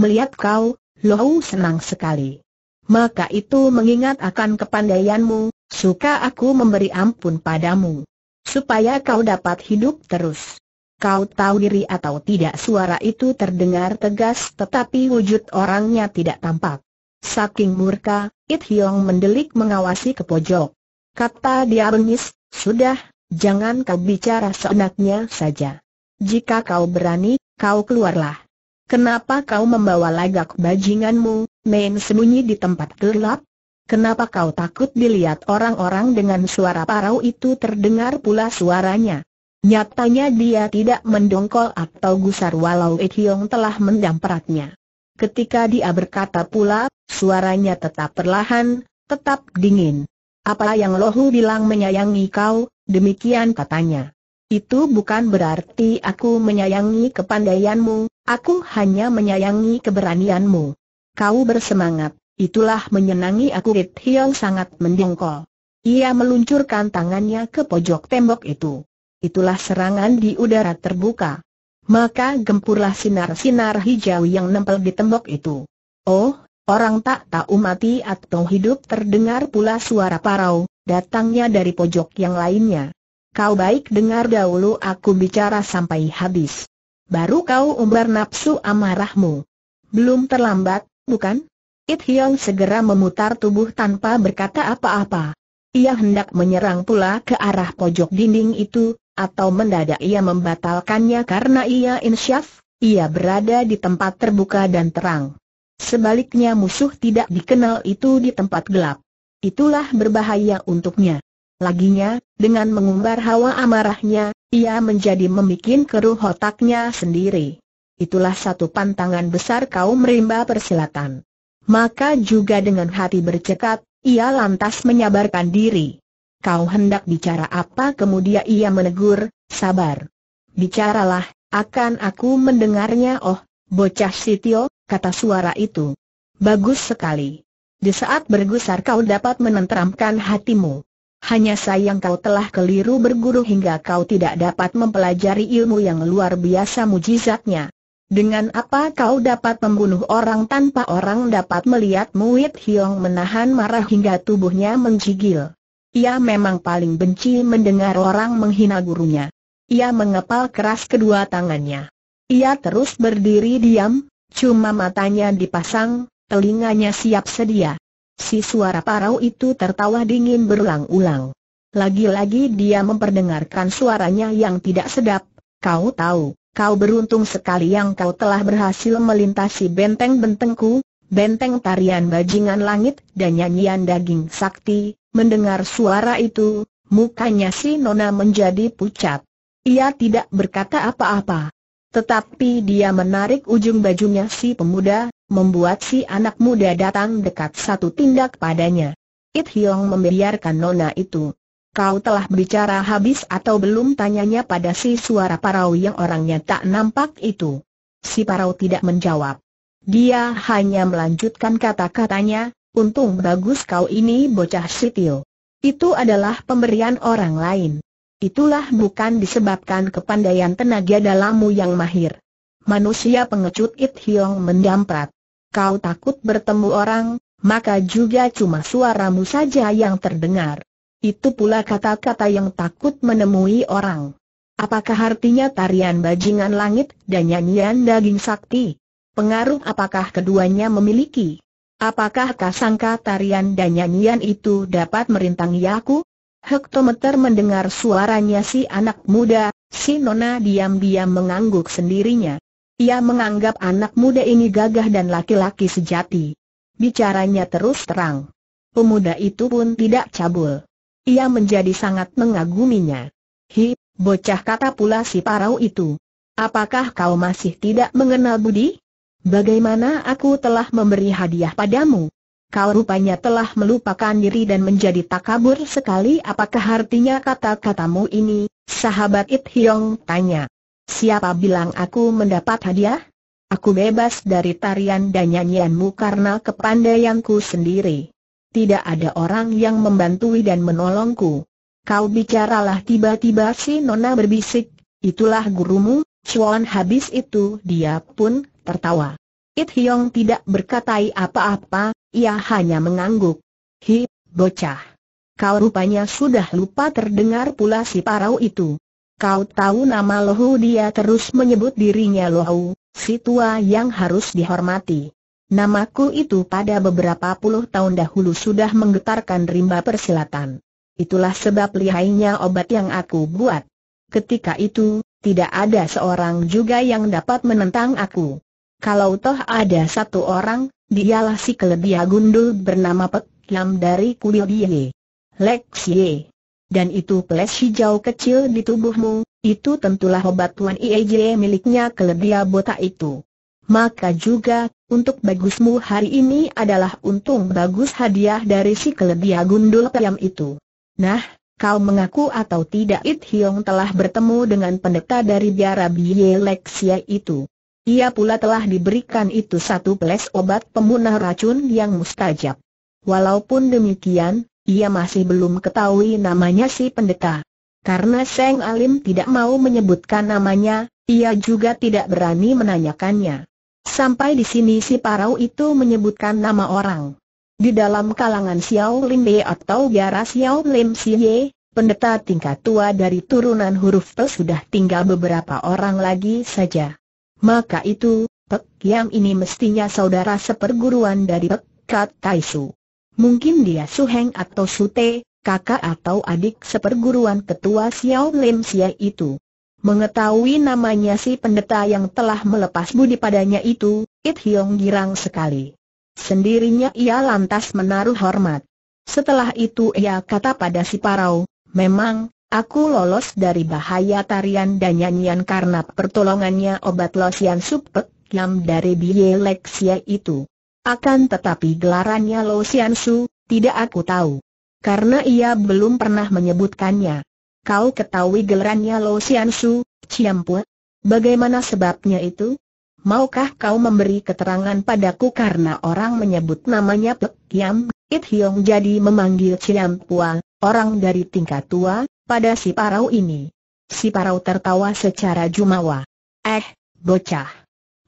Speaker 1: Melihat kau, loh senang sekali. Maka itu mengingat akan kepandaianmu, suka aku memberi ampun padamu. Supaya kau dapat hidup terus. Kau tahu diri atau tidak suara itu terdengar tegas tetapi wujud orangnya tidak tampak. Saking murka, It Hiong mendelik mengawasi ke pojok. Kata dia bengis, sudah, Jangan kau bicara seenaknya saja. Jika kau berani, kau keluarlah. Kenapa kau membawa lagak bajinganmu, main sembunyi di tempat gelap? Kenapa kau takut dilihat orang-orang dengan suara parau itu terdengar pula suaranya? Nyatanya dia tidak mendongkol atau gusar walau Ethiong telah mendamperatnya. Ketika dia berkata pula, suaranya tetap perlahan, tetap dingin. Apa yang Lohu bilang menyayangi kau, Demikian katanya. Itu bukan berarti aku menyayangi kepandaianmu, aku hanya menyayangi keberanianmu. Kau bersemangat, itulah menyenangi aku Rit Hiong sangat mendongkol. Ia meluncurkan tangannya ke pojok tembok itu. Itulah serangan di udara terbuka. Maka gempurlah sinar-sinar hijau yang nempel di tembok itu. Oh, orang tak tahu mati atau hidup terdengar pula suara parau, datangnya dari pojok yang lainnya. Kau baik dengar dahulu aku bicara sampai habis. Baru kau umbar nafsu amarahmu. Belum terlambat, bukan? It Hyong segera memutar tubuh tanpa berkata apa-apa. Ia hendak menyerang pula ke arah pojok dinding itu, atau mendadak ia membatalkannya karena ia insyaf, ia berada di tempat terbuka dan terang. Sebaliknya musuh tidak dikenal itu di tempat gelap. Itulah berbahaya untuknya. Laginya, dengan mengumbar hawa amarahnya, ia menjadi memikin keruh otaknya sendiri. Itulah satu pantangan besar kaum rimba persilatan. Maka juga dengan hati bercekat, ia lantas menyabarkan diri. Kau hendak bicara apa kemudian ia menegur, sabar. Bicaralah, akan aku mendengarnya oh, bocah sitio, kata suara itu. Bagus sekali. Di saat bergusar kau dapat menenteramkan hatimu. Hanya sayang kau telah keliru berguru hingga kau tidak dapat mempelajari ilmu yang luar biasa mujizatnya. Dengan apa kau dapat membunuh orang tanpa orang dapat melihat Muit Hiong menahan marah hingga tubuhnya menjigil. Ia memang paling benci mendengar orang menghina gurunya. Ia mengepal keras kedua tangannya. Ia terus berdiri diam, cuma matanya dipasang, Telinganya siap sedia. Si suara parau itu tertawa dingin berulang-ulang. Lagi-lagi dia memperdengarkan suaranya yang tidak sedap. Kau tahu, kau beruntung sekali yang kau telah berhasil melintasi benteng-bentengku, benteng tarian bajingan langit dan nyanyian daging sakti. Mendengar suara itu, mukanya si Nona menjadi pucat. Ia tidak berkata apa-apa. Tetapi dia menarik ujung bajunya si pemuda, membuat si anak muda datang dekat satu tindak padanya. It Hiong membiarkan nona itu. Kau telah bicara habis atau belum tanyanya pada si suara parau yang orangnya tak nampak itu. Si parau tidak menjawab. Dia hanya melanjutkan kata-katanya, untung bagus kau ini bocah sitil. Itu adalah pemberian orang lain. Itulah bukan disebabkan kepandaian tenaga dalammu yang mahir. Manusia pengecut It Hiong mendamprat kau takut bertemu orang, maka juga cuma suaramu saja yang terdengar. Itu pula kata-kata yang takut menemui orang. Apakah artinya tarian bajingan langit dan nyanyian daging sakti? Pengaruh apakah keduanya memiliki? Apakah kasangka tarian dan nyanyian itu dapat merintangi aku? Hektometer mendengar suaranya si anak muda, si Nona diam-diam mengangguk sendirinya. Ia menganggap anak muda ini gagah dan laki-laki sejati. Bicaranya terus terang. Pemuda itu pun tidak cabul. Ia menjadi sangat mengaguminya. Hi, bocah kata pula si parau itu. Apakah kau masih tidak mengenal Budi? Bagaimana aku telah memberi hadiah padamu? Kau rupanya telah melupakan diri dan menjadi takabur sekali apakah artinya kata-katamu ini, sahabat It Hiong tanya. Siapa bilang aku mendapat hadiah? Aku bebas dari tarian dan nyanyianmu karena kepandaianku sendiri. Tidak ada orang yang membantui dan menolongku. Kau bicaralah tiba-tiba si Nona berbisik, itulah gurumu, Chuan habis itu dia pun tertawa. It Hyong tidak berkatai apa-apa, ia hanya mengangguk. Hi, bocah. Kau rupanya sudah lupa terdengar pula si parau itu. Kau tahu nama Lohu dia terus menyebut dirinya Lohu, si tua yang harus dihormati. Namaku itu pada beberapa puluh tahun dahulu sudah menggetarkan rimba persilatan. Itulah sebab lihainya obat yang aku buat. Ketika itu, tidak ada seorang juga yang dapat menentang aku. Kalau toh ada satu orang, dialah si keledia gundul bernama Pek Lam dari Kuil Diye. Lek dan itu peles hijau kecil di tubuhmu, itu tentulah obat Tuan IEJ miliknya keledia botak itu. Maka juga, untuk bagusmu hari ini adalah untung bagus hadiah dari si keledia gundul peyam itu. Nah, kau mengaku atau tidak It Hiong telah bertemu dengan pendeta dari biara Biye itu. Ia pula telah diberikan itu satu peles obat pemunah racun yang mustajab. Walaupun demikian, ia masih belum ketahui namanya si pendeta. Karena Seng Alim tidak mau menyebutkan namanya, ia juga tidak berani menanyakannya. Sampai di sini si parau itu menyebutkan nama orang. Di dalam kalangan Xiao Lim Ye atau biara Xiao Lim Si Ye, pendeta tingkat tua dari turunan huruf T sudah tinggal beberapa orang lagi saja. Maka itu, Pek Yam ini mestinya saudara seperguruan dari Pek Kat Taisu. Mungkin dia Suheng atau Te, kakak atau adik seperguruan ketua Xiao Lim Xia itu. Mengetahui namanya si pendeta yang telah melepas budi padanya itu, It Hiong girang sekali. Sendirinya ia lantas menaruh hormat. Setelah itu ia kata pada si Parau, memang, aku lolos dari bahaya tarian dan nyanyian karena pertolongannya obat losian supek yang dari Xia itu. Akan tetapi gelarannya Lo Sian Su, tidak aku tahu. Karena ia belum pernah menyebutkannya. Kau ketahui gelarannya Lo Sian Su, Bagaimana sebabnya itu? Maukah kau memberi keterangan padaku karena orang menyebut namanya Pek Yam, It Hiong jadi memanggil Ciam Pua, orang dari tingkat tua, pada si parau ini. Si parau tertawa secara jumawa. Eh, bocah.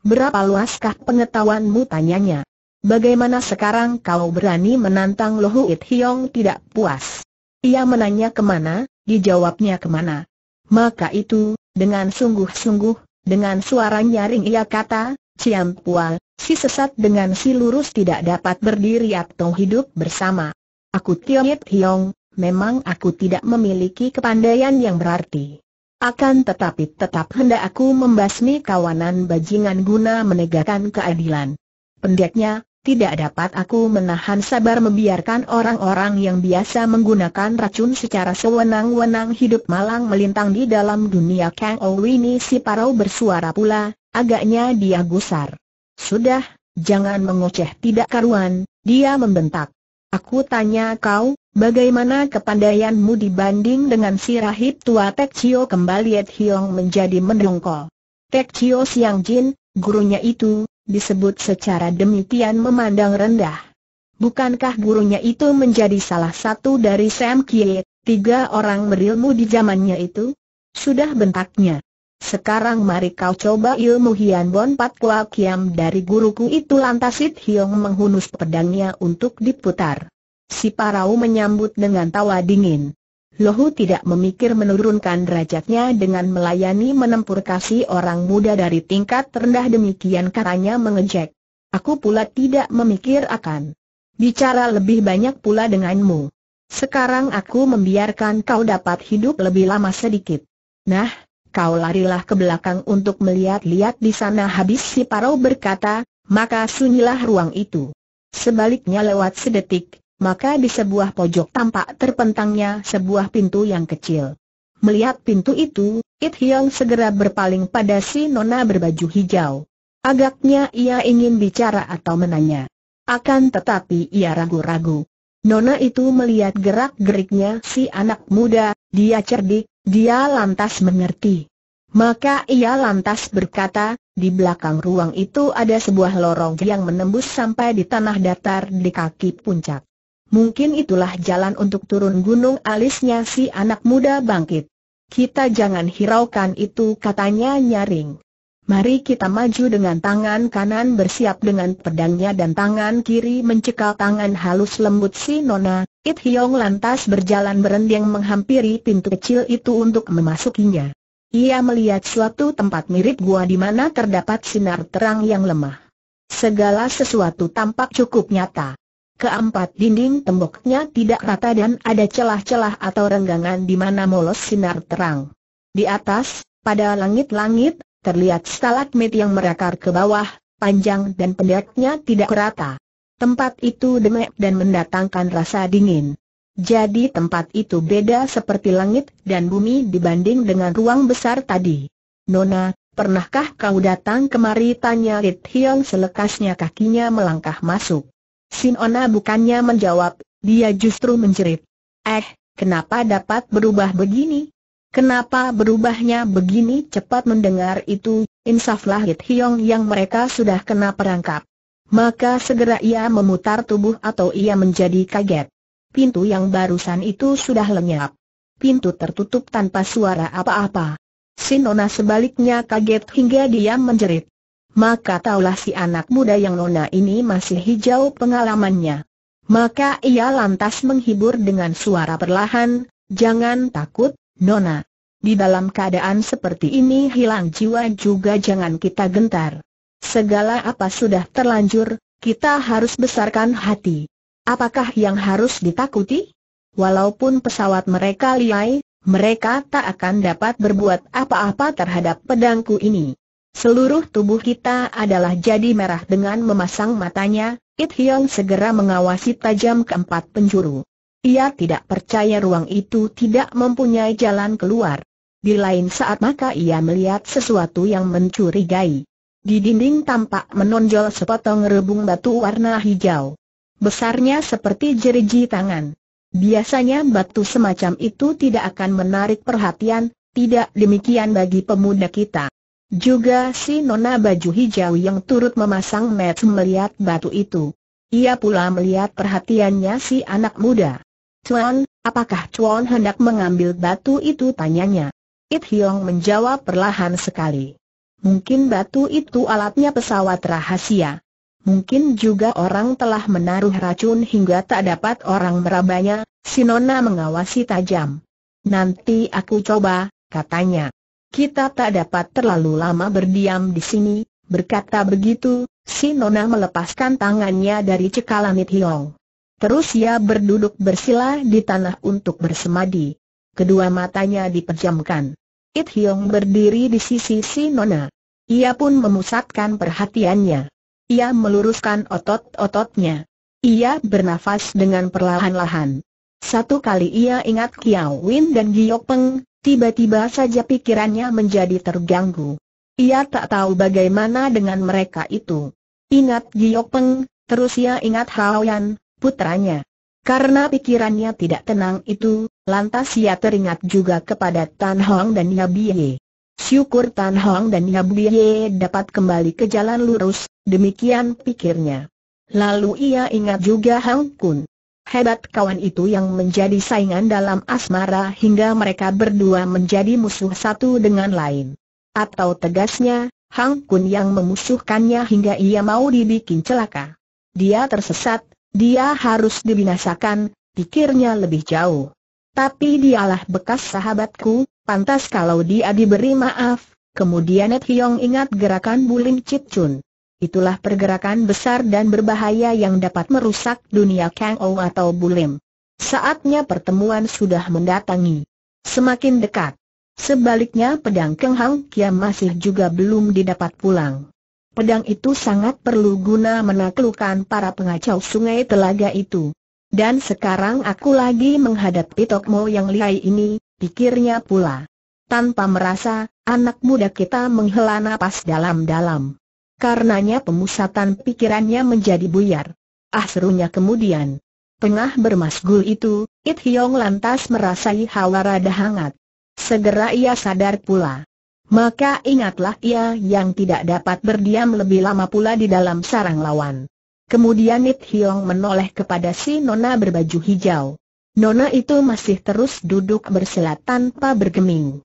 Speaker 1: Berapa luaskah pengetahuanmu tanyanya? Bagaimana sekarang kau berani menantang Lohu It Hiong tidak puas? Ia menanya kemana, dijawabnya kemana. Maka itu, dengan sungguh-sungguh, dengan suara nyaring ia kata, Ciam Pua, si sesat dengan si lurus tidak dapat berdiri atau hidup bersama. Aku Tio It Hiong, memang aku tidak memiliki kepandaian yang berarti. Akan tetapi tetap hendak aku membasmi kawanan bajingan guna menegakkan keadilan. Pendeknya, tidak dapat aku menahan sabar membiarkan orang-orang yang biasa menggunakan racun secara sewenang-wenang hidup malang melintang di dalam dunia Kang ini. si parau bersuara pula, agaknya dia gusar. Sudah, jangan mengoceh tidak karuan, dia membentak. Aku tanya kau, bagaimana kepandaianmu dibanding dengan si rahib tua Tek Chio kembali Ed Hiong menjadi mendongkol. Tek Chio Siang Jin, gurunya itu, disebut secara demikian memandang rendah. Bukankah gurunya itu menjadi salah satu dari Sam Kie, tiga orang berilmu di zamannya itu? Sudah bentaknya. Sekarang mari kau coba ilmu Hian Bon Pat Kua Kiam dari guruku itu lantas It Hiong menghunus pedangnya untuk diputar. Si Parau menyambut dengan tawa dingin. Lohu tidak memikir menurunkan derajatnya dengan melayani menempur kasih orang muda dari tingkat terendah demikian katanya mengejek. Aku pula tidak memikir akan bicara lebih banyak pula denganmu. Sekarang aku membiarkan kau dapat hidup lebih lama sedikit. Nah, kau larilah ke belakang untuk melihat-lihat di sana habis si Parau berkata, maka sunyilah ruang itu. Sebaliknya lewat sedetik, maka di sebuah pojok tampak terpentangnya sebuah pintu yang kecil. Melihat pintu itu, It Hyang segera berpaling pada si nona berbaju hijau. Agaknya ia ingin bicara atau menanya. Akan tetapi ia ragu-ragu. Nona itu melihat gerak-geriknya si anak muda, dia cerdik, dia lantas mengerti. Maka ia lantas berkata, di belakang ruang itu ada sebuah lorong yang menembus sampai di tanah datar di kaki puncak. Mungkin itulah jalan untuk turun gunung alisnya si anak muda bangkit. Kita jangan hiraukan itu katanya nyaring. Mari kita maju dengan tangan kanan bersiap dengan pedangnya dan tangan kiri mencekal tangan halus lembut si Nona. It hyong lantas berjalan berendang menghampiri pintu kecil itu untuk memasukinya. Ia melihat suatu tempat mirip gua di mana terdapat sinar terang yang lemah. Segala sesuatu tampak cukup nyata. Keempat dinding temboknya tidak rata dan ada celah-celah atau renggangan di mana molos sinar terang. Di atas, pada langit-langit, terlihat stalagmit yang merakar ke bawah, panjang dan pendeknya tidak rata. Tempat itu demek dan mendatangkan rasa dingin. Jadi tempat itu beda seperti langit dan bumi dibanding dengan ruang besar tadi. Nona, pernahkah kau datang kemari? Tanya Lit Hiong selekasnya kakinya melangkah masuk. Sinona bukannya menjawab, dia justru menjerit. Eh, kenapa dapat berubah begini? Kenapa berubahnya begini cepat mendengar itu, insaflah Hit Hiong yang mereka sudah kena perangkap. Maka segera ia memutar tubuh atau ia menjadi kaget. Pintu yang barusan itu sudah lenyap. Pintu tertutup tanpa suara apa-apa. Sinona sebaliknya kaget hingga dia menjerit maka taulah si anak muda yang nona ini masih hijau pengalamannya. Maka ia lantas menghibur dengan suara perlahan, jangan takut, nona. Di dalam keadaan seperti ini hilang jiwa juga jangan kita gentar. Segala apa sudah terlanjur, kita harus besarkan hati. Apakah yang harus ditakuti? Walaupun pesawat mereka liai, mereka tak akan dapat berbuat apa-apa terhadap pedangku ini. Seluruh tubuh kita adalah jadi merah dengan memasang matanya, It Hyong segera mengawasi tajam keempat penjuru. Ia tidak percaya ruang itu tidak mempunyai jalan keluar. Di lain saat maka ia melihat sesuatu yang mencurigai. Di dinding tampak menonjol sepotong rebung batu warna hijau. Besarnya seperti jeriji tangan. Biasanya batu semacam itu tidak akan menarik perhatian, tidak demikian bagi pemuda kita. Juga si nona baju hijau yang turut memasang match melihat batu itu. Ia pula melihat perhatiannya si anak muda. Chuan, apakah Chuan hendak mengambil batu itu tanyanya. It Hiong menjawab perlahan sekali. Mungkin batu itu alatnya pesawat rahasia. Mungkin juga orang telah menaruh racun hingga tak dapat orang merabanya, si nona mengawasi tajam. Nanti aku coba, katanya. Kita tak dapat terlalu lama berdiam di sini, berkata begitu, si Nona melepaskan tangannya dari cekalan Hiong. Terus ia berduduk bersila di tanah untuk bersemadi. Kedua matanya diperjamkan. It Hiong berdiri di sisi si Nona. Ia pun memusatkan perhatiannya. Ia meluruskan otot-ototnya. Ia bernafas dengan perlahan-lahan. Satu kali ia ingat Kiao Win dan Giok Peng, Tiba-tiba saja pikirannya menjadi terganggu. Ia tak tahu bagaimana dengan mereka itu. Ingat Giyok Peng, terus ia ingat Hao putranya. Karena pikirannya tidak tenang itu, lantas ia teringat juga kepada Tan Hong dan Yabiye. Syukur Tan Hong dan Yabiye dapat kembali ke jalan lurus, demikian pikirnya. Lalu ia ingat juga Hang Kun. Hebat kawan itu yang menjadi saingan dalam asmara hingga mereka berdua menjadi musuh satu dengan lain. Atau tegasnya, Hang Kun yang memusuhkannya hingga ia mau dibikin celaka. Dia tersesat, dia harus dibinasakan, pikirnya lebih jauh. Tapi dialah bekas sahabatku, pantas kalau dia diberi maaf. Kemudian Net Hiong ingat gerakan Bulim Cip Chun itulah pergerakan besar dan berbahaya yang dapat merusak dunia Kang Ou atau Bulim. Saatnya pertemuan sudah mendatangi. Semakin dekat. Sebaliknya pedang Keng Hang Kiam masih juga belum didapat pulang. Pedang itu sangat perlu guna menaklukkan para pengacau sungai telaga itu. Dan sekarang aku lagi menghadapi Tokmo yang lihai ini, pikirnya pula. Tanpa merasa, anak muda kita menghela napas dalam-dalam. Karenanya pemusatan pikirannya menjadi buyar. Ah serunya kemudian. Tengah bermasgul itu, It Hiong lantas merasai hawa rada hangat. Segera ia sadar pula. Maka ingatlah ia yang tidak dapat berdiam lebih lama pula di dalam sarang lawan. Kemudian It Hiong menoleh kepada si Nona berbaju hijau. Nona itu masih terus duduk bersila tanpa bergeming.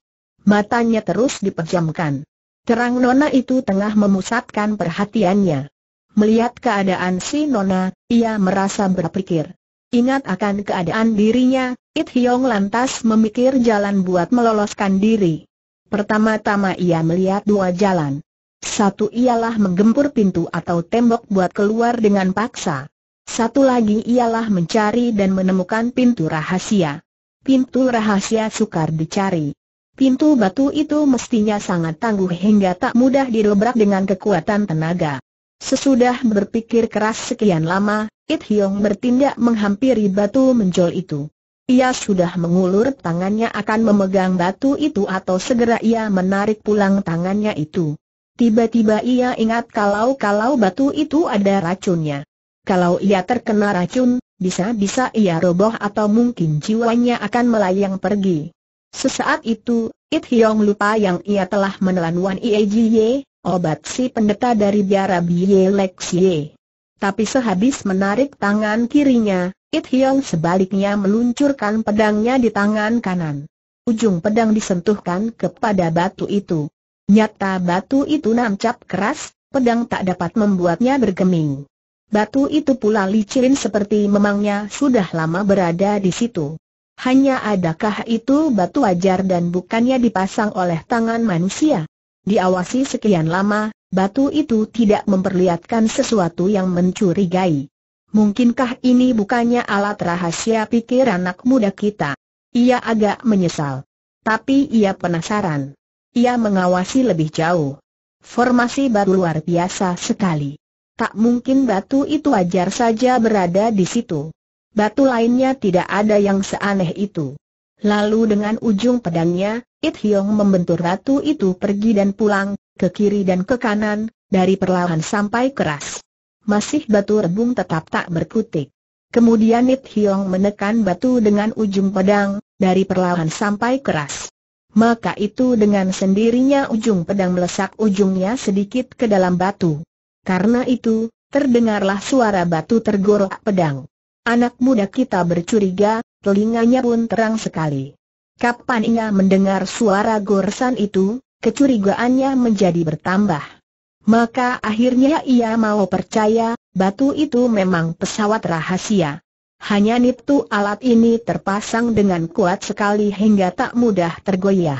Speaker 1: Matanya terus dipejamkan. Terang Nona itu tengah memusatkan perhatiannya. Melihat keadaan si Nona, ia merasa berpikir. Ingat akan keadaan dirinya, It Hiong lantas memikir jalan buat meloloskan diri. Pertama-tama ia melihat dua jalan. Satu ialah menggempur pintu atau tembok buat keluar dengan paksa. Satu lagi ialah mencari dan menemukan pintu rahasia. Pintu rahasia sukar dicari. Pintu batu itu mestinya sangat tangguh hingga tak mudah didobrak dengan kekuatan tenaga. Sesudah berpikir keras sekian lama, It Hiong bertindak menghampiri batu menjol itu. Ia sudah mengulur tangannya akan memegang batu itu atau segera ia menarik pulang tangannya itu. Tiba-tiba ia ingat kalau-kalau batu itu ada racunnya. Kalau ia terkena racun, bisa-bisa ia roboh atau mungkin jiwanya akan melayang pergi. Sesaat itu, It Hiong lupa yang ia telah menelan Wan Ye, obat si pendeta dari biara Biye Lexie. Tapi sehabis menarik tangan kirinya, It Hiong sebaliknya meluncurkan pedangnya di tangan kanan. Ujung pedang disentuhkan kepada batu itu. Nyata batu itu nancap keras, pedang tak dapat membuatnya bergeming. Batu itu pula licin seperti memangnya sudah lama berada di situ. Hanya adakah itu batu ajar dan bukannya dipasang oleh tangan manusia? Diawasi sekian lama, batu itu tidak memperlihatkan sesuatu yang mencurigai. Mungkinkah ini bukannya alat rahasia pikir anak muda kita? Ia agak menyesal. Tapi ia penasaran. Ia mengawasi lebih jauh. Formasi baru luar biasa sekali. Tak mungkin batu itu ajar saja berada di situ batu lainnya tidak ada yang seaneh itu. Lalu dengan ujung pedangnya, It Hyong membentur ratu itu pergi dan pulang, ke kiri dan ke kanan, dari perlahan sampai keras. Masih batu rebung tetap tak berkutik. Kemudian It Hyong menekan batu dengan ujung pedang, dari perlahan sampai keras. Maka itu dengan sendirinya ujung pedang melesak ujungnya sedikit ke dalam batu. Karena itu, terdengarlah suara batu tergorok pedang. Anak muda kita bercuriga, telinganya pun terang sekali. Kapan ia mendengar suara gorsan itu, kecurigaannya menjadi bertambah. Maka akhirnya ia mau percaya, batu itu memang pesawat rahasia. Hanya nitu alat ini terpasang dengan kuat sekali hingga tak mudah tergoyah.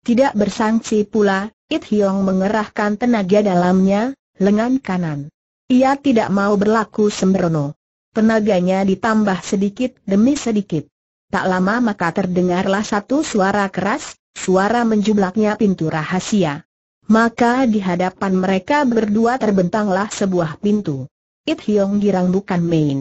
Speaker 1: Tidak bersangsi pula, It Hyong mengerahkan tenaga dalamnya, lengan kanan. Ia tidak mau berlaku sembrono tenaganya ditambah sedikit demi sedikit. Tak lama maka terdengarlah satu suara keras, suara menjublaknya pintu rahasia. Maka di hadapan mereka berdua terbentanglah sebuah pintu. It hiong girang bukan main.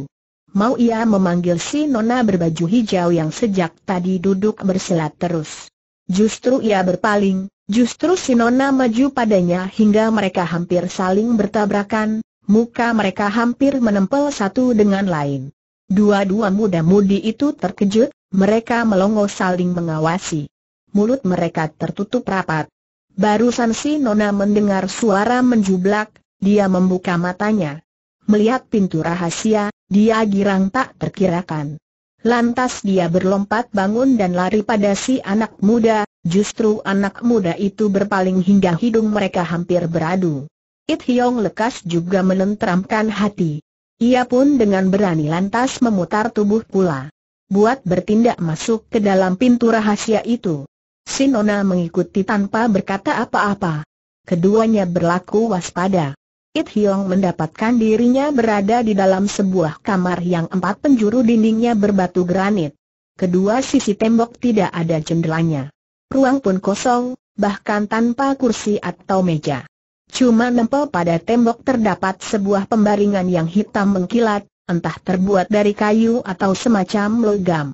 Speaker 1: Mau ia memanggil si nona berbaju hijau yang sejak tadi duduk berselat terus. Justru ia berpaling, justru si nona maju padanya hingga mereka hampir saling bertabrakan, muka mereka hampir menempel satu dengan lain. Dua-dua muda-mudi itu terkejut, mereka melongo saling mengawasi. Mulut mereka tertutup rapat. Barusan si Nona mendengar suara menjublak, dia membuka matanya. Melihat pintu rahasia, dia girang tak terkirakan. Lantas dia berlompat bangun dan lari pada si anak muda, justru anak muda itu berpaling hingga hidung mereka hampir beradu. It Hiong lekas juga menenteramkan hati. Ia pun dengan berani lantas memutar tubuh pula. Buat bertindak masuk ke dalam pintu rahasia itu. Sinona mengikuti tanpa berkata apa-apa. Keduanya berlaku waspada. It Hiong mendapatkan dirinya berada di dalam sebuah kamar yang empat penjuru dindingnya berbatu granit. Kedua sisi tembok tidak ada jendelanya. Ruang pun kosong, bahkan tanpa kursi atau meja. Cuma nempel pada tembok terdapat sebuah pembaringan yang hitam mengkilat, entah terbuat dari kayu atau semacam logam.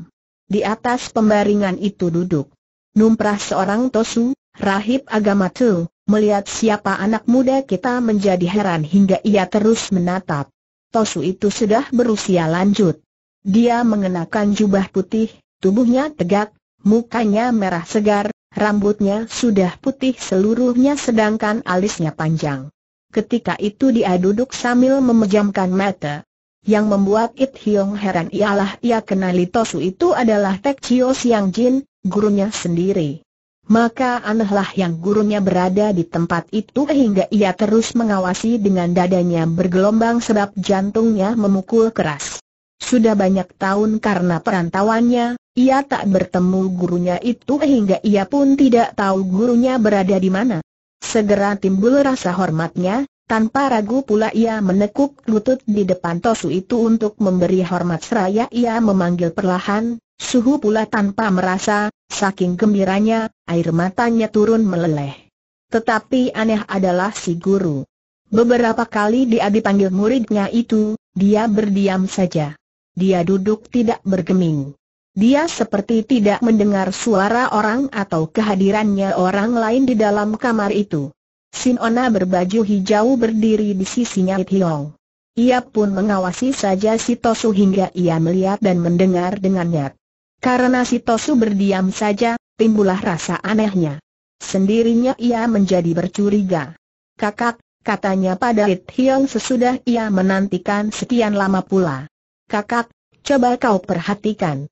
Speaker 1: Di atas pembaringan itu duduk. Numprah seorang tosu, rahib agama tu, melihat siapa anak muda kita menjadi heran hingga ia terus menatap. Tosu itu sudah berusia lanjut. Dia mengenakan jubah putih, tubuhnya tegak, mukanya merah segar, Rambutnya sudah putih seluruhnya sedangkan alisnya panjang. Ketika itu dia duduk sambil memejamkan mata. Yang membuat It Hiong heran ialah ia kenali Tosu itu adalah Tek Chio Siang Jin, gurunya sendiri. Maka anehlah yang gurunya berada di tempat itu hingga ia terus mengawasi dengan dadanya bergelombang sebab jantungnya memukul keras. Sudah banyak tahun karena perantauannya, ia tak bertemu gurunya itu hingga ia pun tidak tahu gurunya berada di mana. Segera timbul rasa hormatnya, tanpa ragu pula ia menekuk lutut di depan Tosu itu untuk memberi hormat seraya ia memanggil perlahan, suhu pula tanpa merasa, saking gembiranya, air matanya turun meleleh. Tetapi aneh adalah si guru. Beberapa kali dia dipanggil muridnya itu, dia berdiam saja. Dia duduk tidak bergeming. Dia seperti tidak mendengar suara orang atau kehadirannya orang lain di dalam kamar itu. Sinona berbaju hijau berdiri di sisinya It Hiong. Ia pun mengawasi saja si Tosu hingga ia melihat dan mendengar dengannya. Karena si Tosu berdiam saja, timbullah rasa anehnya. Sendirinya ia menjadi bercuriga. Kakak, katanya pada It Hiong sesudah ia menantikan sekian lama pula. Kakak, coba kau perhatikan.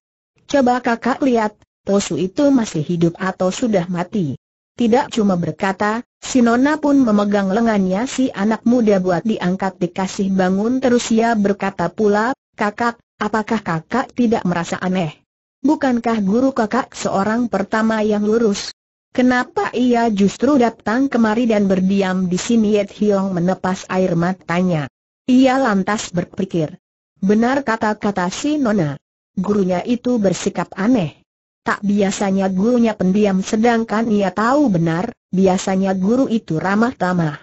Speaker 1: Coba kakak lihat, Tosu itu masih hidup atau sudah mati. Tidak cuma berkata, si Nona pun memegang lengannya si anak muda buat diangkat dikasih bangun terus ia berkata pula, kakak, apakah kakak tidak merasa aneh? Bukankah guru kakak seorang pertama yang lurus? Kenapa ia justru datang kemari dan berdiam di sini? Yet Hiong menepas air matanya. Ia lantas berpikir. Benar kata-kata si Nona gurunya itu bersikap aneh. Tak biasanya gurunya pendiam sedangkan ia tahu benar, biasanya guru itu ramah tamah.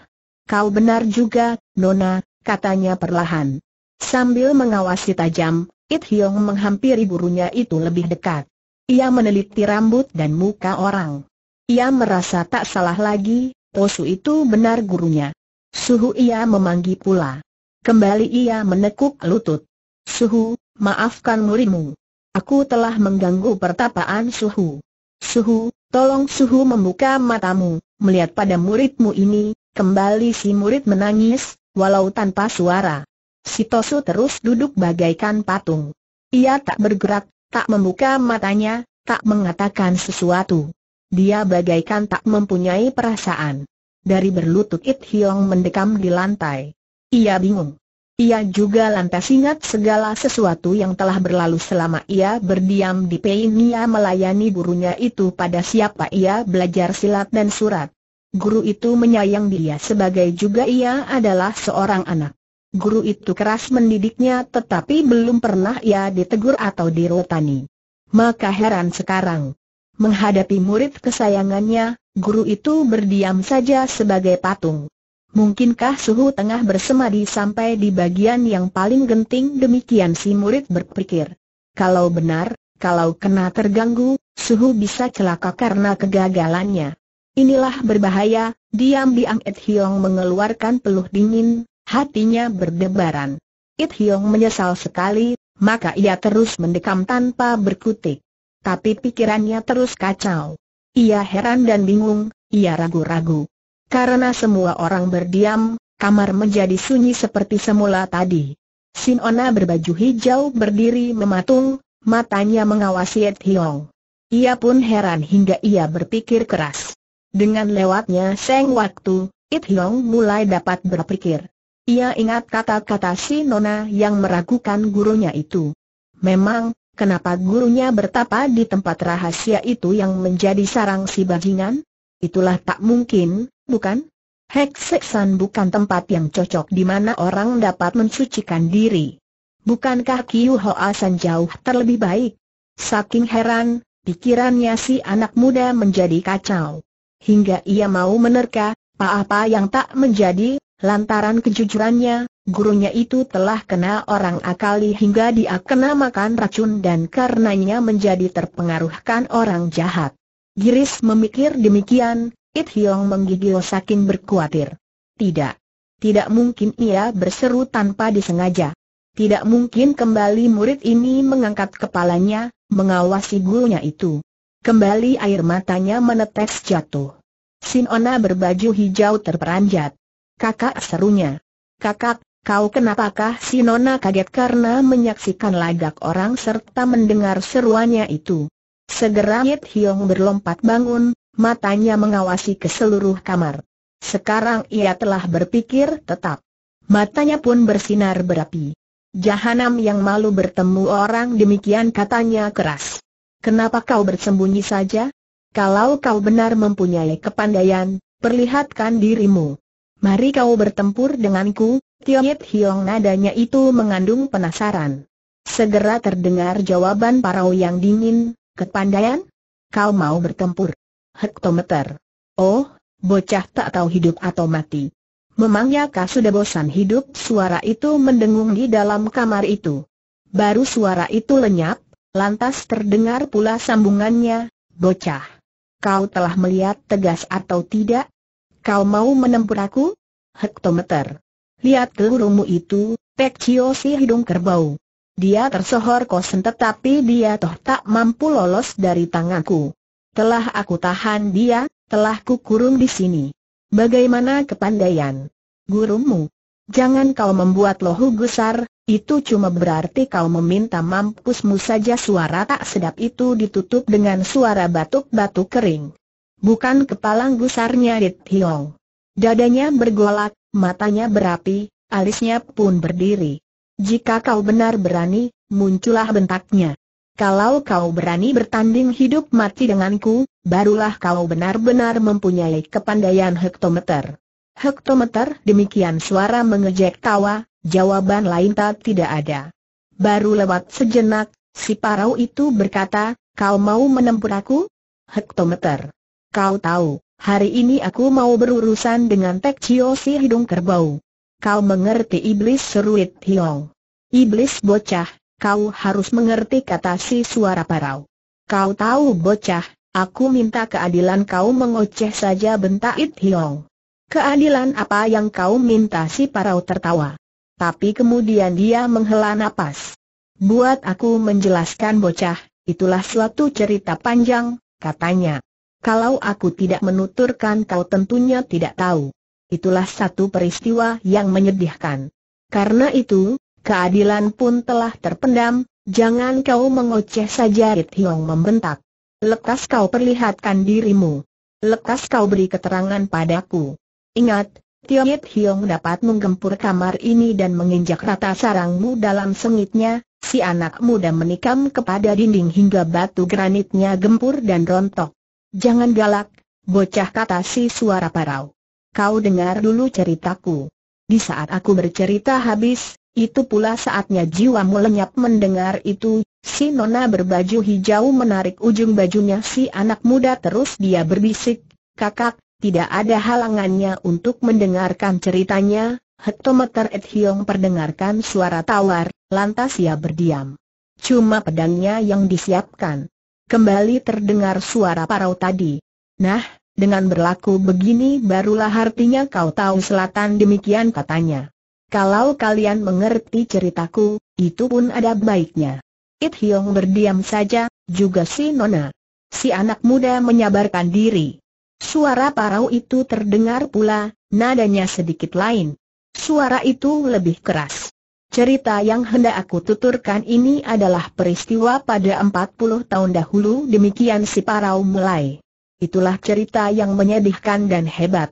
Speaker 1: Kau benar juga, Nona, katanya perlahan. Sambil mengawasi tajam, It Hyong menghampiri gurunya itu lebih dekat. Ia meneliti rambut dan muka orang. Ia merasa tak salah lagi, Tosu itu benar gurunya. Suhu ia memanggil pula. Kembali ia menekuk lutut. Suhu, maafkan murimu. Aku telah mengganggu pertapaan suhu. Suhu, tolong suhu membuka matamu, melihat pada muridmu ini, kembali si murid menangis, walau tanpa suara. Si Tosu terus duduk bagaikan patung. Ia tak bergerak, tak membuka matanya, tak mengatakan sesuatu. Dia bagaikan tak mempunyai perasaan. Dari berlutut It Hiong mendekam di lantai. Ia bingung. Ia juga lantas ingat segala sesuatu yang telah berlalu selama ia berdiam di Peinia melayani gurunya itu pada siapa ia belajar silat dan surat. Guru itu menyayang dia sebagai juga ia adalah seorang anak. Guru itu keras mendidiknya tetapi belum pernah ia ditegur atau dirotani. Maka heran sekarang. Menghadapi murid kesayangannya, guru itu berdiam saja sebagai patung. Mungkinkah suhu tengah bersemadi sampai di bagian yang paling genting demikian si murid berpikir. Kalau benar, kalau kena terganggu, suhu bisa celaka karena kegagalannya. Inilah berbahaya, diam-diam Ed Hiong mengeluarkan peluh dingin, hatinya berdebaran. It Hiong menyesal sekali, maka ia terus mendekam tanpa berkutik. Tapi pikirannya terus kacau. Ia heran dan bingung, ia ragu-ragu. Karena semua orang berdiam, kamar menjadi sunyi seperti semula tadi. Sinona berbaju hijau berdiri mematung, matanya mengawasi Ed Hiong. Ia pun heran hingga ia berpikir keras. Dengan lewatnya seng waktu, It Hiong mulai dapat berpikir. Ia ingat kata-kata si Nona yang meragukan gurunya itu. Memang, kenapa gurunya bertapa di tempat rahasia itu yang menjadi sarang si bajingan? Itulah tak mungkin, bukan? Hekseksan bukan tempat yang cocok di mana orang dapat mensucikan diri. Bukankah Kiu Hoa San jauh terlebih baik? Saking heran, pikirannya si anak muda menjadi kacau. Hingga ia mau menerka, apa-apa yang tak menjadi, lantaran kejujurannya, gurunya itu telah kena orang akali hingga dia kena makan racun dan karenanya menjadi terpengaruhkan orang jahat. Giris memikir demikian, It Hiong menggigil saking berkuatir. Tidak. Tidak mungkin ia berseru tanpa disengaja. Tidak mungkin kembali murid ini mengangkat kepalanya, mengawasi gurunya itu. Kembali air matanya menetes jatuh. Sinona berbaju hijau terperanjat. Kakak serunya. Kakak, kau kenapakah Sinona kaget karena menyaksikan lagak orang serta mendengar seruannya itu. Segera Yit Hiong berlompat bangun, matanya mengawasi ke seluruh kamar. Sekarang ia telah berpikir tetap. Matanya pun bersinar berapi. Jahanam yang malu bertemu orang demikian katanya keras. Kenapa kau bersembunyi saja? Kalau kau benar mempunyai kepandaian, perlihatkan dirimu. Mari kau bertempur denganku, Yip Hiong nadanya itu mengandung penasaran. Segera terdengar jawaban parau yang dingin, kepandaian? Kau mau bertempur? hektometer. Oh, bocah tak tahu hidup atau mati. Memangnya kau sudah bosan hidup? Suara itu mendengung di dalam kamar itu. Baru suara itu lenyap, lantas terdengar pula sambungannya, bocah. Kau telah melihat tegas atau tidak? Kau mau menempur aku? Hektometer. Lihat gelurumu itu, Pek Cio si hidung kerbau. Dia tersohor kosen tetapi dia toh tak mampu lolos dari tanganku. Telah aku tahan dia, telah ku kurung di sini. Bagaimana kepandaian gurumu? Jangan kau membuat lohu gusar, itu cuma berarti kau meminta mampusmu saja suara tak sedap itu ditutup dengan suara batuk-batuk kering. Bukan kepalang gusarnya Rit Hiong. Dadanya bergolak, matanya berapi, alisnya pun berdiri. Jika kau benar berani, muncullah bentaknya. Kalau kau berani bertanding hidup mati denganku, barulah kau benar-benar mempunyai kepandaian hektometer. Hektometer demikian suara mengejek tawa, jawaban lain tak tidak ada. Baru lewat sejenak, si parau itu berkata, kau mau menempur aku? Hektometer. Kau tahu, hari ini aku mau berurusan dengan Tek Chio si hidung kerbau. Kau mengerti iblis seruit Hiong. Iblis bocah, kau harus mengerti kata si suara parau. Kau tahu bocah, aku minta keadilan kau mengoceh saja bentak It Hiong. Keadilan apa yang kau minta si parau tertawa. Tapi kemudian dia menghela nafas. Buat aku menjelaskan bocah, itulah suatu cerita panjang, katanya. Kalau aku tidak menuturkan kau tentunya tidak tahu. Itulah satu peristiwa yang menyedihkan. Karena itu, keadilan pun telah terpendam, jangan kau mengoceh saja Rit Hiong membentak. Lekas kau perlihatkan dirimu. Lekas kau beri keterangan padaku. Ingat, Tiet Hiong dapat menggempur kamar ini dan menginjak rata sarangmu dalam sengitnya, si anak muda menikam kepada dinding hingga batu granitnya gempur dan rontok. Jangan galak, bocah kata si suara parau. Kau dengar dulu ceritaku. Di saat aku bercerita habis, itu pula saatnya jiwamu lenyap mendengar itu, si nona berbaju hijau menarik ujung bajunya si anak muda terus dia berbisik, kakak, tidak ada halangannya untuk mendengarkan ceritanya, hektometer Et Hiong perdengarkan suara tawar, lantas ia berdiam. Cuma pedangnya yang disiapkan. Kembali terdengar suara parau tadi. Nah, dengan berlaku begini barulah artinya kau tahu selatan demikian katanya. Kalau kalian mengerti ceritaku, itu pun ada baiknya. It Hiong berdiam saja, juga si Nona. Si anak muda menyabarkan diri. Suara parau itu terdengar pula, nadanya sedikit lain. Suara itu lebih keras. Cerita yang hendak aku tuturkan ini adalah peristiwa pada 40 tahun dahulu demikian si Parau mulai. Itulah cerita yang menyedihkan dan hebat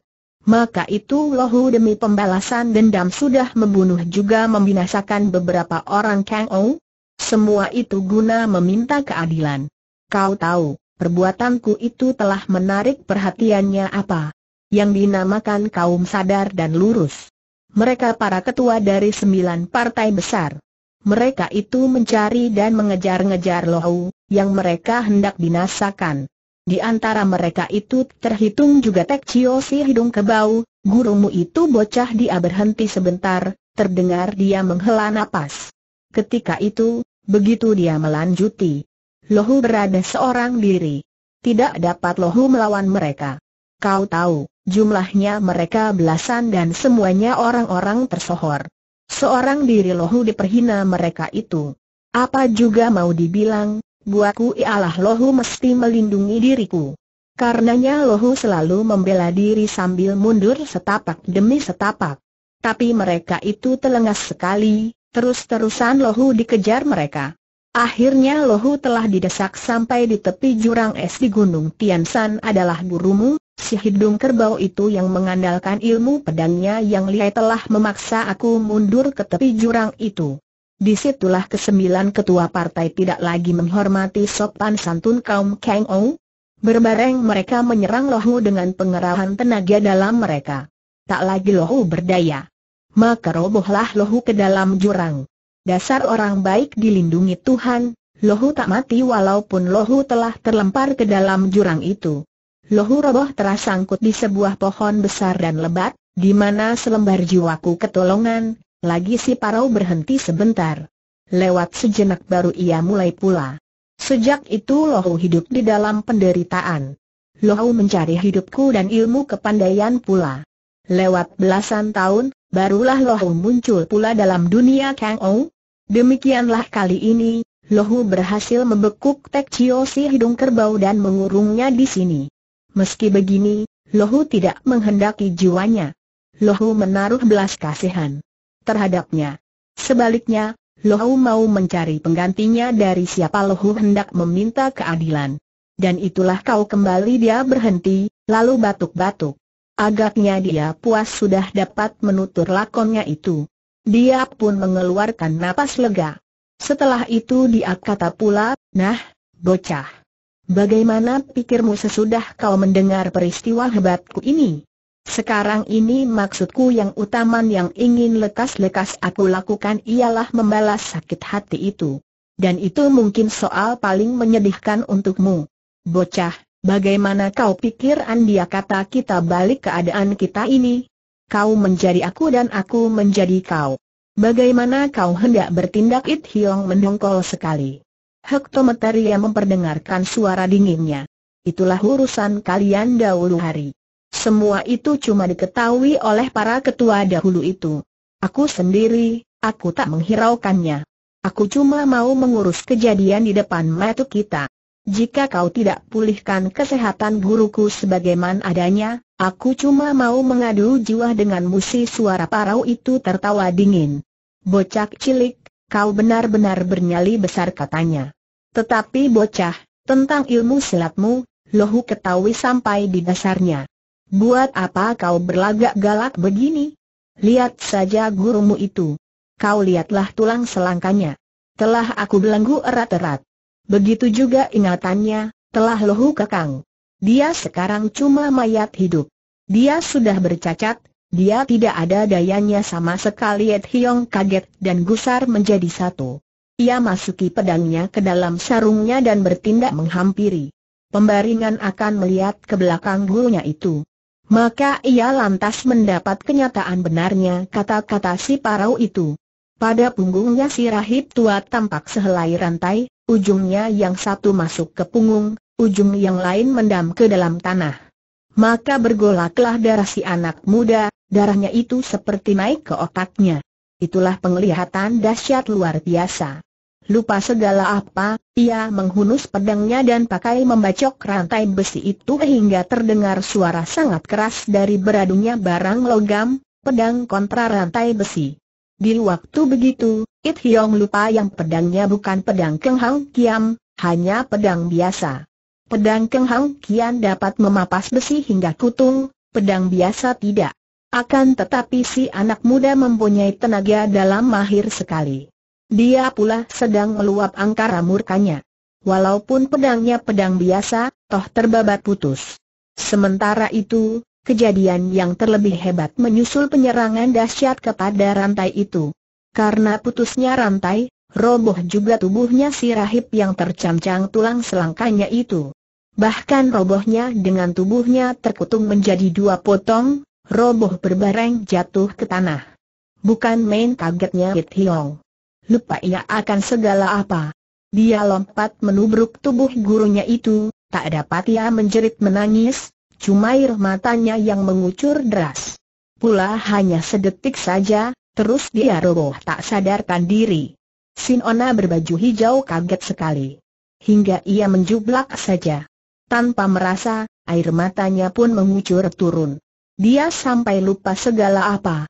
Speaker 1: maka itu lohu demi pembalasan dendam sudah membunuh juga membinasakan beberapa orang Kang Ou. Semua itu guna meminta keadilan. Kau tahu, perbuatanku itu telah menarik perhatiannya apa? Yang dinamakan kaum sadar dan lurus. Mereka para ketua dari sembilan partai besar. Mereka itu mencari dan mengejar-ngejar Lohu, yang mereka hendak binasakan. Di antara mereka itu terhitung juga Tek Chio si hidung kebau, gurumu itu bocah dia berhenti sebentar, terdengar dia menghela napas. Ketika itu, begitu dia melanjuti. Lohu berada seorang diri. Tidak dapat Lohu melawan mereka. Kau tahu, jumlahnya mereka belasan dan semuanya orang-orang tersohor. Seorang diri Lohu diperhina mereka itu. Apa juga mau dibilang, buatku ialah lohu mesti melindungi diriku. Karenanya lohu selalu membela diri sambil mundur setapak demi setapak. Tapi mereka itu telengas sekali, terus-terusan lohu dikejar mereka. Akhirnya lohu telah didesak sampai di tepi jurang es di Gunung Tiansan adalah gurumu, si hidung kerbau itu yang mengandalkan ilmu pedangnya yang lihai telah memaksa aku mundur ke tepi jurang itu. Disitulah kesembilan ketua partai tidak lagi menghormati sopan santun kaum Kang Ou. Berbareng mereka menyerang Lohu dengan pengerahan tenaga dalam mereka. Tak lagi Lohu berdaya. Maka robohlah Lohu ke dalam jurang. Dasar orang baik dilindungi Tuhan, Lohu tak mati walaupun Lohu telah terlempar ke dalam jurang itu. Lohu roboh terasangkut di sebuah pohon besar dan lebat, di mana selembar jiwaku ketolongan, lagi si Parau berhenti sebentar. Lewat sejenak baru ia mulai pula. Sejak itu Lohu hidup di dalam penderitaan. Lohu mencari hidupku dan ilmu kepandaian pula. Lewat belasan tahun, barulah Lohu muncul pula dalam dunia Kang Ou. Demikianlah kali ini, Lohu berhasil membekuk Tek Chio si hidung kerbau dan mengurungnya di sini. Meski begini, Lohu tidak menghendaki jiwanya. Lohu menaruh belas kasihan terhadapnya. Sebaliknya, Lohau mau mencari penggantinya dari siapa Lohu hendak meminta keadilan. Dan itulah kau kembali dia berhenti, lalu batuk-batuk. Agaknya dia puas sudah dapat menutur lakonnya itu. Dia pun mengeluarkan napas lega. Setelah itu dia kata pula, nah, bocah. Bagaimana pikirmu sesudah kau mendengar peristiwa hebatku ini? Sekarang ini maksudku yang utaman yang ingin lekas-lekas aku lakukan ialah membalas sakit hati itu. Dan itu mungkin soal paling menyedihkan untukmu. Bocah, bagaimana kau pikir Andia kata kita balik keadaan kita ini? Kau menjadi aku dan aku menjadi kau. Bagaimana kau hendak bertindak It Hiong mendongkol sekali. Hektometeria memperdengarkan suara dinginnya. Itulah urusan kalian dahulu hari. Semua itu cuma diketahui oleh para ketua dahulu itu. Aku sendiri, aku tak menghiraukannya. Aku cuma mau mengurus kejadian di depan mata kita. Jika kau tidak pulihkan kesehatan guruku sebagaimana adanya, aku cuma mau mengadu jiwa dengan musi suara parau itu tertawa dingin. Bocah cilik, kau benar-benar bernyali besar katanya. Tetapi bocah, tentang ilmu silatmu, lohu ketahui sampai di dasarnya. Buat apa kau berlagak galak begini? Lihat saja gurumu itu. Kau lihatlah tulang selangkanya. Telah aku belenggu erat-erat. Begitu juga ingatannya, telah lohu kekang. Dia sekarang cuma mayat hidup. Dia sudah bercacat, dia tidak ada dayanya sama sekali Ed Hiong kaget dan gusar menjadi satu. Ia masuki pedangnya ke dalam sarungnya dan bertindak menghampiri. Pembaringan akan melihat ke belakang gurunya itu. Maka ia lantas mendapat kenyataan benarnya kata-kata si parau itu. Pada punggungnya si rahib tua tampak sehelai rantai, ujungnya yang satu masuk ke punggung, ujung yang lain mendam ke dalam tanah. Maka bergolaklah darah si anak muda, darahnya itu seperti naik ke otaknya. Itulah penglihatan dahsyat luar biasa. Lupa segala apa, ia menghunus pedangnya dan pakai membacok rantai besi itu hingga terdengar suara sangat keras dari beradunya barang logam, pedang kontra rantai besi. Di waktu begitu, It Hiong lupa yang pedangnya bukan pedang Keng Hang Kiam, hanya pedang biasa. Pedang Keng Hang Kian dapat memapas besi hingga kutung, pedang biasa tidak. Akan tetapi si anak muda mempunyai tenaga dalam mahir sekali. Dia pula sedang meluap angkara murkanya. Walaupun pedangnya pedang biasa, toh terbabat putus. Sementara itu, kejadian yang terlebih hebat menyusul penyerangan dahsyat kepada rantai itu. Karena putusnya rantai, roboh juga tubuhnya si rahib yang tercancang tulang selangkanya itu. Bahkan robohnya dengan tubuhnya terkutung menjadi dua potong, roboh berbareng jatuh ke tanah. Bukan main kagetnya Hit Hiong lupa ia akan segala apa. Dia lompat menubruk tubuh gurunya itu, tak dapat ia menjerit menangis, cuma air matanya yang mengucur deras. Pula hanya sedetik saja, terus dia roboh tak sadarkan diri. Sinona berbaju hijau kaget sekali. Hingga ia menjublak saja. Tanpa merasa, air matanya pun mengucur turun. Dia sampai lupa segala apa.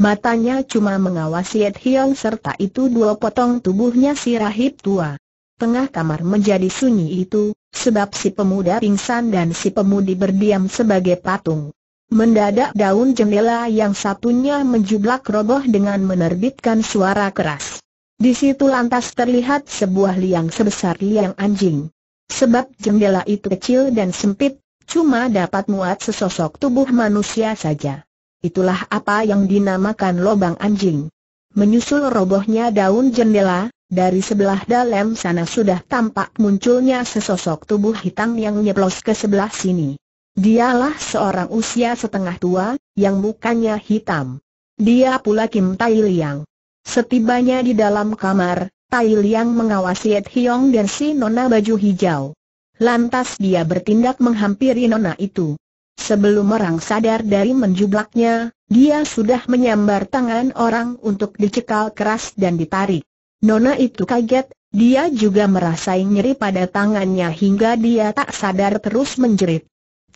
Speaker 1: Matanya cuma mengawasi Ed Hiong serta itu dua potong tubuhnya si rahib tua. Tengah kamar menjadi sunyi itu, sebab si pemuda pingsan dan si pemudi berdiam sebagai patung. Mendadak daun jendela yang satunya menjublak roboh dengan menerbitkan suara keras. Di situ lantas terlihat sebuah liang sebesar liang anjing. Sebab jendela itu kecil dan sempit, cuma dapat muat sesosok tubuh manusia saja. Itulah apa yang dinamakan lobang anjing. Menyusul robohnya daun jendela, dari sebelah dalam sana sudah tampak munculnya sesosok tubuh hitam yang nyeplos ke sebelah sini. Dialah seorang usia setengah tua, yang mukanya hitam. Dia pula Kim Tai Liang. Setibanya di dalam kamar, Tai Liang mengawasi Ed Hyong dan si nona baju hijau. Lantas dia bertindak menghampiri nona itu. Sebelum orang sadar dari menjublaknya, dia sudah menyambar tangan orang untuk dicekal keras dan ditarik. Nona itu kaget, dia juga merasa nyeri pada tangannya hingga dia tak sadar terus menjerit.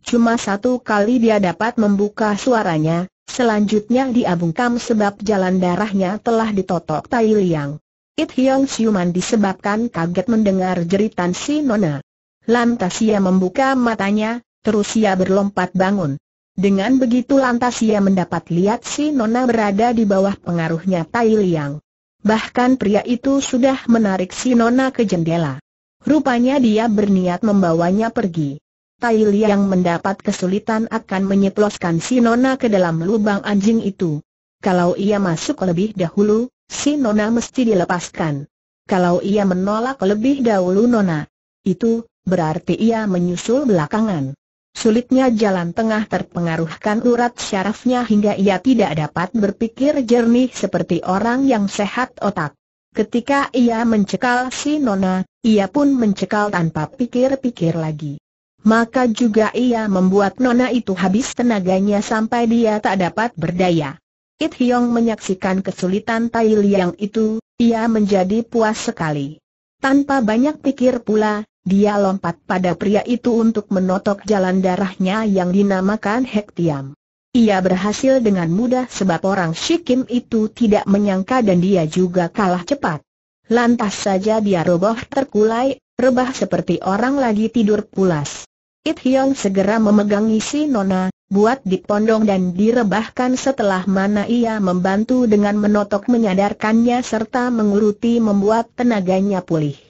Speaker 1: Cuma satu kali dia dapat membuka suaranya, selanjutnya diabungkam sebab jalan darahnya telah ditotok Tai Liang. It Hyong Siuman disebabkan kaget mendengar jeritan si Nona. Lantas ia membuka matanya, Terus ia berlompat bangun. Dengan begitu lantas ia mendapat lihat si Nona berada di bawah pengaruhnya Tai Liang. Bahkan pria itu sudah menarik si Nona ke jendela. Rupanya dia berniat membawanya pergi. Tai Liang mendapat kesulitan akan menyeploskan si Nona ke dalam lubang anjing itu. Kalau ia masuk lebih dahulu, si Nona mesti dilepaskan. Kalau ia menolak lebih dahulu Nona, itu berarti ia menyusul belakangan. Sulitnya jalan tengah terpengaruhkan urat syarafnya hingga ia tidak dapat berpikir jernih seperti orang yang sehat otak. Ketika ia mencekal si Nona, ia pun mencekal tanpa pikir-pikir lagi. Maka juga ia membuat Nona itu habis tenaganya sampai dia tak dapat berdaya. It Hyong menyaksikan kesulitan Tai Liang itu, ia menjadi puas sekali. Tanpa banyak pikir pula, dia lompat pada pria itu untuk menotok jalan darahnya yang dinamakan Hektiam. Ia berhasil dengan mudah sebab orang Shikim itu tidak menyangka dan dia juga kalah cepat. Lantas saja dia roboh terkulai, rebah seperti orang lagi tidur pulas. It Hyong segera memegang isi Nona, buat dipondong dan direbahkan setelah mana ia membantu dengan menotok menyadarkannya serta menguruti membuat tenaganya pulih.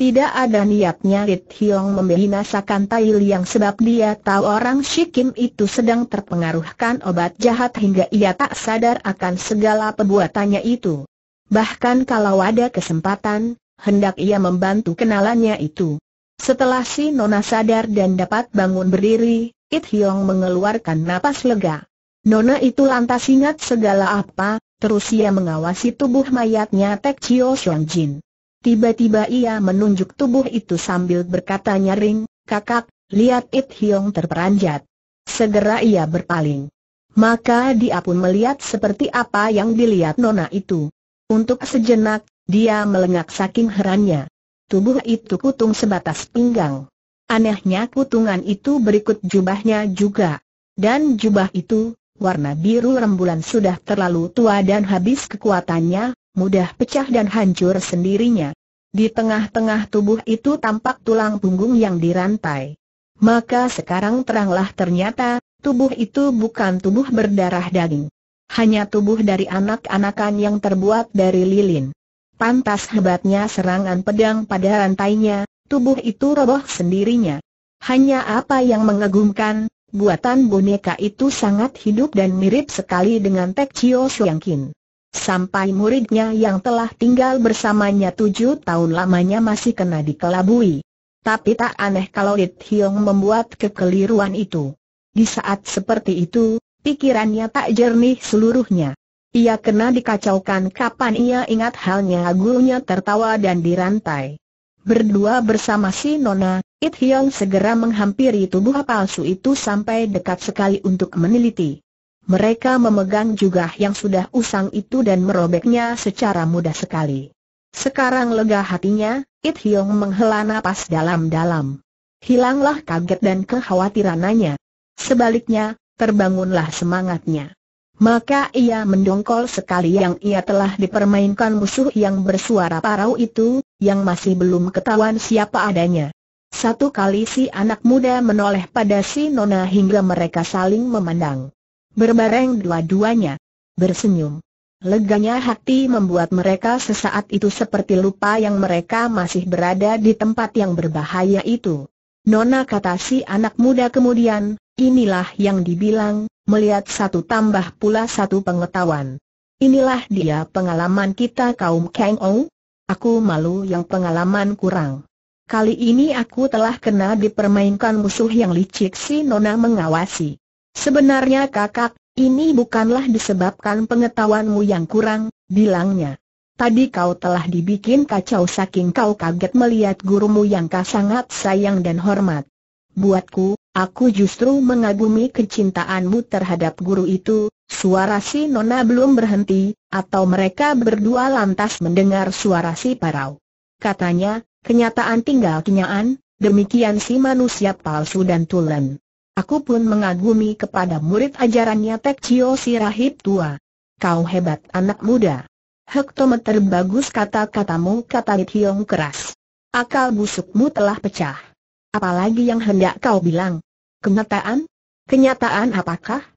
Speaker 1: Tidak ada niatnya Rit Hiong membinasakan Tai Liang sebab dia tahu orang Shikim itu sedang terpengaruhkan obat jahat hingga ia tak sadar akan segala perbuatannya itu. Bahkan kalau ada kesempatan, hendak ia membantu kenalannya itu. Setelah si Nona sadar dan dapat bangun berdiri, It Hiong mengeluarkan napas lega. Nona itu lantas ingat segala apa, terus ia mengawasi tubuh mayatnya Tek Chio Xiong Jin. Tiba-tiba ia menunjuk tubuh itu sambil berkata nyaring, kakak, lihat It Hiong terperanjat. Segera ia berpaling. Maka dia pun melihat seperti apa yang dilihat nona itu. Untuk sejenak, dia melengak saking herannya. Tubuh itu kutung sebatas pinggang. Anehnya kutungan itu berikut jubahnya juga. Dan jubah itu, warna biru rembulan sudah terlalu tua dan habis kekuatannya, mudah pecah dan hancur sendirinya. Di tengah-tengah tubuh itu tampak tulang punggung yang dirantai. Maka sekarang teranglah ternyata, tubuh itu bukan tubuh berdarah daging. Hanya tubuh dari anak-anakan yang terbuat dari lilin. Pantas hebatnya serangan pedang pada rantainya, tubuh itu roboh sendirinya. Hanya apa yang mengagumkan, buatan boneka itu sangat hidup dan mirip sekali dengan Tek Chio Kin. Sampai muridnya yang telah tinggal bersamanya tujuh tahun lamanya masih kena dikelabui. Tapi tak aneh kalau It Hiong membuat kekeliruan itu. Di saat seperti itu, pikirannya tak jernih seluruhnya. Ia kena dikacaukan kapan ia ingat halnya gurunya tertawa dan dirantai. Berdua bersama si Nona, It Hiong segera menghampiri tubuh palsu itu sampai dekat sekali untuk meneliti. Mereka memegang juga yang sudah usang itu dan merobeknya secara mudah sekali. Sekarang lega hatinya, It Hiong menghela napas dalam-dalam. Hilanglah kaget dan kekhawatirannya. Sebaliknya, terbangunlah semangatnya. Maka ia mendongkol sekali yang ia telah dipermainkan musuh yang bersuara parau itu, yang masih belum ketahuan siapa adanya. Satu kali si anak muda menoleh pada si nona hingga mereka saling memandang. Berbareng dua-duanya. Bersenyum. Leganya hati membuat mereka sesaat itu seperti lupa yang mereka masih berada di tempat yang berbahaya itu. Nona kata si anak muda kemudian, inilah yang dibilang, melihat satu tambah pula satu pengetahuan. Inilah dia pengalaman kita kaum Kang O. Aku malu yang pengalaman kurang. Kali ini aku telah kena dipermainkan musuh yang licik si Nona mengawasi. Sebenarnya kakak, ini bukanlah disebabkan pengetahuanmu yang kurang, bilangnya. Tadi kau telah dibikin kacau saking kau kaget melihat gurumu yang kau sangat sayang dan hormat. Buatku, aku justru mengagumi kecintaanmu terhadap guru itu, suara si Nona belum berhenti, atau mereka berdua lantas mendengar suara si Parau. Katanya, kenyataan tinggal kenyataan, demikian si manusia palsu dan tulen. Aku pun mengagumi kepada murid ajarannya Tek Sirahib rahib tua. Kau hebat anak muda. Hektometer bagus kata-katamu kata Hiong keras. Akal busukmu telah pecah. Apalagi yang hendak kau bilang? Kenyataan? Kenyataan apakah?